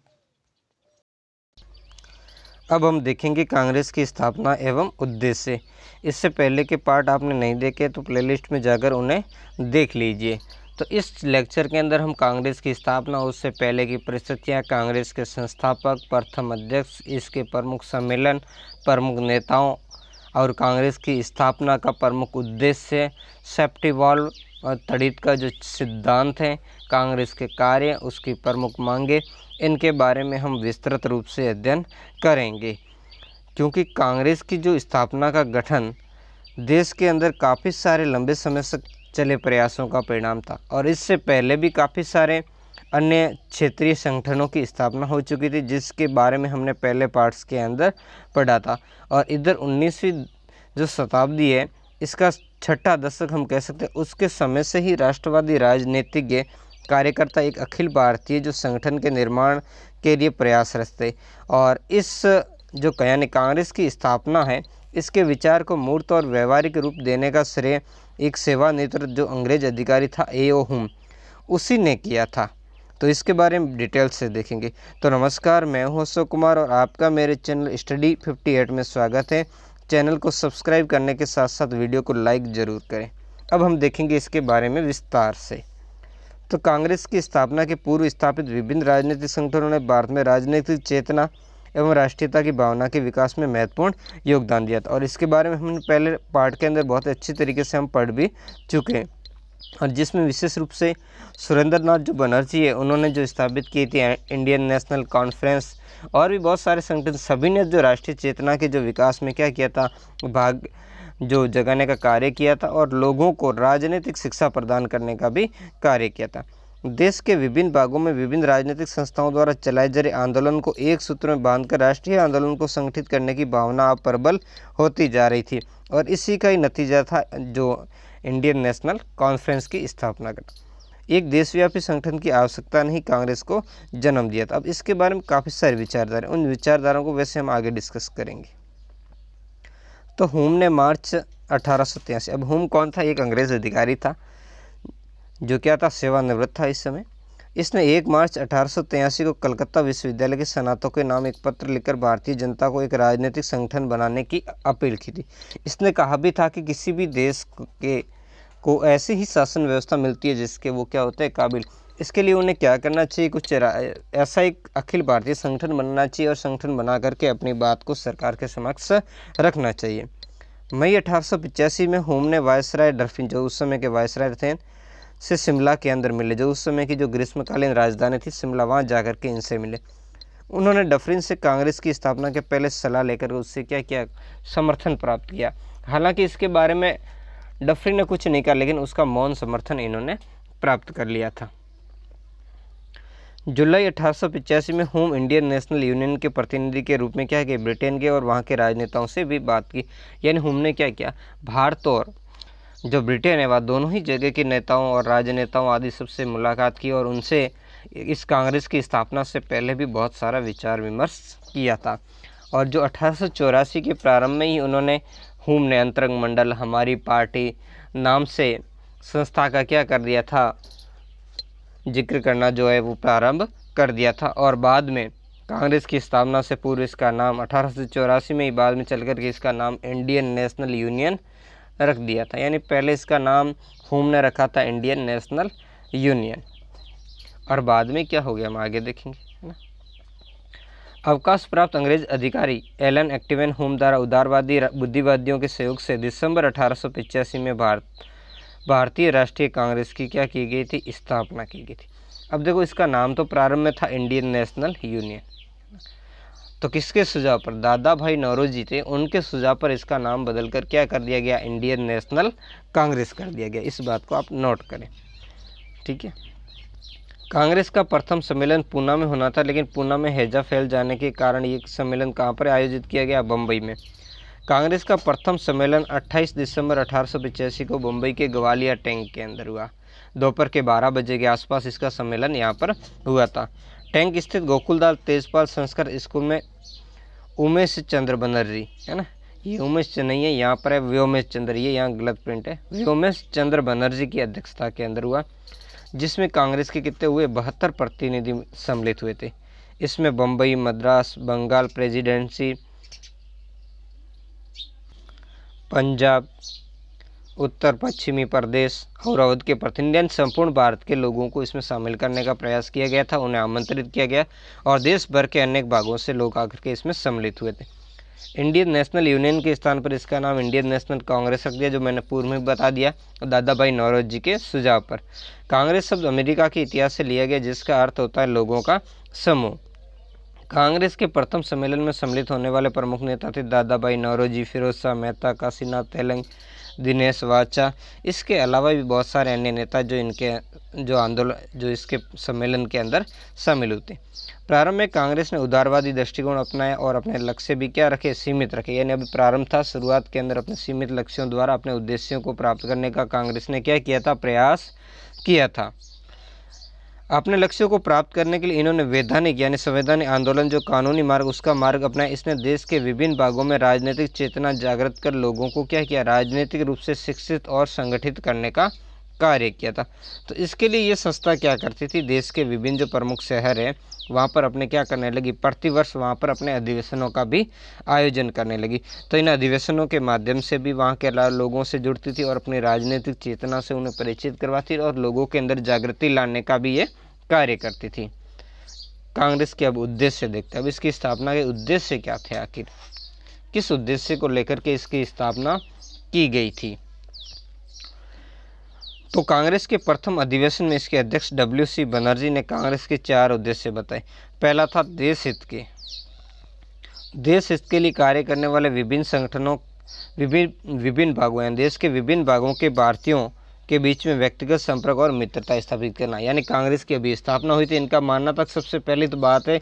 A: अब हम देखेंगे कांग्रेस की स्थापना एवं उद्देश्य इससे पहले के पार्ट आपने नहीं देखे तो प्लेलिस्ट में जाकर उन्हें देख लीजिए तो इस लेक्चर के अंदर हम कांग्रेस की स्थापना उससे पहले की परिस्थितियाँ कांग्रेस के संस्थापक प्रथम अध्यक्ष इसके प्रमुख सम्मेलन प्रमुख नेताओं और कांग्रेस की स्थापना का प्रमुख उद्देश्य सेफ्टी वॉल्व और तड़ित का जो सिद्धांत है कांग्रेस के कार्य उसकी प्रमुख मांगे इनके बारे में हम विस्तृत रूप से अध्ययन करेंगे क्योंकि कांग्रेस की जो स्थापना का गठन देश के अंदर काफ़ी सारे लंबे समय से चले प्रयासों का परिणाम था और इससे पहले भी काफ़ी सारे अन्य क्षेत्रीय संगठनों की स्थापना हो चुकी थी जिसके बारे में हमने पहले पार्ट्स के अंदर पढ़ा था और इधर उन्नीसवीं जो शताब्दी है इसका छठा दशक हम कह सकते हैं उसके समय से ही राष्ट्रवादी राजनीतिज्ञ कार्यकर्ता एक अखिल भारतीय जो संगठन के निर्माण के लिए प्रयासरत थे और इस जो यानी कांग्रेस की स्थापना है इसके विचार को मूर्त और व्यवहारिक रूप देने का श्रेय एक सेवा नेतृत्व जो अंग्रेज अधिकारी था ए ओ उसी ने किया था तो इसके बारे में डिटेल से देखेंगे तो नमस्कार मैं हूं अशोक कुमार और आपका मेरे चैनल स्टडी 58 में स्वागत है चैनल को सब्सक्राइब करने के साथ साथ वीडियो को लाइक ज़रूर करें अब हम देखेंगे इसके बारे में विस्तार से तो कांग्रेस की स्थापना के पूर्व स्थापित विभिन्न राजनीतिक संगठनों ने भारत में राजनीतिक चेतना एवं राष्ट्रीयता की भावना के विकास में महत्वपूर्ण योगदान दिया था और इसके बारे में हमने पहले पार्ट के अंदर बहुत अच्छी तरीके से हम पढ़ भी चुके हैं और जिसमें विशेष रूप से सुरेंद्र नाथ जो बनर्जी है उन्होंने जो स्थापित की थी इंडियन नेशनल कॉन्फ्रेंस और भी बहुत सारे संगठन सभी ने जो राष्ट्रीय चेतना के जो विकास में क्या किया था भाग जो जगाने का कार्य किया था और लोगों को राजनीतिक शिक्षा प्रदान करने का भी कार्य किया था देश के विभिन्न भागों में विभिन्न राजनीतिक संस्थाओं द्वारा चलाए जा रहे आंदोलन को एक सूत्र में बांधकर राष्ट्रीय आंदोलन को संगठित करने की भावना अब प्रबल होती जा रही थी और इसी का ही नतीजा था जो इंडियन नेशनल कॉन्फ्रेंस की स्थापना कर एक देशव्यापी संगठन की आवश्यकता ने ही कांग्रेस को जन्म दिया था अब इसके बारे में काफ़ी सारे विचारधारे उन विचारधाराओं को वैसे हम आगे डिस्कस करेंगे तो होम ने मार्च अठारह अब होम कौन था एक अंग्रेज अधिकारी था जो क्या था सेवानिवृत्त था इस समय इसने एक मार्च अठारह को कलकत्ता विश्वविद्यालय के सनातों के नाम एक पत्र लिखकर भारतीय जनता को एक राजनीतिक संगठन बनाने की अपील की थी इसने कहा भी था कि किसी भी देश के को ऐसी ही शासन व्यवस्था मिलती है जिसके वो क्या होते हैं काबिल इसके लिए उन्हें क्या करना चाहिए कुछ ऐसा एक अखिल भारतीय संगठन बनना चाहिए और संगठन बना करके अपनी बात को सरकार के समक्ष रखना चाहिए मई अठारह में होम ने वायसराय डरफिन जो उस समय के वायसराय थे से शिमला के अंदर मिले जो उस समय की जो ग्रीष्मकालीन राजधानी थी शिमला वहाँ जाकर के इनसे मिले उन्होंने डफरिन से कांग्रेस की स्थापना के पहले सलाह लेकर उससे क्या क्या समर्थन प्राप्त किया हालांकि इसके बारे में डफरी ने कुछ नहीं कहा लेकिन उसका मौन समर्थन इन्होंने प्राप्त कर लिया था जुलाई अठारह में होम इंडियन नेशनल यूनियन के प्रतिनिधि के रूप में क्या कि ब्रिटेन के और वहाँ के राजनेताओं से भी बात की यानी होम ने क्या किया भारत और जो ब्रिटेन है वह दोनों ही जगह के नेताओं और राजनेताओं आदि सबसे मुलाकात की और उनसे इस कांग्रेस की स्थापना से पहले भी बहुत सारा विचार विमर्श किया था और जो अठारह के प्रारंभ में ही उन्होंने होम ने मंडल हमारी पार्टी नाम से संस्था का क्या कर दिया था जिक्र करना जो है वो प्रारंभ कर दिया था और बाद में कांग्रेस की स्थापना से पूर्व इसका नाम अठारह में ही बाद में चल करके इसका नाम इंडियन नेशनल यूनियन रख दिया था यानी पहले इसका नाम होम ने रखा था इंडियन नेशनल यूनियन और बाद में क्या हो गया हम आगे देखेंगे अवकाश प्राप्त अंग्रेज अधिकारी एलन एक्टिवेन होम द्वारा उदारवादी बुद्धिवादियों के सहयोग से दिसंबर अठारह में भारत भारतीय राष्ट्रीय कांग्रेस की क्या की गई थी स्थापना की गई थी अब देखो इसका नाम तो प्रारंभ में था इंडियन नेशनल यूनियन तो किसके सुझाव पर दादा भाई नौरोजी थे उनके सुझाव पर इसका नाम बदलकर क्या कर दिया गया इंडियन नेशनल कांग्रेस कर दिया गया इस बात को आप नोट करें ठीक है कांग्रेस का प्रथम सम्मेलन पूना में होना था लेकिन पूना में हैजा फैल जाने के कारण ये सम्मेलन कहाँ पर आयोजित किया गया बम्बई में कांग्रेस का प्रथम सम्मेलन 28 दिसंबर अठारह को बम्बई के ग्वालिया टैंक के अंदर हुआ दोपहर के 12 बजे के आसपास इसका सम्मेलन यहाँ पर हुआ था टैंक स्थित गोकुलदाल तेजपाल संस्कार स्कूल में उमेश चंद्र बनर्जी है ना ये उमेश चंद्र नहीं है यहाँ पर है व्योमेश चंद्र ये यहाँ गलत प्रिंट है व्योमेश चंद्र बनर्जी की अध्यक्षता के अंदर हुआ जिसमें कांग्रेस के कितने हुए बहत्तर प्रतिनिधि सम्मिलित हुए थे इसमें बम्बई मद्रास बंगाल प्रेसिडेंसी पंजाब उत्तर पश्चिमी प्रदेश और अवध के प्रतिनिधि संपूर्ण भारत के लोगों को इसमें शामिल करने का प्रयास किया गया था उन्हें आमंत्रित किया गया और देश भर के अनेक भागों से लोग आकर के इसमें सम्मिलित हुए थे इंडियन नेशनल यूनियन के स्थान पर इसका नाम इंडियन नेशनल कांग्रेस रख दिया जो मैंने पूर्व में बता दिया दादा भाई नौरोज जी के सुझाव पर कांग्रेस शब्द अमेरिका के इतिहास से लिया गया जिसका अर्थ होता है लोगों का समूह कांग्रेस के प्रथम सम्मेलन में सम्मिलित होने वाले प्रमुख नेता थे दादा भाई नौरोजी फिरोज शाह मेहता काशीनाथ तेलंग दिनेश वाचा इसके अलावा भी बहुत सारे अन्य नेता जो इनके जो आंदोलन जो इसके सम्मेलन के अंदर शामिल होते प्रारंभ में कांग्रेस ने उदारवादी दृष्टिकोण अपनाया और अपने लक्ष्य भी क्या रखे सीमित रखे यानी अभी प्रारंभ था शुरुआत के अंदर अपने सीमित लक्ष्यों द्वारा अपने उद्देश्यों को प्राप्त करने का कांग्रेस ने क्या किया था प्रयास किया था अपने लक्ष्यों को प्राप्त करने के लिए इन्होंने वैधानिक यानी संवैधानिक आंदोलन जो कानूनी मार्ग उसका मार्ग अपनाया इसने देश के विभिन्न भागों में राजनीतिक चेतना जागृत कर लोगों को क्या किया राजनीतिक रूप से शिक्षित और संगठित करने का कार्य किया था तो इसके लिए ये संस्था क्या करती थी देश के विभिन्न जो प्रमुख शहर हैं वहाँ पर अपने क्या करने लगी प्रतिवर्ष वहाँ पर अपने अधिवेशनों का भी आयोजन करने लगी तो इन अधिवेशनों के माध्यम से भी वहाँ के लोगों से जुड़ती थी और अपनी राजनीतिक चेतना से उन्हें परिचित करवाती और लोगों के अंदर जागृति लाने का भी ये कार्य करती थी कांग्रेस के अब उद्देश्य देखते हैं अब इसकी स्थापना के उद्देश्य क्या थे आखिर किस उद्देश्य को लेकर के इसकी स्थापना की गई थी तो कांग्रेस के प्रथम अधिवेशन में इसके अध्यक्ष डब्ल्यू सी बनर्जी ने कांग्रेस के चार उद्देश्य बताए पहला था देश हित के देश हित के लिए कार्य करने वाले विभिन्न संगठनों विभिन्न विभिन्न भागों या देश के विभिन्न भागों के भारतीयों के बीच में व्यक्तिगत संपर्क और मित्रता स्थापित करना यानी कांग्रेस की अभी स्थापना हुई थी इनका मानना था सबसे पहली तो बात है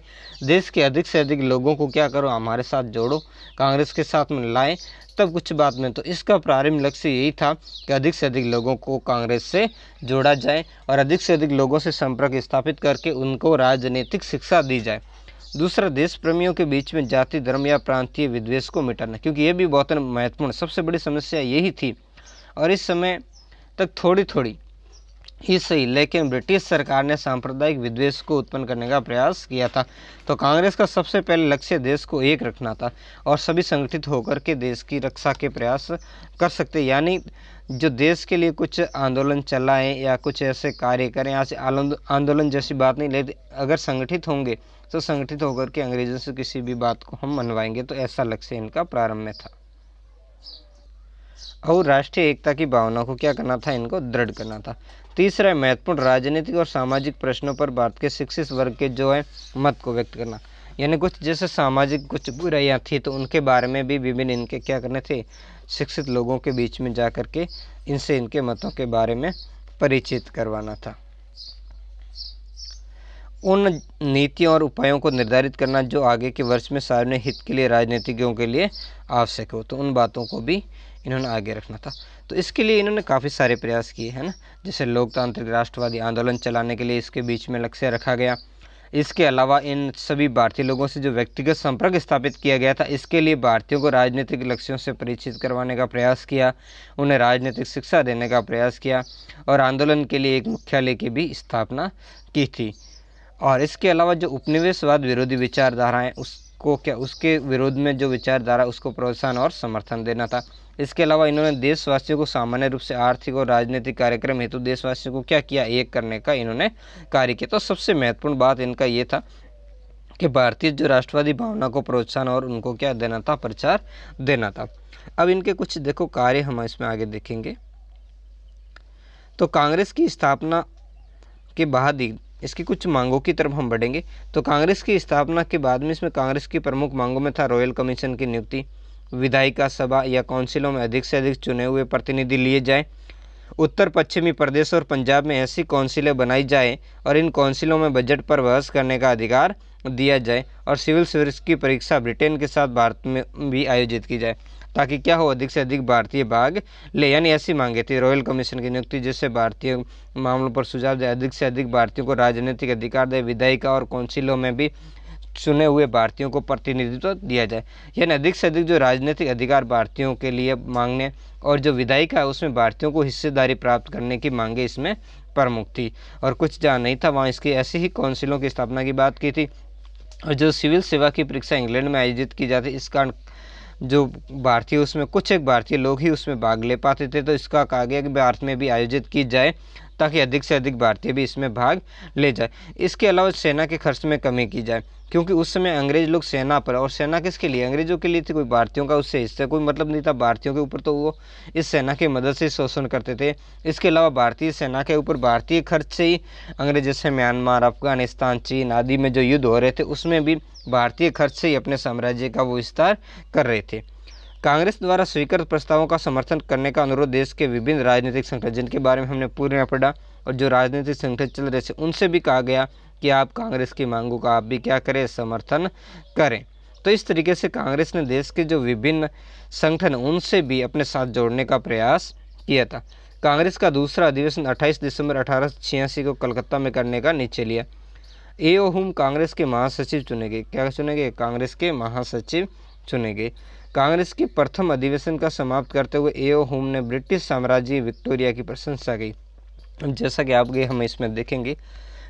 A: देश के अधिक से अधिक लोगों को क्या करो हमारे साथ जोड़ो कांग्रेस के साथ में लाएँ तब कुछ बात में तो इसका प्रारंभ लक्ष्य यही था कि अधिक से अधिक लोगों को कांग्रेस से जोड़ा जाए और अधिक से अधिक लोगों से संपर्क स्थापित करके उनको राजनीतिक शिक्षा दी जाए दूसरा देश प्रेमियों के बीच में जाति धर्म या प्रांतीय विद्वेष को मिटाना क्योंकि ये भी बहुत महत्वपूर्ण सबसे बड़ी समस्या यही थी और इस समय तक थोड़ी थोड़ी ही सही लेकिन ब्रिटिश सरकार ने सांप्रदायिक विद्वेष को उत्पन्न करने का प्रयास किया था तो कांग्रेस का सबसे पहले लक्ष्य देश को एक रखना था और सभी संगठित होकर के देश की रक्षा के प्रयास कर सकते यानी जो देश के लिए कुछ आंदोलन चलाएं या कुछ ऐसे कार्य करें ऐसे आंदोलन जैसी बात नहीं लेते अगर संगठित होंगे तो संगठित होकर के अंग्रेजों से किसी भी बात को हम मनवाएंगे तो ऐसा लक्ष्य इनका प्रारंभ में था और राष्ट्रीय एकता की भावना को क्या करना था इनको दृढ़ करना था तीसरा है महत्वपूर्ण राजनीतिक और सामाजिक प्रश्नों पर भारत के शिक्षित वर्ग के जो है मत को व्यक्त करना यानी कुछ जैसे सामाजिक कुछ बुराइयाँ थी तो उनके बारे में भी विभिन्न इनके क्या करने थे शिक्षित लोगों के बीच में जा कर के इनसे इनके मतों के बारे में परिचित करवाना था उन नीतियों और उपायों को निर्धारित करना जो आगे के वर्ष में सार्वजनिक हित के लिए राजनीतिज्ञों के लिए आवश्यक हो तो उन बातों को भी इन्होंने आगे रखना था तो इसके लिए इन्होंने काफ़ी सारे प्रयास किए हैं ना जैसे लोकतांत्रिक राष्ट्रवादी आंदोलन चलाने के लिए इसके बीच में लक्ष्य रखा गया इसके अलावा इन सभी भारतीय लोगों से जो व्यक्तिगत संपर्क स्थापित किया गया था इसके लिए भारतीयों को राजनीतिक लक्ष्यों से परिचित करवाने का प्रयास किया उन्हें राजनीतिक शिक्षा देने का प्रयास किया और आंदोलन के लिए एक मुख्यालय की भी स्थापना की थी और इसके अलावा जो उपनिवेशवाद विरोधी विचारधाराएँ उसको क्या उसके विरोध में जो विचारधारा उसको प्रोत्साहन और समर्थन देना था इसके अलावा इन्होंने देशवासियों को सामान्य रूप से आर्थिक और राजनीतिक कार्यक्रम हेतु तो देशवासियों को क्या किया एक करने का इन्होंने कार्य किया तो सबसे महत्वपूर्ण बात इनका ये था कि भारतीय जो राष्ट्रवादी भावना को प्रोत्साहन और उनको क्या देना था प्रचार देना था अब इनके कुछ देखो कार्य हम इसमें आगे देखेंगे तो कांग्रेस की स्थापना के बाद ही इसकी कुछ मांगों की तरफ हम बढ़ेंगे तो कांग्रेस की स्थापना के बाद में इसमें कांग्रेस की प्रमुख मांगों में था रॉयल कमीशन की नियुक्ति विधायिका सभा या काउंसिलों में अधिक से अधिक चुने हुए प्रतिनिधि लिए जाए उत्तर पश्चिमी प्रदेश और पंजाब में ऐसी काउंसिलें बनाई जाए और इन काउंसिलों में बजट पर बहस करने का अधिकार दिया जाए और सिविल सर्विस की परीक्षा ब्रिटेन के साथ भारत में भी आयोजित की जाए ताकि क्या हो अधिक से अधिक भारतीय भाग ले यानी ऐसी मांगे थी रॉयल कमीशन की नियुक्ति जिससे भारतीय मामलों पर सुझाव दे अधिक से अधिक भारतीयों को राजनीतिक अधिकार दे विधायिका और काउंसिलों में भी चुने हुए भारतीयों को प्रतिनिधित्व दिया जाए यानी अधिक से अधिक जो राजनीतिक अधिकार भारतीयों के लिए मांगने और जो विधायिका है उसमें भारतीयों को हिस्सेदारी प्राप्त करने की मांगे इसमें प्रमुख थी और कुछ जहाँ नहीं था वहाँ इसकी ऐसी ही काउंसिलों की स्थापना की बात की थी और जो सिविल सेवा की परीक्षा इंग्लैंड में आयोजित की जाती इस कारण जो भारतीय उसमें कुछ एक भारतीय लोग ही उसमें भाग ले पाते थे तो इसका कहा गया कि भारत में भी आयोजित की जाए ताकि अधिक से अधिक भारतीय भी इसमें भाग ले जाए इसके अलावा सेना के खर्च में कमी की जाए क्योंकि उस समय अंग्रेज लोग सेना पर और सेना किसके लिए अंग्रेजों के लिए थी कोई भारतीयों का उससे हिस्सा कोई मतलब नहीं था भारतीयों के ऊपर तो वो इस सेना की मदद से शोषण करते थे इसके अलावा भारतीय सेना के ऊपर भारतीय खर्च से ही अंग्रेज जैसे म्यांमार अफगानिस्तान चीन आदि में जो युद्ध हो रहे थे उसमें भी भारतीय खर्च से ही अपने साम्राज्य का वो विस्तार कर रहे थे कांग्रेस द्वारा स्वीकृत प्रस्तावों का समर्थन करने का अनुरोध देश के विभिन्न राजनीतिक संगठन जिनके बारे में हमने पूर्ण में पढ़ा और जो राजनीतिक संगठन चल रहे थे उनसे भी कहा गया कि आप कांग्रेस की मांगों का आप भी क्या करें समर्थन करें तो इस तरीके से कांग्रेस ने देश के जो विभिन्न संगठन उनसे भी अपने साथ जोड़ने का प्रयास किया था कांग्रेस का दूसरा अधिवेशन 28 दिसंबर अठारह को कलकत्ता में करने का निश्चय लिया ए ओ होम कांग्रेस के महासचिव चुने गए क्या चुने गए कांग्रेस के महासचिव चुने गए कांग्रेस के प्रथम अधिवेशन का समाप्त करते हुए एओ होम ने ब्रिटिश साम्राज्य विक्टोरिया की प्रशंसा की जैसा कि आप गए हम इसमें देखेंगे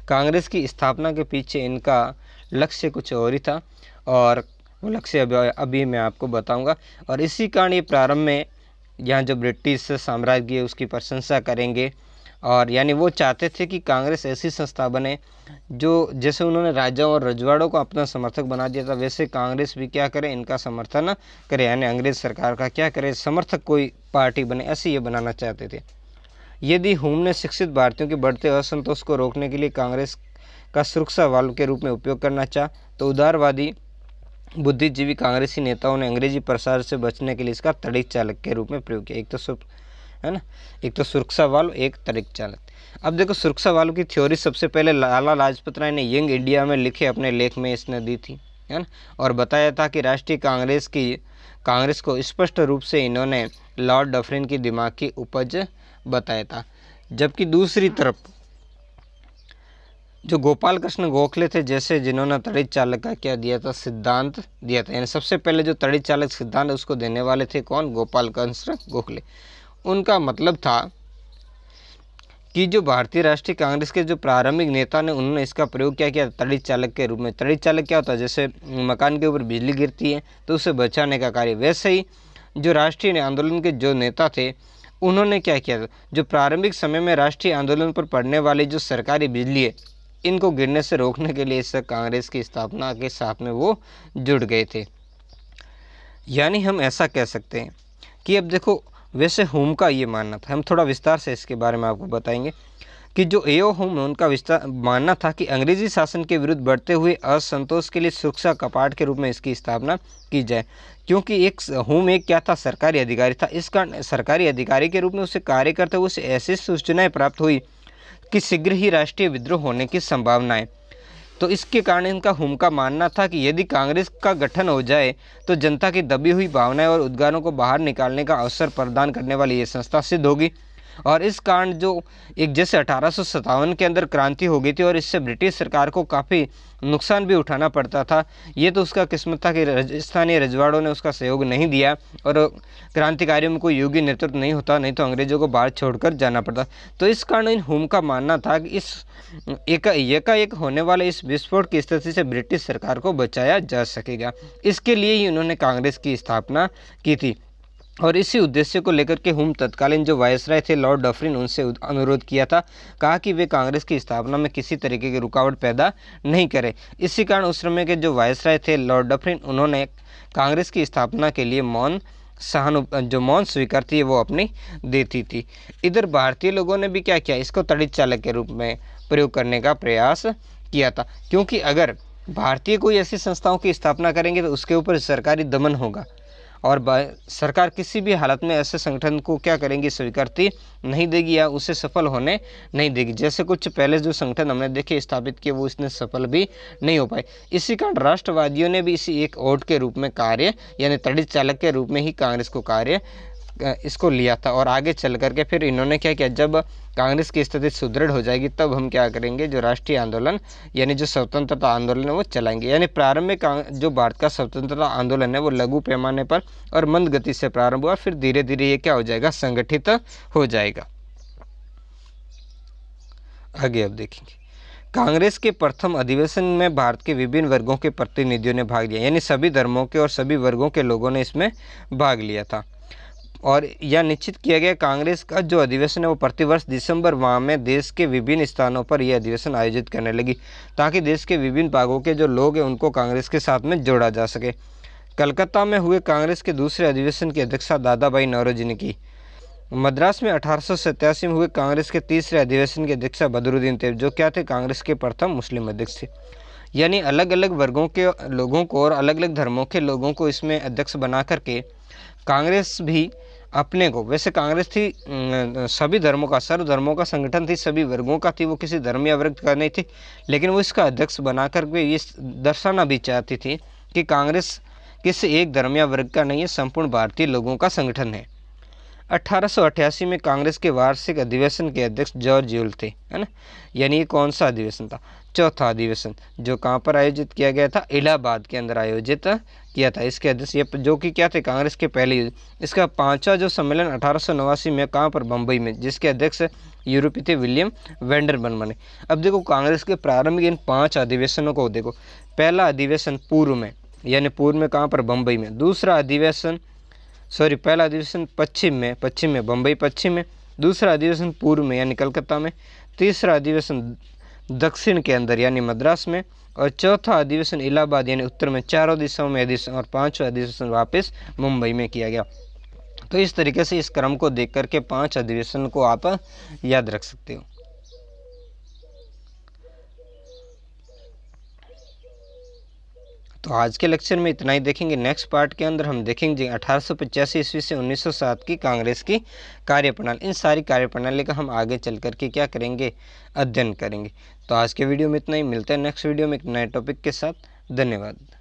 A: कांग्रेस की स्थापना के पीछे इनका लक्ष्य कुछ और ही था और वो लक्ष्य अभी अभी मैं आपको बताऊंगा और इसी कारण ये प्रारंभ में यहाँ जो ब्रिटिश साम्राज्य उसकी प्रशंसा करेंगे और यानी वो चाहते थे कि कांग्रेस ऐसी संस्था बने जो जैसे उन्होंने राजाओं और रजवाड़ों को अपना समर्थक बना दिया था वैसे कांग्रेस भी क्या करे इनका समर्थन करे यानी अंग्रेज सरकार का क्या करे समर्थक कोई पार्टी बने ऐसी ये बनाना चाहते थे यदि होम ने शिक्षित भारतीयों के बढ़ते असंतोष को रोकने के लिए कांग्रेस का सुरक्षा वाल्व के रूप में उपयोग करना चाह तो उदारवादी बुद्धिजीवी कांग्रेसी नेताओं ने अंग्रेजी प्रसार से बचने के लिए इसका तड़ित चालक के रूप में प्रयोग किया एक तो है ना एक तो सुरक्षा वाल्व एक तरीक चालक अब देखो सुरक्षा वाल्व की थ्योरी सबसे पहले लाला लाजपत राय ने यंग इंडिया में लिखे अपने लेख में इसने दी थी है ना और बताया था कि राष्ट्रीय कांग्रेस की कांग्रेस को स्पष्ट रूप से इन्होंने लॉर्ड डफरिन की दिमाग की उपज बताया था जबकि दूसरी तरफ जो गोपाल कृष्ण गोखले थे जैसे जिन्होंने तड़ित चालक का क्या दिया था सिद्धांत दिया था यानी सबसे पहले जो तड़ित चालक सिद्धांत उसको देने वाले थे कौन गोपाल कृष्ण गोखले उनका मतलब था कि जो भारतीय राष्ट्रीय कांग्रेस के जो प्रारंभिक नेता ने उन्होंने इसका प्रयोग क्या किया तड़ित चालक के रूप में तड़ित चालक क्या होता है जैसे मकान के ऊपर बिजली गिरती है तो उसे बचाने का कार्य वैसे ही जो राष्ट्रीय आंदोलन के जो नेता थे उन्होंने क्या किया जो प्रारंभिक समय में राष्ट्रीय आंदोलन पर पड़ने वाली जो सरकारी बिजली है इनको गिरने से रोकने के लिए इस कांग्रेस की स्थापना के साथ में वो जुड़ गए थे यानी हम ऐसा कह सकते हैं कि अब देखो वैसे होम का ये मानना था हम थोड़ा विस्तार से इसके बारे में आपको बताएंगे कि जो एओ होम होम उनका विस्तार मानना था कि अंग्रेजी शासन के विरुद्ध बढ़ते हुए असंतोष के लिए सुरक्षा कपाट के रूप में इसकी स्थापना की जाए क्योंकि एक होम एक क्या था सरकारी अधिकारी था इस कारण सरकारी अधिकारी के रूप में उसे कार्य करते हुए उसे ऐसी सूचनाएँ प्राप्त हुई कि शीघ्र ही राष्ट्रीय विद्रोह होने की संभावनाएँ तो इसके कारण इनका हुमका मानना था कि यदि कांग्रेस का गठन हो जाए तो जनता की दबी हुई भावनाएं और उद्गारों को बाहर निकालने का अवसर प्रदान करने वाली ये संस्था सिद्ध होगी और इस कांड जो एक जैसे अठारह के अंदर क्रांति हो गई थी और इससे ब्रिटिश सरकार को काफ़ी नुकसान भी उठाना पड़ता था ये तो उसका किस्मत था कि राजस्थानी रजवाड़ों ने उसका सहयोग नहीं दिया और क्रांतिकारियों में कोई योग्य नेतृत्व नहीं होता नहीं तो अंग्रेजों को बाहर छोड़कर जाना पड़ता तो इस कारण इन हुम का मानना था कि इस एकाएक एक होने वाले इस विस्फोट की स्थिति से ब्रिटिश सरकार को बचाया जा सकेगा इसके लिए ही उन्होंने कांग्रेस की स्थापना की थी और इसी उद्देश्य को लेकर के हुम तत्कालीन जो वायसराय थे लॉर्ड डफरिन उनसे अनुरोध किया था कहा कि वे कांग्रेस की स्थापना में किसी तरीके की रुकावट पैदा नहीं करें इसी कारण उस समय के जो वायसराय थे लॉर्ड डफरिन उन्होंने कांग्रेस की स्थापना के लिए मौन सहानु जो मौन स्वीकार थी वो अपनी देती थी इधर भारतीय लोगों ने भी क्या किया इसको तड़ित चालक के रूप में प्रयोग करने का प्रयास किया था क्योंकि अगर भारतीय कोई ऐसी संस्थाओं की स्थापना करेंगे तो उसके ऊपर सरकारी दमन होगा और सरकार किसी भी हालत में ऐसे संगठन को क्या करेंगी स्वीकृति नहीं देगी या उसे सफल होने नहीं देगी जैसे कुछ पहले जो संगठन हमने देखे स्थापित किए वो इसने सफल भी नहीं हो पाए इसी कारण राष्ट्रवादियों ने भी इसी एक ओट के रूप में कार्य यानी तड़ित चालक के रूप में ही कांग्रेस को कार्य इसको लिया था और आगे चल करके फिर इन्होंने क्या किया जब कांग्रेस की स्थिति सुदृढ़ हो जाएगी तब हम क्या करेंगे जो राष्ट्रीय आंदोलन यानी जो स्वतंत्रता आंदोलन है वो चलाएंगे यानी प्रारंभ में जो भारत का स्वतंत्रता आंदोलन है वो लघु पैमाने पर और मंद गति से प्रारंभ हुआ फिर धीरे धीरे ये क्या हो जाएगा संगठित हो जाएगा आगे अब देखेंगे कांग्रेस के प्रथम अधिवेशन में भारत के विभिन्न वर्गों के प्रतिनिधियों ने भाग लिया यानी सभी धर्मों के और सभी वर्गों के लोगों ने इसमें भाग लिया था और यह निश्चित किया गया कांग्रेस का जो अधिवेशन है वो प्रतिवर्ष दिसंबर माह में देश के विभिन्न स्थानों पर यह अधिवेशन आयोजित करने लगी ताकि देश के विभिन्न भागों के जो लोग हैं उनको कांग्रेस के साथ में जोड़ा जा सके कलकत्ता में हुए कांग्रेस के दूसरे अधिवेशन की अध्यक्षता दादा भाई नौरोजी ने की मद्रास में अठारह में हुए कांग्रेस के तीसरे अधिवेशन की अध्यक्षता बदरुद्दीन तेब जो क्या थे कांग्रेस के प्रथम मुस्लिम अध्यक्ष थे यानी अलग अलग वर्गों के लोगों को और अलग अलग धर्मों के लोगों को इसमें अध्यक्ष बना करके कांग्रेस भी अपने को वैसे कांग्रेस थी सभी धर्मों का सर्व धर्मों का संगठन थी सभी वर्गों का थी वो किसी धर्म या वर्ग का नहीं थी लेकिन वो इसका अध्यक्ष बनाकर के ये दर्शाना भी चाहती थी कि कांग्रेस किसी एक धर्म या वर्ग का नहीं है संपूर्ण भारतीय लोगों का संगठन है अठारह में कांग्रेस के वार्षिक अधिवेशन के अध्यक्ष जॉर्ज यूल थे है ना यानी ये कौन सा अधिवेशन था चौथा अधिवेशन जो कहाँ पर आयोजित किया गया था इलाहाबाद के अंदर आयोजित किया था इसके अध्यक्ष ये जो कि क्या थे कांग्रेस के पहले इसका पांचवा जो सम्मेलन अठारह में कहाँ पर बम्बई में जिसके अध्यक्ष यूरोपीय थे विलियम वेंडरमन बने अब देखो कांग्रेस के प्रारंभिक इन पाँच अधिवेशनों को देखो पहला अधिवेशन पूर्व में यानी पूर्व में कहाँ पर बम्बई में दूसरा अधिवेशन सॉरी पहला अधिवेशन पश्चिम में पश्चिम में बम्बई पश्चिम में दूसरा अधिवेशन पूर्व में यानी कलकत्ता में तीसरा अधिवेशन दक्षिण के अंदर यानी मद्रास में और चौथा अधिवेशन इलाहाबाद यानी उत्तर में चारों दिशाओं में अधिवेशन और पांचवा अधिवेशन वापस मुंबई में किया गया तो इस तरीके से इस क्रम को देख करके पांच अधिवेशन को आप याद रख सकते हो तो आज के लेक्चर में इतना ही देखेंगे नेक्स्ट पार्ट के अंदर हम देखेंगे अठारह ईस्वी से 1907 की कांग्रेस की कार्यप्रणाली इन सारी कार्यप्रणाली का हम आगे चल करके क्या करेंगे अध्ययन करेंगे तो आज के वीडियो में इतना ही मिलते हैं नेक्स्ट वीडियो में एक नए टॉपिक के साथ धन्यवाद